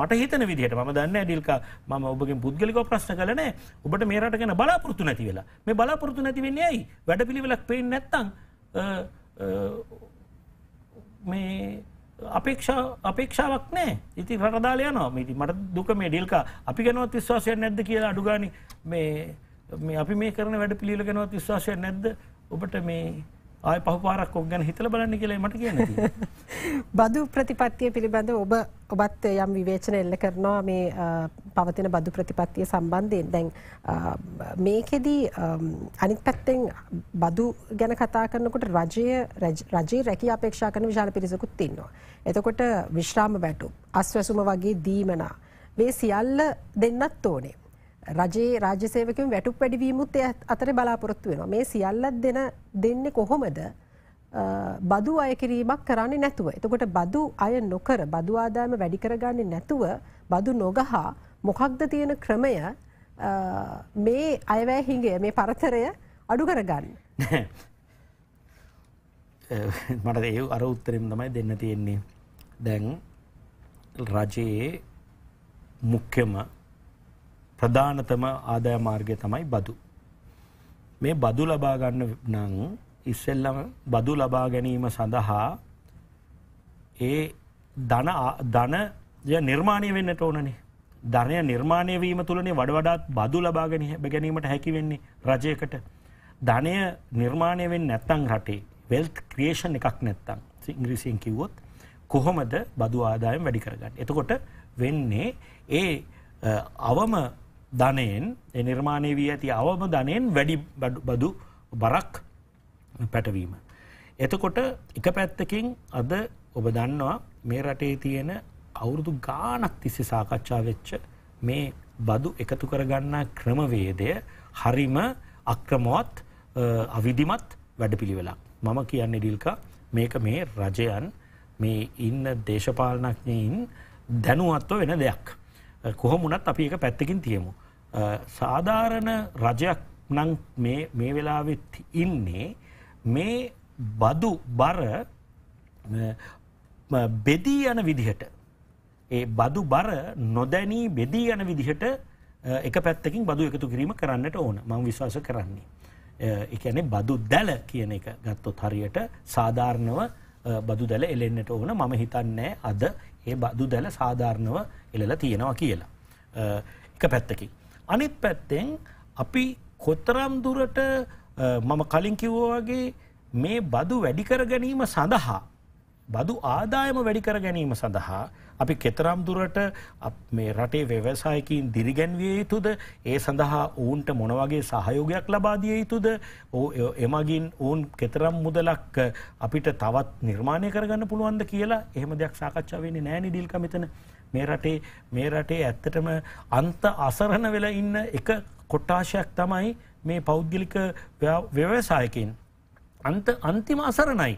මට හිතන විදිහට මම දන්නේ නැහැ ඩිල්කා මම ඔබගෙන් පුද්ගලිකව ප්‍රශ්න කළා නෑ ඔබට මේ රට ගැන බලාපොරොත්තු නැති වෙලා මේ බලාපොරොත්තු නැති වෙන්නේ ඇයි වැඩපිළිවෙලක් පේන්නේ නැත්තම් මේ අපේක්ෂා අපේක්ෂාවක් නෑ ඉතින් රට දාලා යනවා ඉතින් මට දුක මේ ඩිල්කා අපි ගැනවත් විශ්වාසයක් නැද්ද කියලා අඩුගානේ මේ මේ අපි මේ කරන වැඩ පිළිවෙල ගැනවත් විශ්වාසයක් නැද්ද ඔබට මේ ආය පහපාරක් ඔක් ගැන හිතල බලන්න කියලා මට කියන්න බදු ප්‍රතිපත්තිය පිළිබඳ ඔබ ඔබත් යම් විවේචන එල්ල කරනවා මේ පවතින බදු ප්‍රතිපත්තිය සම්බන්ධයෙන් දැන් මේකෙදී අනිත් පැත්තෙන් බදු ගැන කතා කරනකොට රජය රජී රැකී අපේක්ෂා කරන විශාල පිරිසකුත් ඉන්නවා. එතකොට විශ්‍රාම බැටු අස්වැසුම වගේ දීමනා. මේ සියල්ල දෙන්නත් ඕනේ. රජයේ රාජ්‍ය සේවකම වැටුප් වැඩිවීමුත් අතර බලාපොරොත්තු වෙනවා. මේ සියල්ලත් දෙන දෙන්නේ කොහොමද? බදු අය කිරීමක් කරන්නේ නැතුව. එතකොට බදු අය නොකර බදු ආදායම වැඩි කරගන්නේ නැතුව බදු නොගහා මොකක්ද තියෙන ක්‍රමය මේ අයවැය හිඟය මේ පරතරය අඩු කරගන්න. මට ඒ අර උත්තරෙම තමයි දෙන්න තියෙන්නේ. දැන් රජයේ මුඛ්‍යම ප්‍රධානතම ආදාය මාර්ගය තමයි බදු. මේ බදු ලබා ගන්න නම් ඉස්සෙල්ලම බදු ලබා ගැනීම සඳහා ඒ ධන ධනය නිර්මාණය වෙන්නට ඕනනේ. ධනය නිර්මාණය වීම තුලනේ වඩ වඩාත් බදු ලබා ගැනීමට හැකි වෙන්නේ රජයකට. ධනය නිර්මාණය වෙන්නේ නැත්නම් රටේ වෙල්ත් ක්‍රියේෂන් එකක් නැත්නම් ඉංග්‍රීසියෙන් කිව්වොත් කොහොමද බදු ආදායම් වැඩි කරගන්නේ? එතකොට වෙන්නේ ඒ අවම ධනයෙන් ඒ නිර්මාණය වී ඇති අවම ධනයෙන් වැඩි බදු බරක් පැටවීම. එතකොට එක පැත්තකින් අද ඔබ දන්නවා මේ රටේ තියෙන අවුරුදු ගානක් තිස්සේ සාකච්ඡා වෙච්ච මේ බදු එකතු කරගන්න ක්‍රමවේදය හරිම අක්‍රමවත් අවිධිමත් වැඩපිළිවෙලක්. මම කියන්න ඩිල්කා මේක මේ රජයන් මේ ඉන්න දේශපාලනඥයින් දැනුවත්ව වෙන දෙයක්. කොහොමුණත් අපි එක පැත්තකින් තියමු. සාධාරණ රජයක් නං මේ වෙලාවෙත් ඉන්නේ මේ බදු බර බෙදී යන විදිහට. ඒ බදු බර නොදැනී බෙදී යන විදිහට එක පැත්තකින් බදු එකතු කිරීම කරන්නට ඕන මං විශ්වාස කරන්නේ. එකනේ බදු දැල කියන එක ගත්තොත් හරියට සාධාරණව බදු දැල එලෙන්නට ඕන මම හිතන්නේ අද ඒ බදු දැල සාධාරණව එලලා තියෙනවා කියලා. එක පැත්තකින්. අනිත් පැත්තෙන් අපි කොත්තරම් දුරට මම කලින් කිව්වෝගේ මේ බදු වැඩිකර ගැනීම සඳහා බදු ආදායම වැඩිකර ගැනීම සඳහා අපි කෙතරම් දුරට මේ රටේ ව්‍යවසායකින් දිරිගැන්විය යුතුද ඒ සඳහා ඔවුන්ට මොනවගේ සහයෝගයක් ලබාදිය යුතුද එමගින් ඔවුන් කෙතරම් මුදලක් අපිට තවත් නිර්මාණය කරගන්න පුළුවන්ද කියලා එහෙම දෙයක් සාකච්ඡාවෙන්නේ නෑනි ඩිල්ක මෙතන මේ රටේ මේ රටේ ඇත්තටම අන්ත අසරණ වෙලා ඉන්න එක කොට්ටාශයක් තමයි මේ පෞද්ගලික ව්‍යවසායකින් අන්ත අන්තිම අසරණයි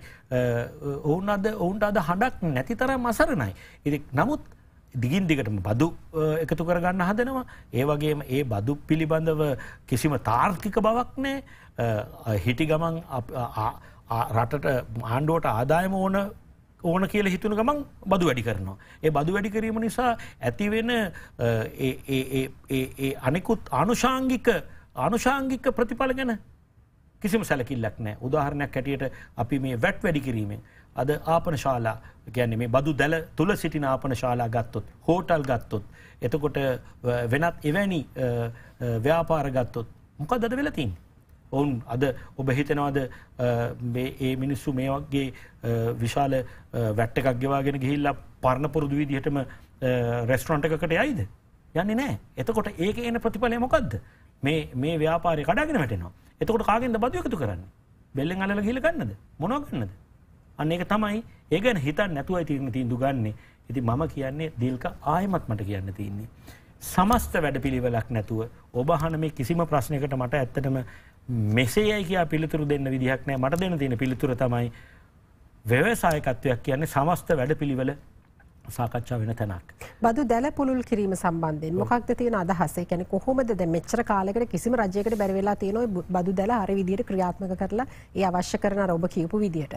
ඔවුන් අද ඔවුන්ට අද හඬක් නැති තරම් අසරණයි. ඉති නමුත් දිගින් දිගටම බදු එකතු කරගන්න හදනවා. ඒ වගේම ඒ බදු පිළිබඳව කිසිම තාර්ථික බවක් නෑ හිටි ගමන් රටට ආණ්ඩුවට ආදායම ඕන ඕන කියල හිතුන ගමන් බදු වැඩි කරනවා. ඒ බදු වැඩිකිරීම නිසා ඇතිවෙන අනෙකුත් ආනුෂාංගික ආනුෂාංගික ප්‍රතිඵල ගැන කිසිම සැලකිල්ලක් නෑ උදාහරණයක් හැටියට අපි මේ වැට් වැඩි කිරීමෙන් අද ආපන ශාලා ගැන මේ බදු දැල තුළ සිටින ආපන ශාලා ගත්තොත් හෝටල් ගත්තොත් එතකොට වෙනත් එවැනි ව්‍යාපාර ගත්තොත් මොකක් දද වෙලතින් ඔවුන් අද ඔබ හිතනවාද ඒ මිනිස්සු මේ වගේ විශාල වැට්ටකක් ගෙවාගෙන ගිහිල්ලා පරණ පුරුදු විදිහටම රෙස්ටරන්ට එකකට යයිද යන්නේ නෑ එතකොට ඒක එන ප්‍රතිඵලය මොකක්ද මේ මේ ව්‍යාපාරය කඩාගෙන වැටෙනවා එතකොට කාගෙන්ද බදු එකතු කරන්න බෙල්ලෙන් අල්ලල ගිහිල්ලා ගන්නද මොනවා ගන්නද අන්න ඒක තමයි ඒ ගැන හිතන්න නැතුවයි තියෙන තීන්දුව ගන්නෙ ඉතින් මම කියන්නේ දීල්ක ආයෙමත් මට කියන්න තියෙන්නේ සමස්ත වැඩ පිළිවෙලක් නැතුව ඔබහන මේ කිසිම ප්‍රශ්නයකට මට ඇත්තටම මෙසේ යයි කියා පිළිතුරු දෙන්න විදිහක් නෑ මට දෙන තියෙන පිළිතුර තමයි ව්‍යවසායකත්වයක් කියන්නේ සමස්ත වැඩ පිළිවල සාකච්ඡා වෙන තැනක්. බදු දැල පුළුල් කිරීම සම්බන්ධයෙන් මොකක්ද තියෙන අදහස? ඒ කියන්නේ කොහොමද දැන් මෙච්චර කාලයකට කිසිම රජයකට බැරි වෙලා තියෙන ওই බදු දැල හරි විදියට ක්‍රියාත්මක කරලා ඒ අවශ්‍ය කරන අර ඔබ කියපු විදියට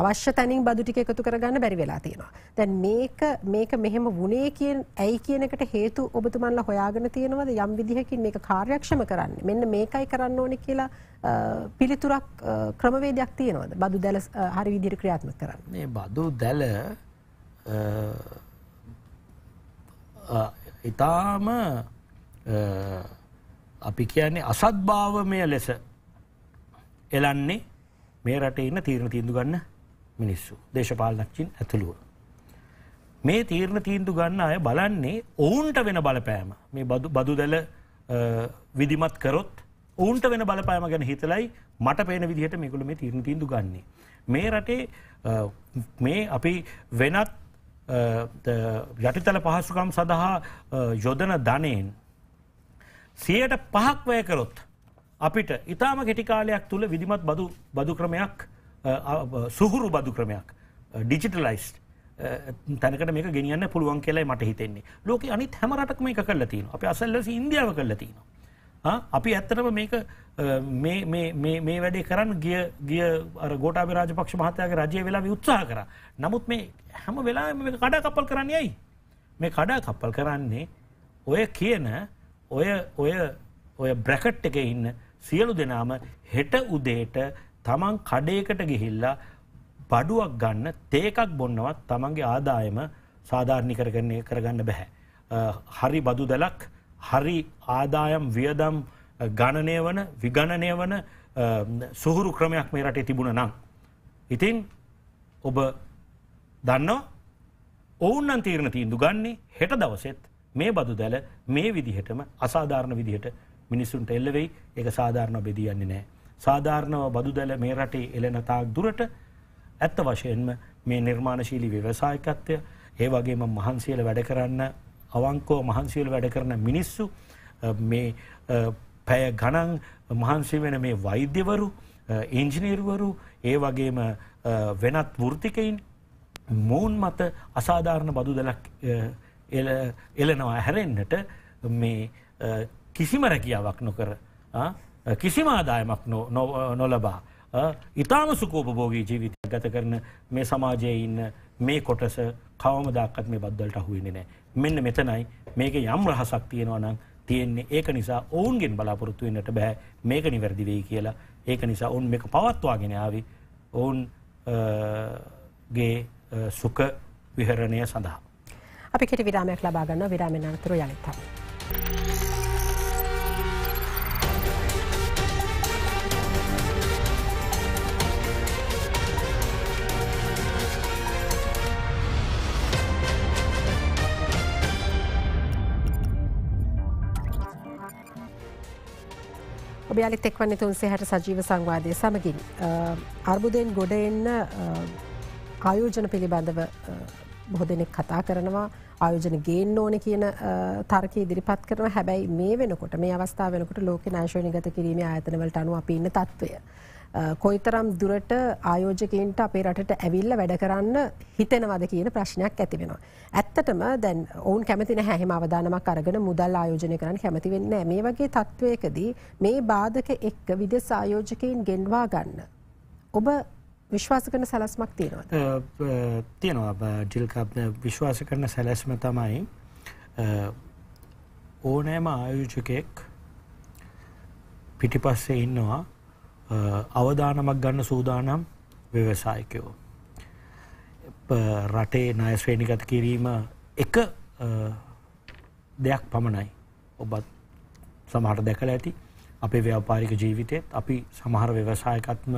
අවශ්‍ය තැනින් බදු ටික එකතු කරගන්න බැරි වෙලා තියෙනවා. දැන් මේක මේක මෙහෙම වුණේ කියන ඇයි කියන එකට හේතු ඔබතුමන්ලා හොයාගෙන තියෙනවද යම් විදිහකින් මේක කාර්යක්ෂම කරන්න. මෙන්න මේකයි කරන්න ඕනේ කියලා පිළිතුරක් ක්‍රමවේදයක් තියෙනවද? බදු දැල හරි විදියට ක්‍රියාත්මක කරන්න. මේ බදු දැල ඉතාම අපි කියන්නේ අසත්භාවමය ලෙස එලන්නේ මේ රටේ ඉන්න තීරණ තීන්දු ගන්න මිනිස්සු දේශපාලනක්චින් ඇතුළුව. මේ තීරණ තීන්දු ගන්න අය බලන්නේ ඔවුන්ට වෙන බලපෑම මේ බදු දැල විදිමත් කරොත් ඔවුන්ට වෙන බලපෑම ගැන හිතලයි මට පේන විදිහට මේකුළු මේ තීරණ තීන්දු ගන්නේ. මේ රටේ මේ අපි වෙනත් යටිතල පහසුකම් සඳහා යොදන ධනයෙන් සියයට පහක් වය කරොත් අපිට ඉතාම ගෙටිකාලයක් තුළ විදිමත් බදු ක්‍රමයක් සුහුරු බදු ක්‍රමයක් ඩිජිටලයිස්ට තැනකට මේ ගෙනියන්න පුළුවන් කියලයි මට හිතෙන්නේ ලෝක අනි හැමරටක්ම එක කරලතින අප අසල්ලස ඉන්දියාව කරලතිනවා අපි ඇත්තටම මේක මේ වැඩේ කරන්න ගිය ගිය ගෝටාබ රාජපක්ෂ මහතයාගේ රජය වෙලා උත්සාහ කර නමුත් මේ හැම වෙලා කඩා කපල් කරන්න යයි මේ කඩා කපල් කරන්නේ ඔය කියන ඔය ඔය ඔය බ්‍රැකට් එක ඉන්න සියලු දෙනාම හෙට උදේට තමන් කඩේකට ගිහිල්ලා බඩුවක් ගන්න තේකක් බොන්නවත් තමන්ගේ ආදායම සාධාරණි කරගන්නේ කරගන්න බැහැ. හරි බදු දලක් හරි ආදායම් වියදම් ගණනය වන විගණනය වන සොහුරු ක්‍රමයක් මේ රටේ තිබුණ නම්. ඉතින් ඔබ දන්නවා ඔවුන්නන් තීරණ තීන්දු ගන්නේ හෙට දවසෙත් මේ බදු දැල මේ විදිහටම අසාධාරණ විදිහට මිනිස්සුන්ට එල්ලවෙයි එක සාධාරණ බෙදියන්නේ නෑ. සාධාරණව බදු දැල මේ රටේ එලෙනතාක් දුරට ඇත්ත වශයෙන්ම මේ නිර්මාණශීලි ව්‍යවසායකත්වය ඒ වගේම මහන්සියල වැඩ කරන්න අවංකෝ මහන්සිවල් වැඩ කරන මිනිස්සු මේ පැය ගණන් මහන්සි වෙන මේ වෛද්‍යවරු ඉංජිනීර්වරු ඒ වගේම වෙනත් වෘතිකයින් මොවුන් මත අසාධාරණ බදුදලක් එලනවා හැරෙන්න්නට මේ කිසිම රැකියාවක් නොකර කිසිම ආදායමක් නොලබා ඉතාම සුකෝපභෝගී ජීවිතය ගත කරන මේ සමාජය ඉන්න මේ කොටස කවමදාක්වත් මේ බද්දලට අහු වෙන්නේ නැහැ. මෙන්න මෙතනයි මේකේ යම් රහසක් තියෙනවා නම් තියෙන්නේ ඒක නිසා ඔවුන්ගෙන් බලාපොරොත්තු වෙන්නට බෑ මේක නිවැරදි වෙයි කියලා. ඒක නිසා ඔවුන් මේක පවත්වාගෙන ආවේ ඔවුන් ගේ සුඛ විහරණය සඳහා. අපි කෙටි විරාමයක් ලබා ගන්නවා විරාමෙන් අනතුරු යලිත්. ඔබයාලෙක් එක්වන්නේ තුන්සේ හැට සජීව සංවාදය සමගින් අර්බුදයෙන් ගොඩ එන්න ආයෝජන පිළිබඳව බොහ දෙනෙක් කතා කරනවා ආයෝජන ගේන්න ඕන කියන තර්ක ඉදිරිපත් කරන හැබැයි මේ වෙනකොට මේ අවස්ථාවනකට ලෝක නශවනගත කිරීම ආතනවලට අනුව අපින්න තත්ත්වය. කොයිතරම් දුරට ආයෝජකයින්ට අපේ රටට ඇවිල්ල වැඩ කරන්න හිතෙනවද කියන ප්‍රශ්නයක් ඇතිවෙනවා. ඇත්තටම දැන් ඔවුන් කැමති හැම අවධානමක් අරගෙන මුදල් ආයෝජනය කරන්න කැමති වෙන්න මේ වගේ තත්ත්වයකදී මේ බාධක එක්ක විදෙස් ආයෝජකයින් ගෙන්වා ගන්න. ඔබ විශ්වාස කරන සැලස්මක් තියෙනවා තියෙනවා ජිල්කප් විශ්වාස කරන සැලැස්ම තමයි ඕනෑම ආයෝජකෙක් පිටිපස්සේ ඉන්නවා අවධානමක් ගන්න සූදානම් ව්‍යවසායකයෝ. රටේ ණය ශ්‍රේණිගත කිරීම එක දෙයක් පමණයි. ඔබත් සමහර දැකල ඇති අපේ ව්‍යාපාරික ජීවිතයත් අපි සමහර ව්‍යවසායකත්ම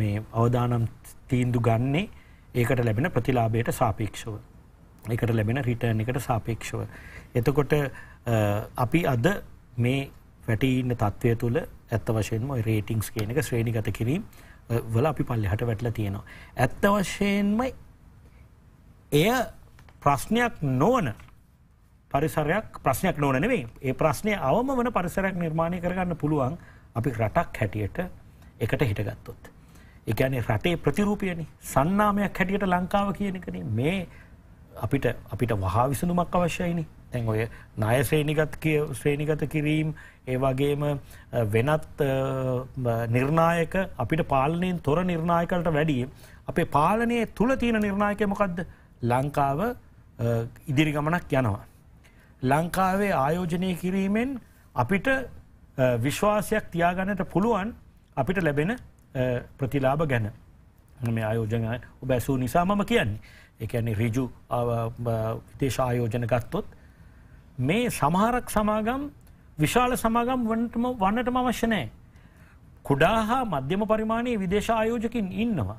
මේ අවධානම් තීන්දු ගන්නේ ඒකට ලැබෙන ප්‍රතිලාභයට සාපේක්ෂව. එකට ලැබෙන රිටර්න් එකට සාපේක්ෂව. එතකොට අපි අද මේ වැටීන්න තත්ත්වය තුළ ඇත්ත වශයෙන්ම රේටිංස් කියන එක ශ්‍රේණිගත කිරීම වල අපි පල්ලෙහට වැටලා තියෙනවා. ඇත්ත වශයෙන්ම එය ප්‍රශ්නයක් නොවන පරිසරයක් ප්‍රශ්නයක් නොවන නෙවෙයි. ඒ ප්‍රශ්නය අවම වන පරිසරයක් නිර්මාණය කරගන්න පුළුවන් අපි රටක් හැටියට එකට හිටගත්තොත්. එකනේ රටේ ප්‍රතිරූපයනි සන්නාමයක් හැටියට ලංකාව කියන එකන මේ අපිට අපිට වහා විසඳුමක් අවශ්‍යයිනි. තැන් ඔය ණය ශ්‍රේණිගත් ශ්‍රේණිගත කිරීම් ඒවගේම වෙනත් නිර්ණායක අපිට පාලනයෙන් තොර නිර්ණායකලට වැඩිය අපේ පාලනයේ තුළ තියෙන නිර්ණායකමකක්ද ලංකාව ඉදිරි ගමනක් යනවා. ලංකාවේ ආයෝජනය කිරීමෙන් අපිට විශ්වාසයක් තියාගන්නට පුළුවන් අපිට ලැබෙන ප්‍රතිලාබ ගැන මේ ආයෝජන ඔබ ඇසූ නිසා මම කියන්නේ එකන්නේ රිජු විදේශ ආයෝජන ගත්තොත් මේ සමහරක් සමාගම් විශාල සමාගම් වනටම වන්නටම අවශ්‍යනෑ. කුඩා හා මධ්‍යම පරිමාණයේ විදේශ ආයෝජකින් ඉන්නවා.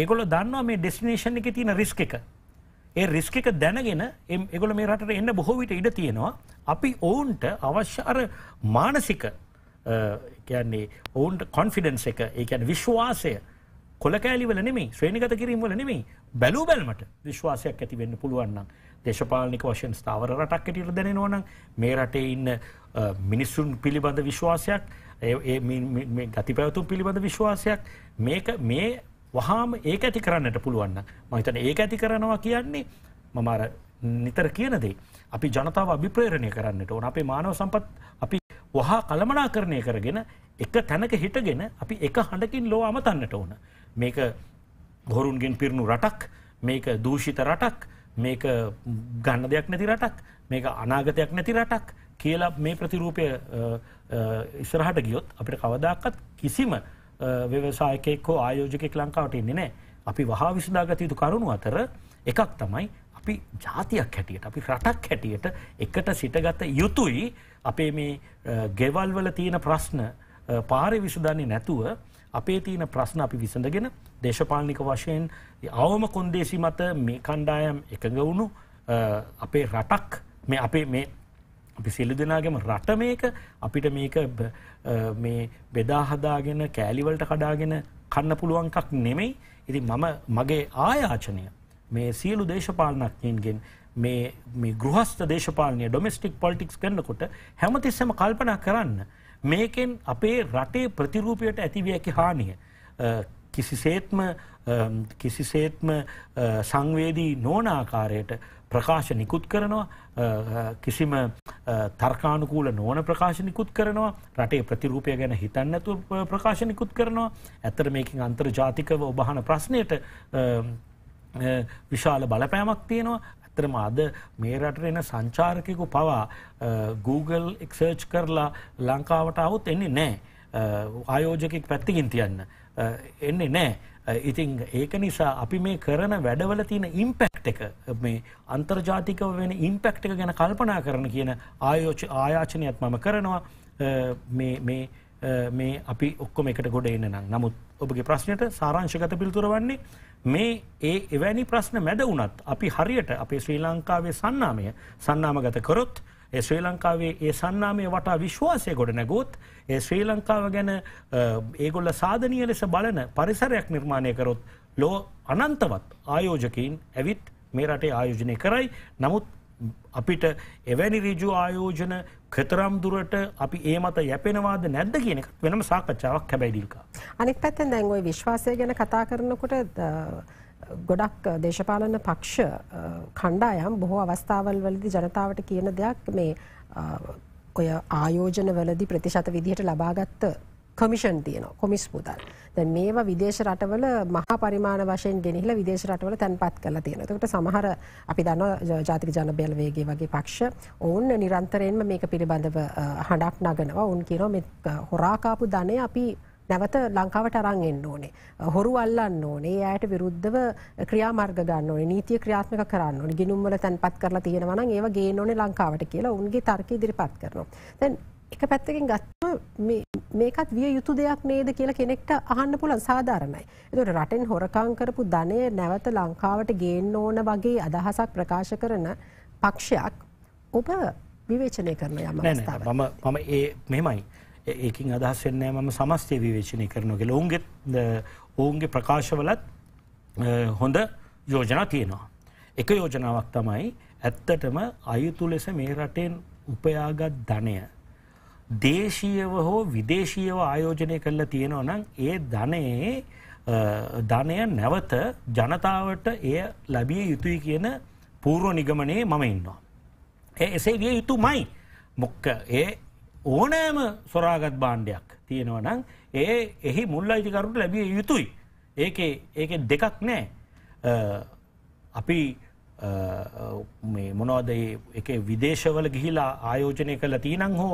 ඒගොල දන්නවා මේ ඩෙස්ටිනේෂන් එක තියෙන රිස්ක එක. ඒ රිස්ක එක දැනගෙන එගොල මේ රටට එන්න බොහෝ විට ඉඩ තියෙනවා. අපි ඔවුන්ට අවශ්‍ය අර මානසික කියන්නේ ඔවුන්ට කොන්ෆිඩන්ස් එක ඒ කියන්නේ විශ්වාසය කොලකෑලිවල නෙමෙයි ශ්‍රේණිගත කිරීමවල නෙමෙයි බැලූ බැලමට විශ්වාසයක් ඇති වෙන්න පුළුවන් නම් දේශපාලනික වශයෙන් ස්ථාවර රටක් ඇටියට දැනෙනවන මේ රටේ ඉන්න මිනිස්සුන් පිළිබඳ විශ්වාසයක් ගති පැවතුම් පිළිබඳ විශ්වාසයක් මේක මේ වහාම ඒ ඇති කරන්නට පුළුවන්න මහිතන ඒ ඇති කරනවා කියන්නේ මමර නිතර කියනදේ. අපි ජනතාව අභිප්‍රේරණය කරන්නට ඕන අපේ මානව සම්පත් අපි වහා කළමනා කරණය කරගෙන එක තැනක හිටගෙන අපි එක හඬකින් ලෝ අමතන්නට ඕන. මේක හොරුන්ගෙන් පිරුණු රටක් මේක දූෂිත රටක් මේක ගන්න දෙයක් නැති රටක් මේක අනාගතයක් නැති රටක් කියලා මේ ප්‍රතිරූපය ඉස්සරහට ගියොත් අපිට කවදක්කත් කිසිම ව්‍යවසායකෙක් හෝ ආයෝජකෙක් ලංකාවට ඉන්නේ නෑ අපි වහා විසදාගත යුතු කරුණු අතර එකක් තමයි අපි ජාතියක් හැටියට අපි රටක් හැටියට එකට සිටගත යුතුයි අපේ මේ ගෙවල් වල තියෙන ප්‍රශ්න පාරය විසඳන්නේ නැතුව අපේ තියෙන ප්‍රශ්න අපි විසඳගෙන දේශපාලනික වශයෙන් අවම කොන්දේසි මත මේ කණ්ඩායම් එකඟ වුණු අපේ රටක් මේ අපේ මේ අපි සිල්ලු දෙනාගම රට මේක අපිට මේක මේ බෙදාහදාගෙන කෑලිවලට කඩාගෙන කන්න පුළුවන්කක් නෙමෙයි ඉති මම මගේ ආයාචනය මේ සියලු දේශපාලනක්ඥන්ගෙන් මේ ගෘහස්ත දේශපාලනය ඩොමස්ටික් පොලිටික්ස් කන්නකොට හැමතිස්සම කල්පනා කරන්න මේකෙන් අපේ රටේ ප්‍රතිරූපයට ඇතිවියකි හානිය කිසිසේත්ම කිසිසේත්ම සංවේදී නෝනාකාරයට ප්‍රකාශ නිකුත් කරනවා කිසිම තර්කානුකූල නෝන ප්‍රකාශ නිකුත් කරනවා රටේ ප්‍රතිරූපය ගැන හිතන්නතු ප්‍රකාශ නිකුත් කරනවා ඇතර මේකින් අන්තර්ජාතිකව ඔබහන ප්‍රශ්නයට විශාල බලපෑමක් තියෙනවා ඇත්තරම අද මේ රට එන සංචාරකයකු පවා Google එක්සර්ච් කරලා ලංකාවට අවුත් එන්නේ නෑ ආයෝජකෙක් පැත්තිකින් තියන්න එන්නේ නෑ ඉතිං ඒක නිසා අපි මේ කරන වැඩවල තියෙන ඉම්පැක්් එක මේ අන්තර්ජාතිකව වෙන ඉම්පැක්් එක ගැන කල්පනා කරන කියන ආයෝච ආයාචනයත් මම කරනවා මේ මේ අපි ඔක්කොම එකට ගොඩ එන්න නම් නමුත් ඔබගේ ප්‍රශ්නයට සාරංශගත පිළිතුර වන්නේ මේ ඒ එවැනි ප්‍රශ්න මැද වුණත් අපි හරියට අපේ ශ්‍රී ලංකාවේ සන්නාමය සන්නාමගත කරොත් ශ්‍රී ලංකාවේ ඒ සන්නාමය වටා විශ්වාසය ගොඩ නැගොත් ඒ ශ්‍රී ලංකාව ගැන ඒගොල්ල සාධනය ලෙස බලන පරිසරයක් නිර්මාණය කරොත් ලෝ අනන්තවත් ආයෝජකයින් ඇවිත් මේ රටේ ආයෝජනය කරයි නමුත් අපිට එවැනි රිජු ආයෝජන කතරම් දුරට අපි ඒ මත යැපෙනවාද නැද්ද කියන වෙනම සාකච්ඡාවක් හැබැයිඩිල්ක අනෙක් පැත්තෙන් දැන් ඔය විශ්වාසය ගැන කතා කරනකොට ගොඩක් දේශපාලන පක්ෂ කණ්ඩායම් බොහෝ අවස්ථාවල් වලදි ජනතාවට කියන දෙයක් මේ ඔය ආයෝජන වලදි ප්‍රතිශත විදිහට ලබාගත්ත කමිෂන් තියන කොමිස් පුතල් දැ මේවා විදේශ රටවල මහ පරිමාණ වශයෙන් ගෙනහිල විදේශ රටවල තැන්පත් කල තියෙනකට සමහර අපි දන්න ජාතික ජනබයල වේගේ වගේ පක්ෂ ඔවුන් නිරන්තරයෙන්ම මේක පිළිබඳව හඩක් නගෙනවා උන් කියනෝ හොරාකාපු ධනය අපි නැවත ලංකාවට අරන් එන්න ඕනේ. හොරු අල්ලන්න ඕනේ. ඇයට විරුද්ධව ක්‍රියාමාර්ග ගන්න ඕනේ. නීතිය ක්‍රියාත්මක කරන්න ඕනේ. ගිණුම් වල තැන්පත් කරලා තියෙනවා නම් ඒව ගේන්න ඕනේ ලංකාවට කියලා උන්ගේ තර්ක ඉදිරිපත් කරනවා. දැන් එක පැත්තකින් ගත්තම මේකත් විය යුතු දෙයක් නේද කියලා කෙනෙක්ට අහන්න පුළුවන් සාධාරණයි. ඒතකොට රටෙන් හොරකම් කරපු ධනය නැවත ලංකාවට ගේන්න ඕන වගේ අදහසක් ප්‍රකාශ කරන පක්ෂයක් ඔබ විවේචනය කරන යම් අවස්ථාවක්. මම මම ඒ මෙහෙමයි. ඒකින් අදහස් වෙන්නේ මම සමස්තය විවේචනය කරනවා කියලා. ඔවුන්ගේ ඔවුන්ගේ ප්‍රකාශවලත් හොඳ යෝජනා තියෙනවා. එක යෝජනාවක් තමයි ඇත්තටම අයුතු ලෙස මේ රටෙන් උපයාගත් ධනය දේශීයව හෝ විදේශීයව ආයෝජනය කරලා තියෙනවා නම් ඒ ධනයේ ධනය නැවත ජනතාවට එය ලැබිය යුතුයි කියන පූර්ව නිගමනයේ මම ඉන්නවා. එසේ විය යුතුමයි. මොක්ක ඒ ඕනෑම සොරාගත් බාණ්ඩයක් තියෙනවනම් ඒ එහි මුල් අයිතිකරුට ලැබිය යුතුයි. ඒක ඒක දෙකක් නෑ. අපි මොනවද එක විදේශවල ගිහිලා ආයෝජනය කළ තිීනං හෝ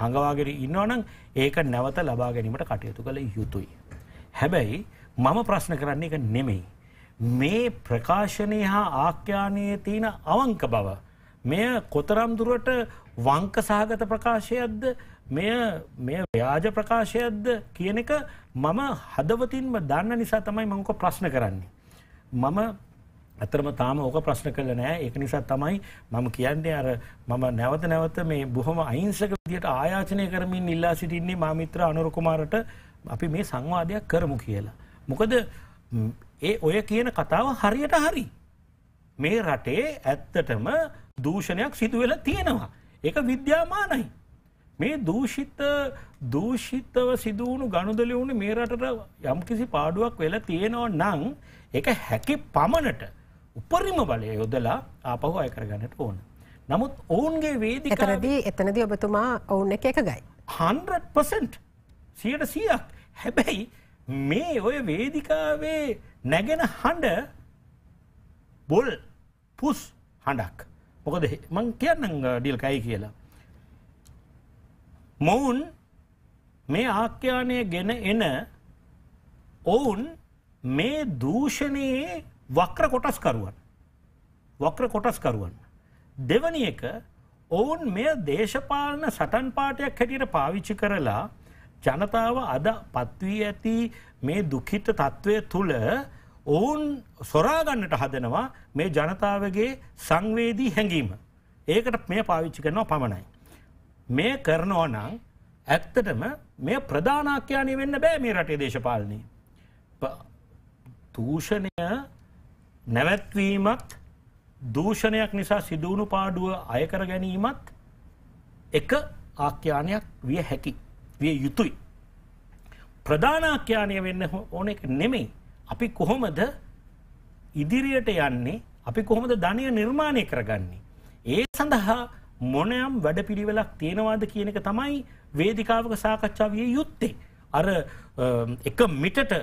හඟවාගෙන ඉන්නවනම් ඒක නැවත ලබා ගැනීමට කටයුතු කළ යුතුයි. හැබැයි මම ප්‍රශ්න කරන්නේ එක නෙමෙයි. මේ ප්‍රකාශනය හා ආඛ්‍යානයේ තියෙන අවංක බව මෙය කොතරම් දුරට වංක සහගත ප්‍රකාශයක්ද මෙය මේ ව්‍යාජ ප්‍රකාශයක්ද කියන එක මම හදවතින්ම දන්න නිසා තමයි මංක ප්‍රශ්න කරන්නේ. මම ඇතරම තාම ඕක ප්‍රශ්න කළ නෑ ඒක නිසා තමයි මම කියන්නේ අර මම නැවත නැවත මේ බොහොම අහිංසක විදියට ආයාචනය කරමින් ඉල්ලා සිටින්නේ මාමිත්‍ර අනුරකුමාරට අපි මේ සංවාදයක් කරමු කියලා. මොකද ඒ ඔය කියන කතාව හරියට හරි. මේ රටේ ඇත්තටම දූෂණයක් සිදු වෙලා තියෙනවා. ඒක විද්‍යාමානයි. මේ දූෂිත දූෂිතව සිදු වුණු ගනුදෙනු වුණේ මේ රටට යම්කිසි පාඩුවක් වෙලා තියෙනවා නම් ඒක හැකි පමණට උපරිම බලය යොදලා ආපහු අය කරගන්නට ඕන. නමුත් ඔවුන්ගේ වේදිකාවේදී එතනදී ඔබතුමා ඔවුන් එක එකගයි. 100% 100%ක් හැබැයි මේ ඔය වේදිකාවේ නැගෙන හඬ බොල් පුස් හඬක්. මොකද මං කියන්න ඩිල්කයි කියලා. මොවුන් මේ ආක්‍යානය ගෙන එන ඔවුන් මේ දූෂණයේ වක්‍ර කොටස්කරුවන්. වක්‍ර කොටස්කරුවන්. දෙවනි එක ඔවුන් මෙය දේශපාලන සටන් පාටයක් හැටියට පාවිච්චි කරලා ජනතාව අද පත්වී ඇති මේ දුකිත තත්ත්වය තුළ ඔවුන් සොරාගන්නට හදනවා මේ ජනතාවගේ සංවේදී හැඟීම. ඒකට මේ පාවිච්චි කරනවා පමණයි. මේ කරනවා නම් ඇත්තටම මේ ප්‍රධානාක්‍යානය වෙන්න බෑ මේ රටේ දේශපාලනය. දූෂණය නැවැත්වීමත් දූෂණයක් නිසා සිදුවුණු පාඩුව අයකර ගැනීමත් එක ආඛ්‍යානයක් විය හැකි විය යුතුයි. ප්‍රධානාඛ්‍යානය වෙන්න ඕන එක නෙමෙයි. අපි කොහොමද ඉදිරියට යන්නේ අපි කොහොමද ධනය නිර්මාණය කරගන්නේ. ඒ සඳහා මොනයම් වැඩපිළිවෙලක් තියෙනවාද කියන එක තමයි වේදිකාවක සාකච්ඡාවිය යුත්තේ. අර එක මිටට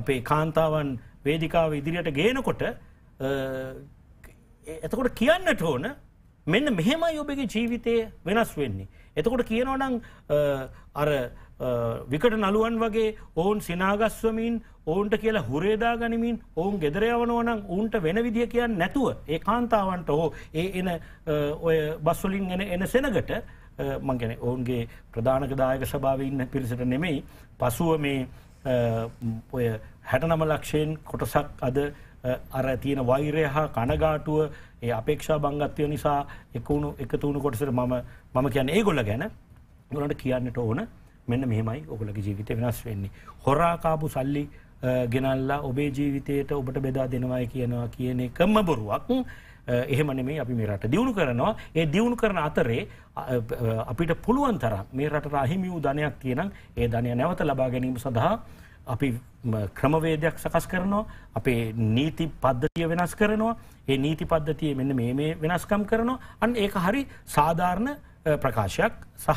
අපේ කාන්තාවන් වේදිකාව ඉදිරියට ගේනකොට එතකොට කියන්නට ඕන මෙන්න මෙහෙමයි ඔබගේ ජීවිතය වෙනස් වෙන්නේ. එතකොට කියනවනම් අර විකට නළුවන් වගේ ඔවුන් සිනාගස්වමින් ඔවුන්ට කියලා හුරේදා ගනිමින් ඔවුන් ගෙදරයවනවනම් ඔවුන්ට වෙන විදිහ කියන්න නැතුව ඒ කාන්තාවන්ට හෝ ඒ එන ඔය බස්වලින් එන එන සෙනගට මංගැන ඔවුන්ගේ ප්‍රධානකදායක සභාවඉන්න පිරිසට නෙමෙයි පසුව මේ ඔය හැටනම ලක්ෂයෙන් කොටසක් අද අර තියෙන වෛරය හා කණගාටුව ඒ අපේක්ෂා බංගත්වය නිසා එකවුණු එකතුුණු කොටසට මම මම කියන්න ඒ ගොල්ල ගැන ගොලට කියන්නට ඕන මෙන්න මෙහෙමයි ඔගලගේ ජීවිතය වෙනස් වෙන්නේ. හොරාකාපු සල්ලි ගෙනල්ලා ඔබේ ජීවිතයට ඔබට බෙදා දෙනවයි කියනවා කියන එකම බොරුවක්. එහෙම නෙමෙයි අපි මේ රට දියුණු කරනවා. ඒ දියුණු කරන අතරේ අපිට පුළුවන් තරම් මේ රටට අහිමි වූ ධනයක් තියෙනම් ඒ ධනය නැවත ලබා ගැනීම සඳහා අපි ක්‍රමවේදයක් සකස් කරනවා අපේ නීති පද්ධතිය වෙනස් කරනවා ඒ නීති පද්ධතිය මෙන්න මේ මේ වෙනස්කම් කරනවා අන්න ඒක හරි සාධාරණ ප්‍රකාශයක් සහ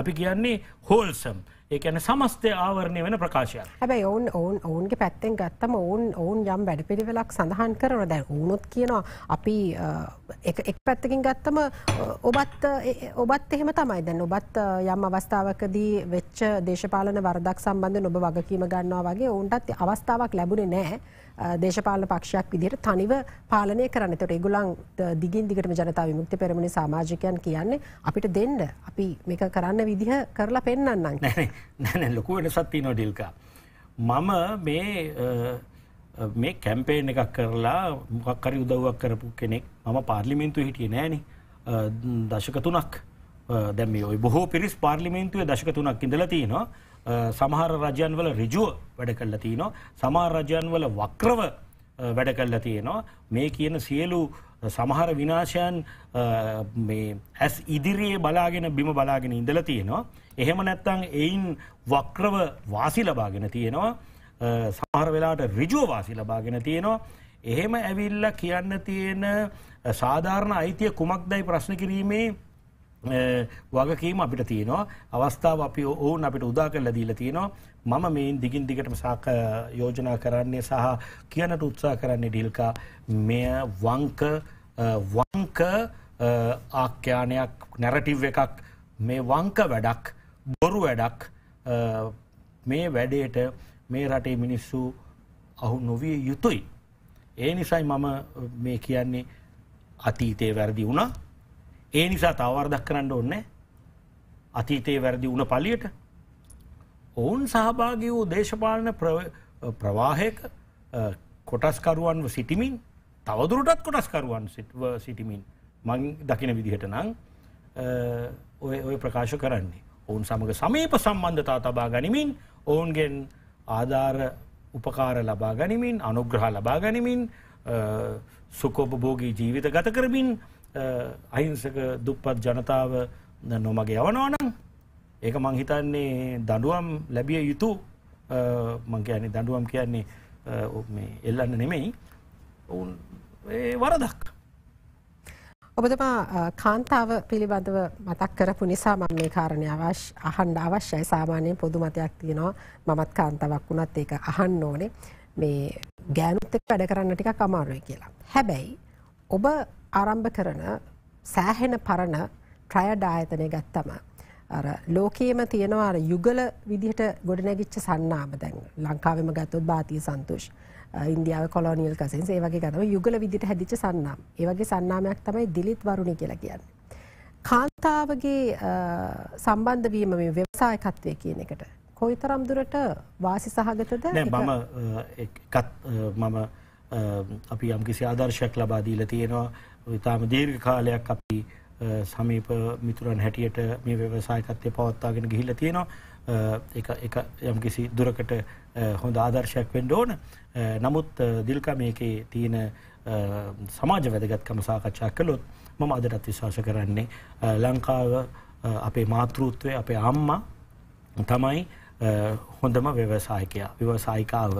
අපි කියන්නේ හෝල්සම් ඒකන සමස්තය ආවරණය වෙන ප්‍රකාශයක් හැබැයි ඔවුන් ඔවුන් ඔවුන්ගේ පැත්තෙන් ගත්තම ඔවුන් ඔවුන් යම් වැඩ පිළිවෙලක් සඳහන් කරන දැ ඕනුත් කියනවා අපි එක් පැත්තකින් ගත්තම ඔබත් ඔබත් එහෙම තමයි දැන් ඔබත් යම් අවස්ථාවකදී වෙච්ච දේශපාලන වරදක් සම්බන්ධ ඔබ වගකීම ගන්නවා වගේ ඔවුන්ටත් අවස්ථාවක් ලැබුණේ නෑ දේශපාලන පක්ෂයක් විදිහට තනිව පාලනය කරන්න. ඒතකොට ඒගොල්ලන් දිගින් දිගටම ජනතා විමුක්ති පෙරමුණේ සමාජිකයන් කියන්නේ අපිට දෙන්න අපි මේක කරන්න විදිහ කරලා පෙන්වන්නම්. නෑ නෑ ලොකු වෙනසක් තියෙනවා ඩිල්කා. මම මේ මේ කැම්පේන් එකක් කරලා මොකක් හරි උදව්වක් කරපු කෙනෙක් මම පාර්ලිමේන්තුවේ හිටියේ නෑනේ. දශක තුනක් දැන් මේ ওই බොහෝ පිරිස් පාර්ලිමේන්තුවේ දශක තුනක් ඉඳලා තිනවා. සමහර රජයන් වල රිජුව වැඩ කල්ල තියනවා සමාර රජයන් වල වක්‍රව වැඩ කල්ල තියෙනවා මේ කියන සියලු සමහර විනාශයන් ඇස් ඉදිරියේ බලාගෙන බිම බලාගෙන ඉඳල තියෙනවා. එහෙම නැත්තං එයින් වක්‍රව වාසි ලබාගෙන තියෙනවා සමහර වෙලාට රිජුව වාසි ලබාගෙන තියෙනවා. එහෙම ඇවිල්ල කියන්න තියෙන සාධාරණ අයිතිය කුමක් දැයි ප්‍රශ්න කිරීමේ වගකීම අපිට තියෙනවා අවස්ථාව අපි ඔවුන් අපිට උදා කරලා දීලා තියෙනවා මම මේන් දිගින් දිගටම සාක යෝජනා කරන්නේ සහ කියනට උත්සාහ කරන්නේ ඩිල්කා මෙය වංක වංක ආඛ්‍යානයක් නැරටිව් එකක් මේ වංක වැඩක් බොරු වැඩක් මේ වැඩේට මේ රටේ මිනිස්සු අහු නොවිය යුතුයි. ඒ නිසයි මම මේ කියන්නේ අතීතය වැරදි වුණා ඒ නිසා තවර්දක් කරන්න ඕන්න අතීතයේ වැරදි වුණ පලියට ඔවුන් සහභාගි වූ දේශපාලන ප්‍රවාහයක කොටස්කරුවන්ව සිටිමින් තවදුරටත් කොටස්කරුවන් සිටිමින් මං දකින විදිහට නං ඔය ඔය ප්‍රකාශ කරන්නේ ඔවුන් සමඟ සමීප සම්බන්ධතා තබා ගනිමින් ඔවුන්ගෙන් ආධාර උපකාර ලබා ගනිමින් අනුග්‍රහ ලබා ගනිමින් සුකෝපභෝගී ජීවිත ගත කරමින් අහිංසක දුප්පත් ජනතාව නොමග යවනවනම් ඒක මං හිතන්නේ දඩුවම් ලැබිය යුතු මං කියන්නේ දඩුවම් කියන්නේ එල්ලන්න නෙමෙයි ඔවුන් වරදක්. ඔබතුමා කාන්තාව පිළිබඳව මතක් කරපු නිසා මම මේ කාරණය අවශ්‍ය අහන්න අවශ්‍යයි සාමාන්‍යයෙන් පොදු මතයක් තියෙනවා මමත් කාන්තාවක් වුණත් ඒක අහන්න ඕනේ මේ ගෑනුත් එක්ක වැඩ කරන්න ටිකක් අමාරුයි කියලා. හැබැයි ඔබ ආරම්භ කරන සෑහෙන පරණ ට්‍රයඩ් ආයතනය ගත්තම. ලෝකයේම තියෙනවා යුගල විදිහට ගොඩනැගිච්ච සන්නාම දැන් ලංකාවම ගත්තොත් භාතිය සන්තුෂ් ඉන්දියාව කොලෝනිියල් කසින් ඒවගේ ගතම යුගල විදිට හැදිච සන්නම් ඒවගේ සන්නාමයක් තමයි දිලිත් වරුණි කියලා කියන්න. කාන්තාවගේ සම්බන්ධවීම මේ ව්‍යවසායකත්වය කියන එකට. කොයි තරම් දුරට වාසි සහගතද මම එකත් මම අපි යම්කිසි ආදර්ශයක් ලබාදීල තියෙනවා ඉතාම දීර්ඝ කාලයක් අපි සමීප මිතුරන් හැටියට මේ ව්‍යවසායකත්වය පවත්වාගෙන ගිහිල්ලා තියෙනවා එක යම්කිසි දුරකට හොඳ ආදර්ශයක් වෙන්න ඕන නමුත් දිල්කා මේකේ තියෙන සමාජ වැදගත්කම සාකච්ඡා කළොත් මම අදටත් විශ්වාස කරන්නේ ලංකාව අපේ මාතෘත්වය අපේ අම්මා තමයි හොඳම ව්‍යවසායකයා ව්‍යවසායිකාව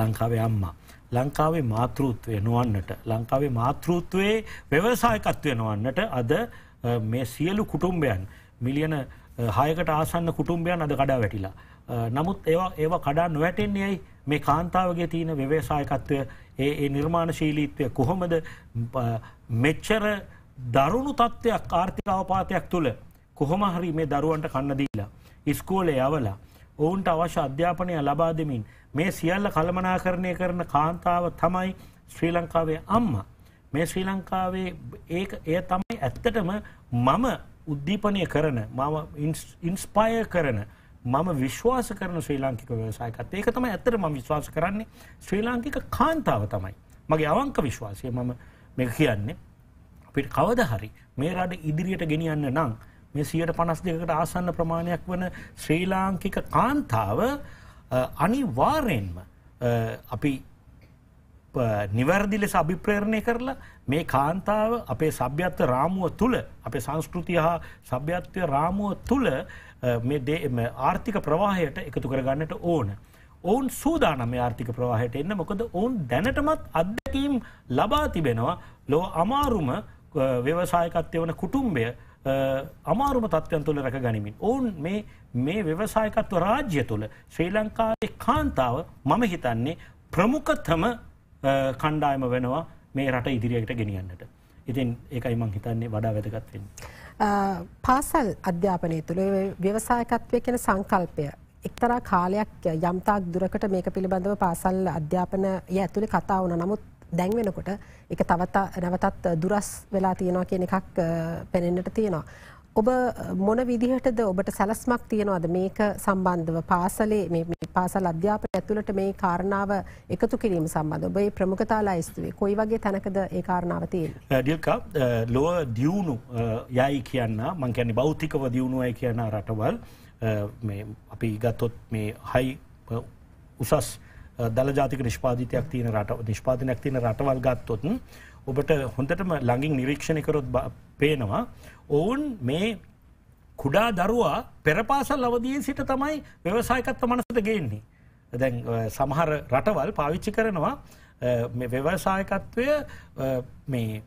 ලංකාවේ අම්මා ලංකාවේ මාතෘත්වය නොවන්නට ලංකාවේ මාතෘත්වයේ ව්‍යවසායකත්වය නොවන්නට අද මේ සියලු කුටුම්බයන් මිලියන හයකට ආසන්න කුටුම්බයන් අද කඩා වැටිලා. නමුත් ඒවා ඒවා කඩා නොවැටෙන්නේ ඇයි මේ කාන්තාවගේ තියෙන ව්‍යවසායකත්වය ඒ නිර්මාණශීලීත්වය කොහොමද මෙච්චර දරුණු තත්ත්වයක් ආර්ථික අවපාතයක් තුළ කොහොම හරි මේ දරුවන්ට කන්න දීලා. ඉස්කෝලේ යවලා ඔවුන්ට අවශ්‍ය අධ්‍යාපනය ලබා දෙමින් මේ සියල්ල කළමනාකරණය කරන කාන්තාව තමයි ශ්‍රී ලංකාවේ අම්මා. මේ ශ්‍රී ලංකාවේ ඒ එය තමයි ඇත්තටම මම උද්දීපනය කරන මම ඉන්ස්පය කරන මම විශ්වාස කරන ශ්‍රී ලාංකික ව්‍යවසායකත් ඒක තමයි ඇත්තට මම විශ්වාස කරන්නේ ශ්‍රී ලාංකික කාන්තාව තමයි. මගේ අවංක විශ්වාසය මම මේ කියන්නේ අපිට කවද හරි මේ රට ඉදිරියට ගෙනියන්න නම් මේ සියයට පනස් දෙකට ආසන්න ප්‍රමාණයක් වන ශ්‍රී ලාංකික කාන්තාව අනිවාර්යෙන්ම අපි නිවැරදි ලෙස අභිප්‍රේරණය කරලා මේ කාන්තාව අපේ සභ්‍යත්ව රාමුව තුළ අපේ සංස්කෘතිය හා සභ්‍යත්වය රාමුව තුළ මේ ආර්ථික ප්‍රවාහයට එකතු කරගන්නට ඕන. ඔවුන් සූදානම ආර්ථික ප්‍රවාහයට එන්න මොකද ඔවුන් දැනටමත් අත්දැකීම් ලබා තිබෙනවා ලෝ අමාරුම ව්‍යවසායකත්වය වන කුටුම්බය අමාරුම තත්ත්වයන් තුළ රැක ගනිමින්. ඔවුන් මේ මේ ව්‍යවසායකත්ව රාජ්‍ය තුළ ශ්‍රී ලංකාවේ කාන්තාව මම හිතන්නේ ප්‍රමුඛතම කණ්ඩායම වෙනවා මේ රට ඉදිරියට ගෙනියන්නට. ඉතින් ඒකයි මං හිතන්නේ වඩා වැදගත් වෙන්නේ. පාසල් අධ්‍යාපනය තුළ ව්‍යවසායකත්වය කියන සංකල්පය එක්තරා කාලයක් යම්තාක් දුරකට මේක පිළිබඳව පාසල් අධ්‍යාපනය ඇතුළේ කතා වුණා. නමුත් දැන් වෙනකොට එක තවත නැවතත් දුරස් වෙලා තියෙනවා කියන එකක් පැනෙන්න්නට තියෙනවා. ඔබ මොන විදිහටද ඔබට සැලස්මක් තියෙනවාද මේක සම්බන්ධව පාසලේ පාසල් අධ්‍යාපන ඇතුළට මේ කාරණාව එකතු කිරීම සම්බඳ ඔබේ ප්‍රමුඛතාලා ස්තුවේ කොයි වගේ තැනකද ඒ කාරණාව තියෙන. ඩිල්කා ලොව දියුණු යයි කියන්න මංකැනි බෞතිකව දියුණුවයි කියන රටවල් අපි ගත්තොත් මේ හයි උසස්. දළ ජාතික නිෂ්පාතියක් තියෙන රට නිෂ්පාතිනයක් තියෙන රටවල් ගත්තොතුන් ඔබට හොඳටම ළඟින් නිරීක්ෂණයකරොත් පේනවා ඔවුන් මේ කුඩා දරුවා පෙරපාසල් අවදිය සිට තමයි ව්‍යවසායකත්ව මනසට ගේන්නේ. දැන් සමහර රටවල් පාවිච්චි කරනවා ව්‍යවසායකත්වය මේ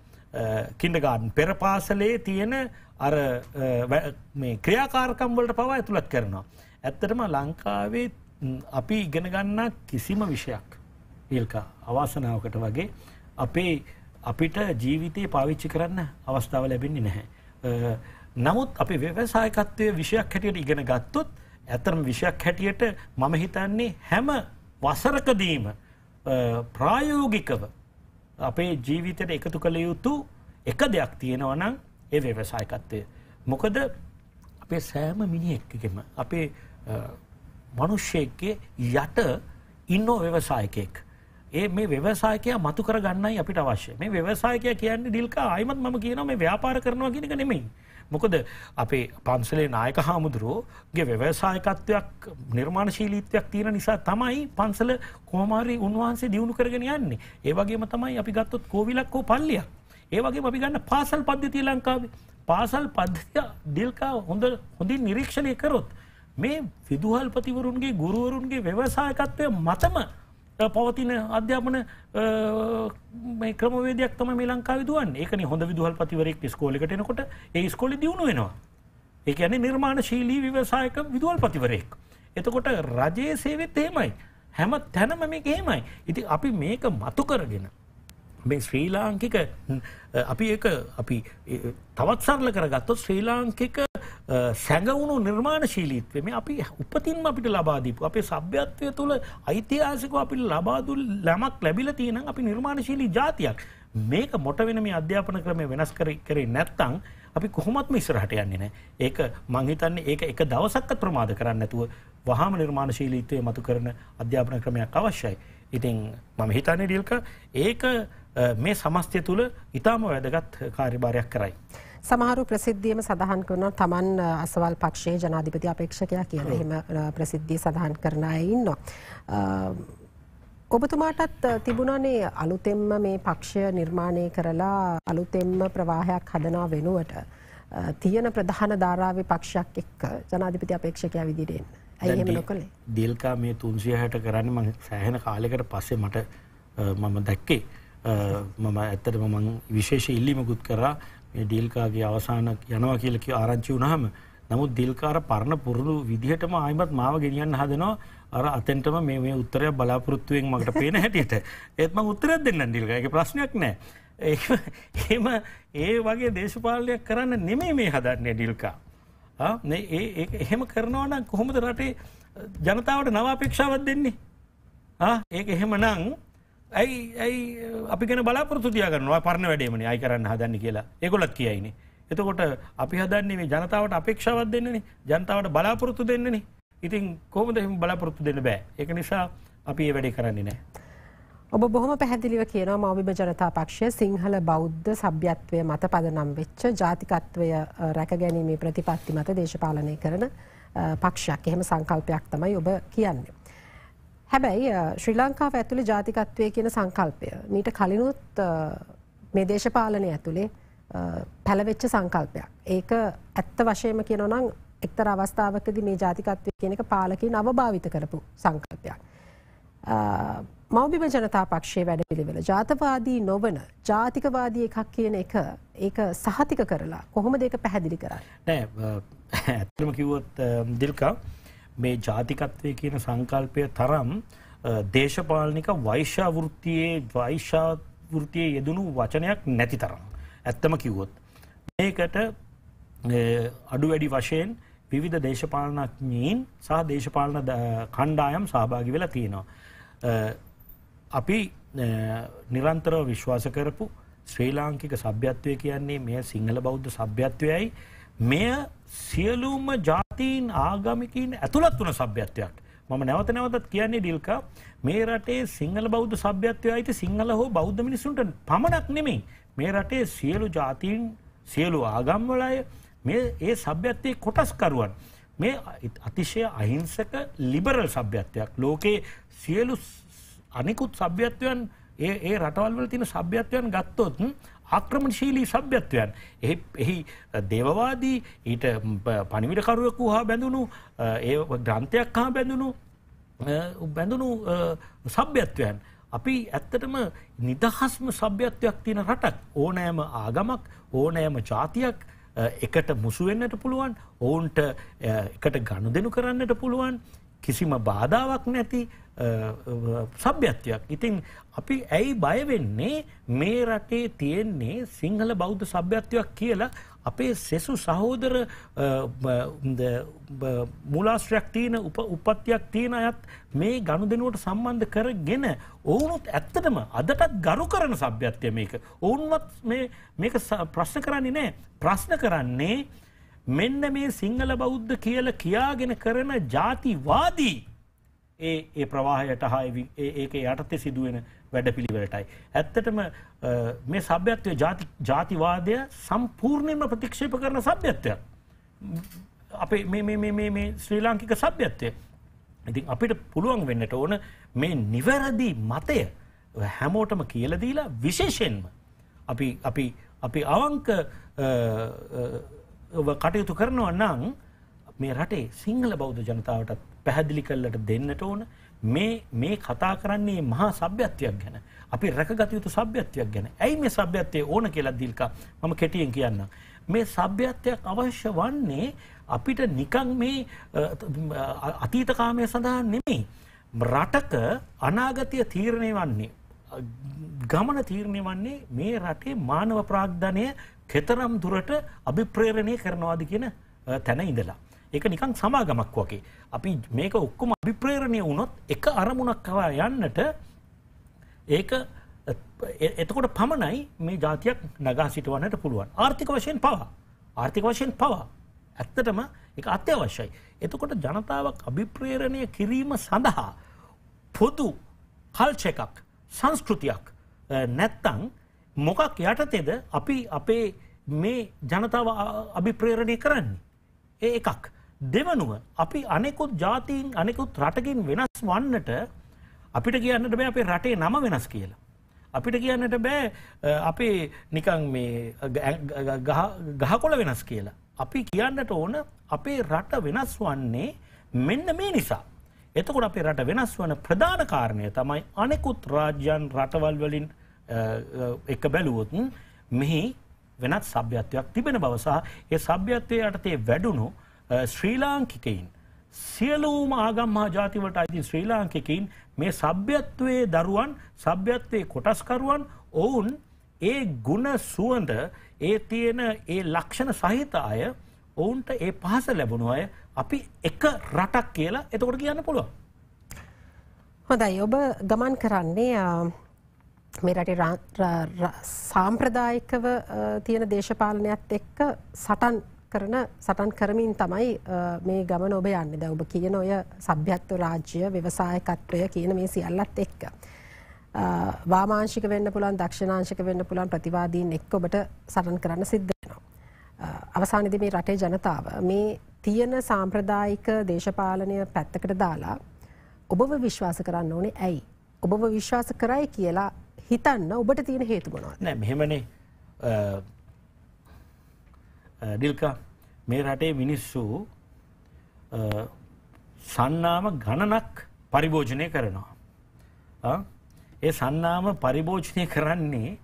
කින්ඩගාඩන් පෙරපාසලේ තියෙන අර ක්‍රියාකාරකම්වලට පවා ඇතුළත් කරනවා. ඇත්තටම ලංකාවේ අපි ඉගෙන ගන්න කිසිම විෂයක් ඒල්කා අවාසනාවකට වගේ අපේ අපිට ජීවිතය පාවිච්චි කරන්න අවස්ථාව ලැබෙන්නේ නැහැ. නමුත් අපි ව්‍යවසායකත්වය විෂයක් හැටියට ඉගෙන ගත්තොත් ඇතරම් විෂයක් හැටියට මම හිතන්නේ හැම වසරකදීම ප්‍රායෝගිකව අපේ ජීවිතයට එකතු කළ යුතු එක දෙයක් තියෙනවා නම් ඒ ව්‍යවසායකත්වය. මොකද අපේ සෑම මිනිහෙක්කෙම අපේ මිනිස්සෙක්ගේ යට ඉන්න ව්‍යවසායකයෙක්. ඒ මේ ව්‍යවසායකයා මතු කර ගන්නයි අපිට අවශ්‍ය. මේ ව්‍යවසායකයා කියන්නේ ඩිල්කා ආයිමත් මම කියනවා මේ ව්‍යාපාර කරනවා කියන එක නෙමෙයි. මොකද අපේ පන්සලේ නායක හාමුදුරුවෝගේ ව්‍යවසායකත්වයක් නිර්මාණශීලීත්වයක් තියෙන නිසා තමයි පන්සල කොහොමාරි උන්වහන්සේ දියුණු කරගෙන යන්නේ. ඒ වගේම තමයි අපි ගත්තොත් කෝවිලක් හෝ පල්ලියක්. ඒ වගේම අපි ගන්න පාසල් පද්ධතිය ලංකාවේ. පාසල් පද්ධතිය ඩිල්කා හොඳ හොඳින් නිරීක්ෂණය කරොත් මේ විදුහල්පතිවරුන්ගේ ගුරුවරුන්ගේ ව්‍යවසායකත්වය මතම පවතින අධ්‍යාපන ක්‍රමවේදයක් තම මේ ලංකා විදුවන් ඒකන හොඳ විදුහල්පතිවරෙක් ස්කෝලිකටනකොට ඒ ස්කොලි දියුණු වෙනවා ඒ ඇන නිර්මාණශීලී විවසායක විදුවල්පතිවරයෙක්. එතකොට රජයේ සේවෙත් එහෙමයි හැම තැනම මේ එහෙමයි ඉති අපි මේක මතු කරගෙන මේ ශ්‍රී ලාංකික අපි එක අපි තවත් සරල කරගත්තොත් ශ්‍රී ලාංකික සැඟවුණු නිර්මාණශීලීත්වය මේ අපි උපතින්ම අපිට ලබාදීපු අපේ සභ්‍යත්වය තුළ ඓතිහාසිකව අපි ලබාදුල් ලැමක් ලැබිලා තියෙනම් අපි නිර්මාණශීලී ජාතියක් මේක මොට වෙන මේ අධ්‍යාපන ක්‍රමය වෙනස් කරේ නැත්තං අපි කොහොමත්ම ඉස්සරහට යන්නේ නෑ ඒක මංහිතන්නේ ඒක එක දවසක්ක ප්‍රමාද කරන්න නැතුව වහම නිර්මාණශීලීත්වය මතු කරන අධ්‍යාපන ක්‍රමයක් අවශ්‍යයි. ඉතින් මම හිතන්නේ ඩිල්ක ඒක මේ සමස්තය තුළ ඉතාම වැදගත් කාර්යභාරයක් කරයි. සමහරු ප්‍රසිද්ධියම සඳහන් කරනවා තමන් අසවල් පක්ෂයේ ජනාධිපති අපේක්ෂකයා කියලා. එහෙම ප්‍රසිද්ධිය සඳහන් කරන අය ඉන්නවා. ඔබතුමාටත් තිබුණනේ අලුතෙම්ම මේ පක්ෂය නිර්මාණය කරලා අලුතෙම්ම ප්‍රවාහයක් හදනා වෙනුවට තියෙන ප්‍රධාන ධාරාවේ පක්ෂයක් එක්ක ජනාධිපති අපේක්ෂකයා විදිරෙන් ඇහෙම නොකළේ දිල්කා මේ තුන්සිය හැට කරන්න ම සෑහෙන කාලෙකට පස්සේ මට මම දැක්කේ මම ඇත්තට මම විශේෂ ඉල්ලිමකුත් කරා මේ ඩීල්කාගේ අවසානක් යනවා කියලා කිය ආරංචි වුණාම නමුත් දිල්කාර පරණ පුරුදු විදිහටම ආයිමත් මාව ගෙනියන්න හදනවා අර අතෙන්ටම මේ මේ උත්තරයක් බලාපොරොත්තුවෙන් මකට පේන හැටියට ඒත් මම උත්තරයක් දෙන්නම් දිල්කාගේ ප්‍රශ්නයක් නැහැ එහෙම ඒ වගේ දේශපාලනයක් කරන්න නෙමෙයි මේ හදන්නේ දිල්කා එහෙම කරනවා නම් කොහොමද රටේ ජනතාවට නවාපේක්ෂාවත් දෙන්නේ ඒක එහෙම නං ඇයි ඇයි අපි ගැන බලාපොරතුතිය කරනවා පරණ වැඩේමන අයි කරන්න හදන්න කියලා එකොලත් කියයිනි. එතකොට අපි හදන්නේ මේ ජනතාවට අපේක්ෂාවත් දෙන්නේන ජනතාවට බලාපොරොත්තු දෙන්නේෙ ඉතින් කෝමද එහම බලාපොරොත්තු දෙන්න බෑ එක නිසා අපි ඒ වැඩි කරන්නේ නෑ. ඔබ බොහොම පැහැදිලිව කියනවා මවබිම ජනතා පක්ෂය සිංහල බෞද්ධ සභ්‍යත්වය මත පදනම් වෙච්ච ජාතිකත්වය රැකගැනීමේ ප්‍රතිපත්ති මත දේශපාලනය කරන පක්ෂයක් එහෙම සංකල්පයක් තමයි ඔබ කියන්නේ. හැබැයි ශ්‍රී ලංකාව ඇතුළි ජාතිකත්වය කියන සංකල්පය මීට කලිනුත් මේ දේශපාලනය ඇතුළේ පැලවෙච්ච සංකල්පයක්. ඒක ඇත්ත වශයම කියනොනම් එක්තර අවස්ථාවකද මේ ජාතිකත්වය කියනක පාලකින් අවභාවිත කරපු සංකල්පයක්. මෞබිම ජනතා පක්ෂයේ වැඩ පිළිවෙල ජාතවාදී නොවන ජාතිකවාදී එකක් කියන එක ඒක සහතික කරලා කොහොම දෙක පැහැදිලි කරන්න. නෑ ඇත්තම කිව්වොත් දිල්කා මේ ජාතිකත්වය කියන සංකල්පය තරම් දේශපාලනික වෛශ්‍යාවෘත්තියේ වෛශ්‍යාවෘතියේ යෙදනු වචනයක් නැති තරම්. ඇත්තම කිව්වොත්. මේකට අඩු වැඩි වශයෙන් විවිධ දේශපාලනඥීන් සහ දේශපාලන කණ්ඩායම් සහභාගි වෙලා තියෙනවා. අපි නිරන්තරව විශ්වාස කරපු ශ්‍රී ලාංකික සභ්‍යත්වය කියන්නේ මේ සිංහල බෞද්ධ සභ්‍යත්වයයි මෙය සියලුම ජාතීන් ආගමිකින් ඇතුළත් වන සභ්‍යත්වයක්. මම නැවත නැවතත් කියන්නේ ඩිල්ක මේ රටේ සිංහල බෞද්ධ සභ්‍යත්වය අයිති සිංහල හෝ බෞද්ධ මිනිසුන්ට පමණක් නෙමෙයි. මේ රටේ සියලු ජාතීන් සියලු ආගම්වල අය මේ ඒ සභ්‍යත්වයේ කොටස්කරුවන්. මේ අතිශය අහිංසක ලිබරල් සභ්‍යත්වයක්. ලෝකේ සියලු අනිකුත් සභ්‍යත්වයන් ඒ රටවල් වල තියෙන සභ්‍යත්වයන් ගත්තොත් ආක්‍රමණශීලී සભ્‍යත්වයන් එහි දේවවාදී ඊට පණිවිඩකරුවෙකු හා බැඳුණු ඒ ග්‍රන්ථයක් හා බැඳුණු බැඳුණු සભ්‍යත්වයන් අපි ඇත්තටම නිදහස්ම සભ්‍යත්වයක් තියෙන රටක් ඕනෑම ආගමක් ඕනෑම ජාතියක් එකට මුසුවෙන්නට පුළුවන් ඔවුන්ට එකට ගණු දෙනු කරන්නට පුළුවන් කිසිම බාධාවක් නැති සභ්‍යත්වයක් ඉතින් අපි ඇයි බයවෙන්නේ මේ රටේ තියෙන්නේ සිංහල බෞද්ධ සභ්‍යත්වයක් කියලා අපේ සෙසු සහෝදර මුලාශ්‍රයක් තියෙන උප උපත්තියක් තියෙන අයත් මේ ගණු දෙනුවට සම්බන්ධ කරගෙන ඔවුනුත් ඇත්තටම අදටත් ගරු කරන සභ්‍යත්වය මේක ඔවුන්වත් මේක ප්‍රශ්න කරන්නේ නෑ ප්‍රශ්න කරන්නේ මෙන්න මේ සිංහල බෞද්ධ කියල කියාගෙන කරන ජාතිවාදී ඒ ඒ ප්‍රවාහයට හා ඒක යටතේ සිදුවෙන වැඩපිළිවෙලටයි. ඇත්තටම මේ සભ્યත්වය ජාතිවාදය සම්පූර්ණයෙන්ම ප්‍රතික්ෂේප කරන සભ્યත්වයක්. අපේ මේ මේ මේ මේ මේ ශ්‍රී ලාංකික සભ્યත්වය. ඉතින් අපිට පුළුවන් වෙන්නට ඕන මේ නිවැරදි මතය හැමෝටම කියලා දීලා විශේෂයෙන්ම අපි අපි අපි අවංක කටයුතු කරනවා නම් මේ රටේ සිංහල බෞද්ධ ජනතාවටත් පැහැදිලි කල්ලට දෙන්නට ඕන මේ මේ කතා කරන්නේ මහා සභ්‍යත්වයක් ගැන අපි රැකගත යුතු සභ්‍යත්වයක් ගැන ඇයි මේ සභ්‍යත්වය ඕන කියලා දිල්කා මම කෙටියෙන් කියන්න මේ සභ්‍යත්වයක් අවශ්‍ය වන්නේ අපිට නිකං මේ අතීතකාමය සඳහා නෙමෙයි රටක අනාගතය තීරණය වන්නේ ගමන තීරණය වන්නේ මේ රටේ මානව ප්‍රාග්ධනය කෙතරම් දුරට අභිප්‍රේරණය කරනවාද කියන තැන ඉඳලා ඒක නිකං සමාගමක් වගේ අපි මේක ඔක්කොම අභිප්‍රේරණය වුණොත් එක අරමුණක් කරා යන්නට ඒක එතකොට පමණයි මේ ජාතියක් නගා සිටවන්නට පුළුවන් ආර්ථික වශයෙන් පවා ආර්ථික වශයෙන් පවා ඇත්තටම එක අත්‍යවශ්‍යයි. එතකොට ජනතාවක් අභිප්‍රේරණය කිරීම සඳහා පොදු කල්ච එකක් සංස්කෘතියක් නැත්තං මොකක් යටතෙද අපි අපේ මේ ජනතාව අභිප්‍රේරණය කරන්නේ. ඒ එකක්. දෙවනුව අපි අනෙකුත් ජාතීන් අනෙකුත් රටකින් වෙනස් වන්නට අපිට කියන්නට බෑ අපේ රටේ නම වෙනස් කියලා. අපිට කියන්නට බෑ අපේ නිකං මේ ගහකොළ වෙනස් කියලා. අපි කියන්නට ඕන අපේ රට වෙනස් වන්නේ මෙන්න මේ නිසා. එතකොට අපේ රට වෙනස් වන ප්‍රධාන කාරණය තමයි අනෙකුත් රාජ්‍යන් රටවල් වලින් එක බැලුවොත් මෙහි වෙනත් සභ්‍යත්වයක් තිබෙන බව සහ ඒ සභ්‍යත්වයේ යටතේ වැඩුණු ශ්‍රී ලාංකිකයින් සියලූම ආගම් හා ජාතිවලට අයිති ශ්‍රී ලාංකිකයින් මේ සභ්‍යත්වයේ දරුවන් සභ්‍යත්වයේ කොටස්කරුවන් ඔවුන් ඒ ගුණ සුවඳ ඒ තියෙන ඒ ලක්ෂණ සහිත අය ඔවුන්ට ඒ පහස ලැබුණු අය අපි එක රටක් කියලා එතකොට කියන්න පුළුවන්. හොඳයි ඔබ ගමන් කරන්නේ මේ රටේ සාම්ප්‍රදායිකව තියෙන දේශපාලනයක්ත් එක්ක සටන් කරන සටන් කරමින් තමයි මේ ගමන ඔබ යන්න දැ ඔබ කියන ඔය සභ්‍යත්ව රාජ්‍ය ව්‍යවසායකත්වය කියන මේ සියල්ලත් එක්ක. වාමාංශික වෙන්න පුළන් දක්ෂණංශික වෙන්න පුළන් ප්‍රතිවාදීන් එක් ඔබට සටන් කරන්න සිද්ධනවා. අවසානිදි මේ රටේ ජනතාව මේ තියෙන සාම්ප්‍රදායික දේශපාලනය පැත්තකට දාලා ඔබව විශ්වාස කරන්න ඕනේ ඇයි. ඔබව විශ්වාස කරයි කියලා හිතන්න ඔබට තියෙන හේතුබනවා. නැ මෙහෙමනේ ඩිල්කා මේ රටේ මිනිස්සු සන්නාම ගණනක් පරිභෝජනය කරනවා. ඒ සන්නාම පරිභෝජනය කරන්නේ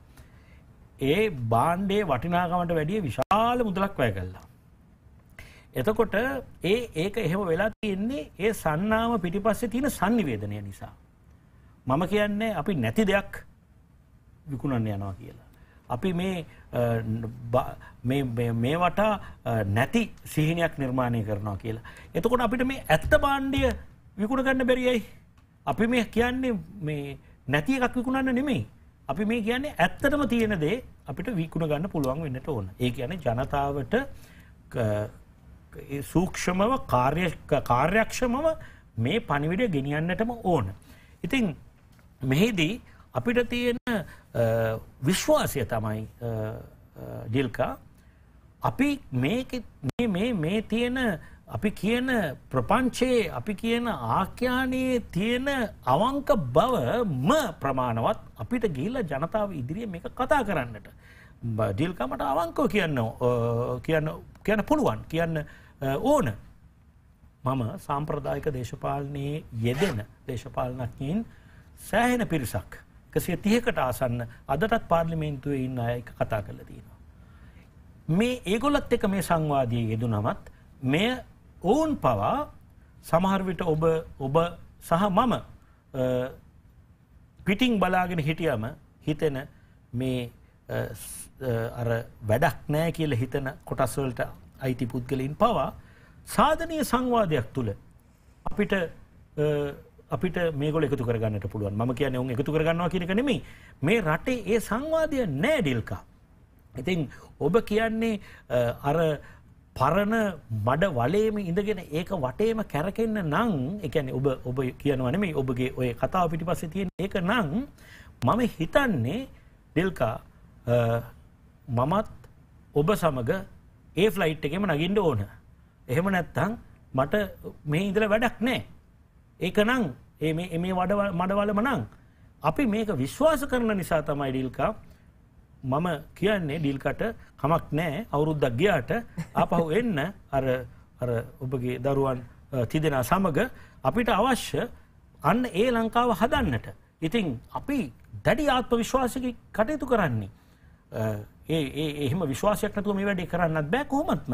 ඒ බාණ්ඩේ වටිනාකමට වැඩිය විශාල මුදලක් වැය කළා. එතකොට ඒ ඒක එහෙම වෙලා තියෙන්නේ ඒ සන්නාම පිටිපස්සේ තියෙන sannivedanaya නිසා. මම කියන්නේ අපි නැති දෙයක් විකුණන්න යනවා කියලා. අපි මේ මේ වටා නැති සිහිනයක් නිර්මාණය කරනවා කියලා. එතකොට අපිට මේ ඇත්ත බාණ්ඩිය විකුණ ගන්න බැරියයි. අපි මේ කියන්නේ මේ නැති එකක් විකුණන්න නෙමෙයි. අපි මේ කියන්නේ ඇත්තටම තියෙන දේ අපිට විකුණ ගන්න පුළුවන් වෙන්නට ඕන. ඒ කියන්නේ ජනතාවට සූක්ෂමව කාර්යක්ෂමව මේ පණිවිඩය ගෙනියන්නටම ඕන. ඉතින් මෙහිදී අපිට තියෙන විශ්වාසය තමයි ඩිල්කා අපි මේ මේ තියෙන අපි කියන ප්‍රපංචයේ අපි කියන ආඛ්‍යානයේ තියෙන අවංක බවම ප්‍රමාණවත් අපිට ගිහිල්ල ජනතාව ඉදිරිය මේක කතා කරන්නට. ඩිල්කමට අවංකෝ කියන්න කියන්න කියන්න පුළුවන් කියන්න ඕන. මම සාම්ප්‍රදායික දේශපාලනයේ යෙදෙන දේශපාලනකින් සෑහෙන පිරිසක්. එකසිය තියකට ආසන්න අදටත් පාර්ලිමේන්තුවේ ඉන්න අය එක කතා කරලා තියෙනවා. මේ ඒගොල්ලත් එක මේ සංවාදයේ යෙදුනමත් මෙය ඔවුන් පවා සමහර විට ඔබ ඔබ සහ මම පිටින් බලාගෙන හිටියම හිතෙන මේ අර වැඩක් නෑ කියලා හිතන කොටස්වලට අයිති පුද්ගලයින් පවා සාධනය සංවාදයක් තුළ අපිට අපිට මේගොල එකතු කරගන්නට පුළුවන් ම කියන ඔුන් එකතු කරගන්නවා කියනක නෙමේ මේ රටේ ඒ සංවාදය නෑඩිල්කා. ඉතින් ඔබ කියන්නේ අර පරණ මඩ වලේම ඉඳගෙන ඒක වටේම කැරකෙන්න නං එකැන ඔබ ඔබ කියනවනේ ඔබගේ ඔය කතාව පිටි පස්ස තියෙන ඒක නං මම හිතන්නේ ඩෙල්කා මමත් ඔබ සමඟ ඒ ෆ්ලයිට් එකෙම නගින්ඩ ඕන. එහෙම නැත්තං මට මේ ඉඳල වැඩක් නෑ. ඒකනං ඒ මේ වඩ මඩවලම නං. අපි මේක විශ්වාස කරන නිසා තමයි ඩිල්කා මම කියන්නේ ඩිල්කට කමක් නෑ අවුරුද්දක් ගියාට ආපහු එන්න අර අර ඔබගේ දරුවන් තිදෙනා සමග අපිට අවශ්‍ය අන්න ඒ ලංකාව හදන්නට. ඉතින් අපි දැඩි ආත්ම විශ්වාසක කටයුතු කරන්නේ. ඒ එහෙම විශ්වාසයක් නැතුව මේ වැඩේ කරන්නත් බෑ කොහොමත්ම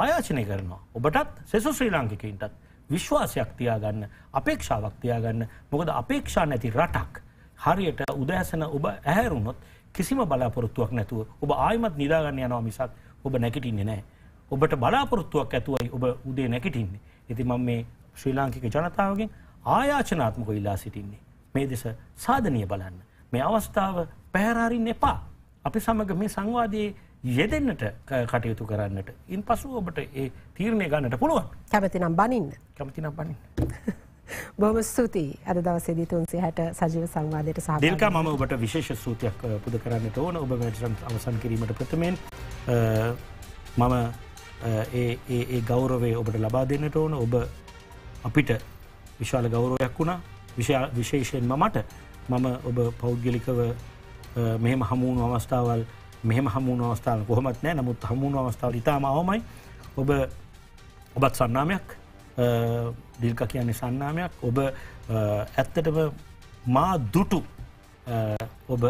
ආයාචනය කරනවා. ඔබටත් සෙසු ශ්‍රී ලාංකිකයින්ටත් විශ්වාසයක් තියාගන්න අපේක්ෂාවක් තියාගන්න මොකද අපේක්ෂා නැති රටක් හරියට උදෑසන ඔබ ඇහැරුණොත් කිසිම බලාපොරොත්තුවක් නැතුව ඔබ ආයිමත් නිදාගන්න යනවා මිසක් ඔබ නැගිටින්නේ නැහැ. ඔබට බලාපොරොත්තුවක් ඇතුවයි ඔබ උදේ නැගිටින්නේ. ඉතින් මම මේ ශ්‍රී ලාංකික ජනතාවගෙන් ආයාචනාත්මකව ඉල්ලා සිටින්නේ. මේ දෙස සාධනීය බලන්න. මේ අවස්ථාව පැහැර අරින්න එපා. අපි සමග මේ සංවාදයේ යෙදෙන්න්නට කටයුතු කරන්නට ඉන් පසු ඔබට ඒ තීරණය ගන්නට පුළුවන් කැමතිනම් බනින්න කැමතිනම් බනින්න බොම ස්තුතියි අද දවසේදී තුන්සේ හැට සජීව සංවාදයට සහදල්ක ම ඔබට විශේෂ සූතියක් පුද කරන්න ඕන ඔබ වැඩරම් අවසන් කිරීමට ප්‍රථමෙන් මම ඒ ගෞරවේ ඔබට ලබා දෙන්නට ඕන ඔබ අපිට විශාල ගෞරවයක් වුණා විශේෂයෙන් මමට මම ඔබ පෞද්ගලිකව මෙහෙම හමුණු අවස්ථාවල් මෙහම හමුණ අවස්ථාව කොහොමත් නෑ නමුත් හමුණ අවස්ථාව ඉතාම අවමයි ඔබ ඔබත් සන්නාමයක් දිල්ක කියන්නේ සන්නාමයක් ඔබ ඇත්තටම මා දුටු ඔබ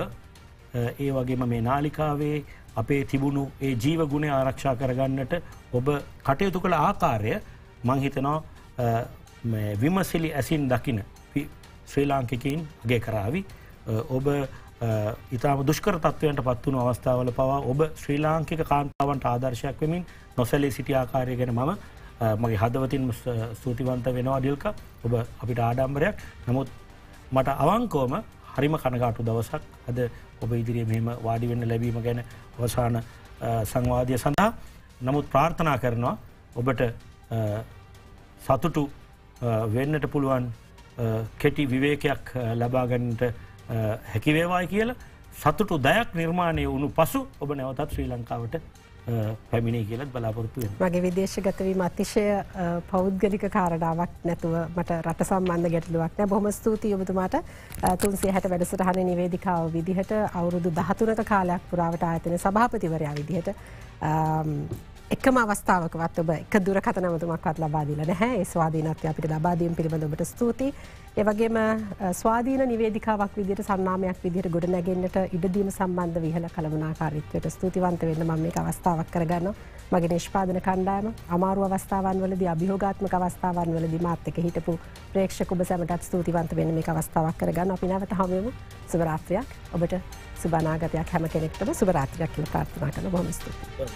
ඒ වගේම මේ නාලිකාවේ අපේ තිබුණු ඒ ජීවගුණය ආරක්ෂා කරගන්නට ඔබ කටයුතු කළ ආකාරය මංහිතනවා විමසිලි ඇසින් දකින ශ්‍රී ලාංකිකයින් ගේ කරාවි ඔබ ඉතාම දුෂ්කර තත්වයන්ට පත්වුණු අවස්ථාවල පවා ඔබ ශ්‍රී ලාංකික කාන්තාවන්ට ආදර්ශයක් වෙමින් නොසැලේ සිටි ආකාරය ගැන මම මගේ හදවතින් සූතිවන්ත වෙනවා ඩිල්ක ඔබ අපිට ආඩම්බරයක් නමුත් මට අවංකෝම හරිම කනගාටු දවසක් අද ඔබ ඉදිරිය මෙම වාඩිවෙන්න ලැබීම ගැන අවසාන සංවාදය සඳහා නමුත් ප්‍රාර්ථනා කරනවා ඔබට සතුටු වෙන්නට පුළුවන් කෙටි විවේකයක් ලබාගන්නට හැකිවේවායි කියල සතුටු දයක් නිර්මාණය වුණු පසු ඔබ නැවතත් ශ්‍රී ලංකාවට පැමිණේ කියලත් බලාපොරත්තුව මගේ විදේශගතවීම අතිශය පෞද්ගලික කාරණාවක් නැතුව මට රට සම්බන්ධ ගැටලුවක් නෑ බොහොම ස්තුතියි ඔබතුමාට තුන්සේ හැට වැඩසටහන නිවේදිකාව විදිහට අවුරුදු දහතුනක කාලයක් පුරාවට ආයතන සභාපතිවරයා විදිහට එකම අවස්ථාවකවත් ඔබ එක දුරකතනමතුමක්වත් ලබාදීල නැහැ ස්වාධීනත්ය අපිට ලබාදීම් පිළිබඳ ඔබට ස්තුතියි එවගේම ස්වාධීන නිවේදිකාවක් විදිට සන්නාමයක් විදිට ගොඩ නැගෙන්න්නට ඉඩදීම සම්බන්ධ විහල කළමුණනාකාරිත්වයට ස්තුතිවන්ත වෙන්න ම මේ අවස්ථාවක් කරගන්න මගේ නිෂ්පාදන කණ්ඩායම අමාරු අවස්ථාවන් වලද අභිහෝගාත්මක අවස්ථාවන් වලදි මාත්තක හිටපු ප්‍රේක්ෂකුබ සැමටත් ස්තුතිවන්ත වෙන මේ අවස්ථාවක් කරගන්න අපි නැවත හමම සුවරාත්‍රයක් ඔබට සුභනාගතයක් හැම කෙනෙක්ටම සුභරාත්‍රයක් කියල ප්‍රාර්ථනා කළ බොමස්තුති.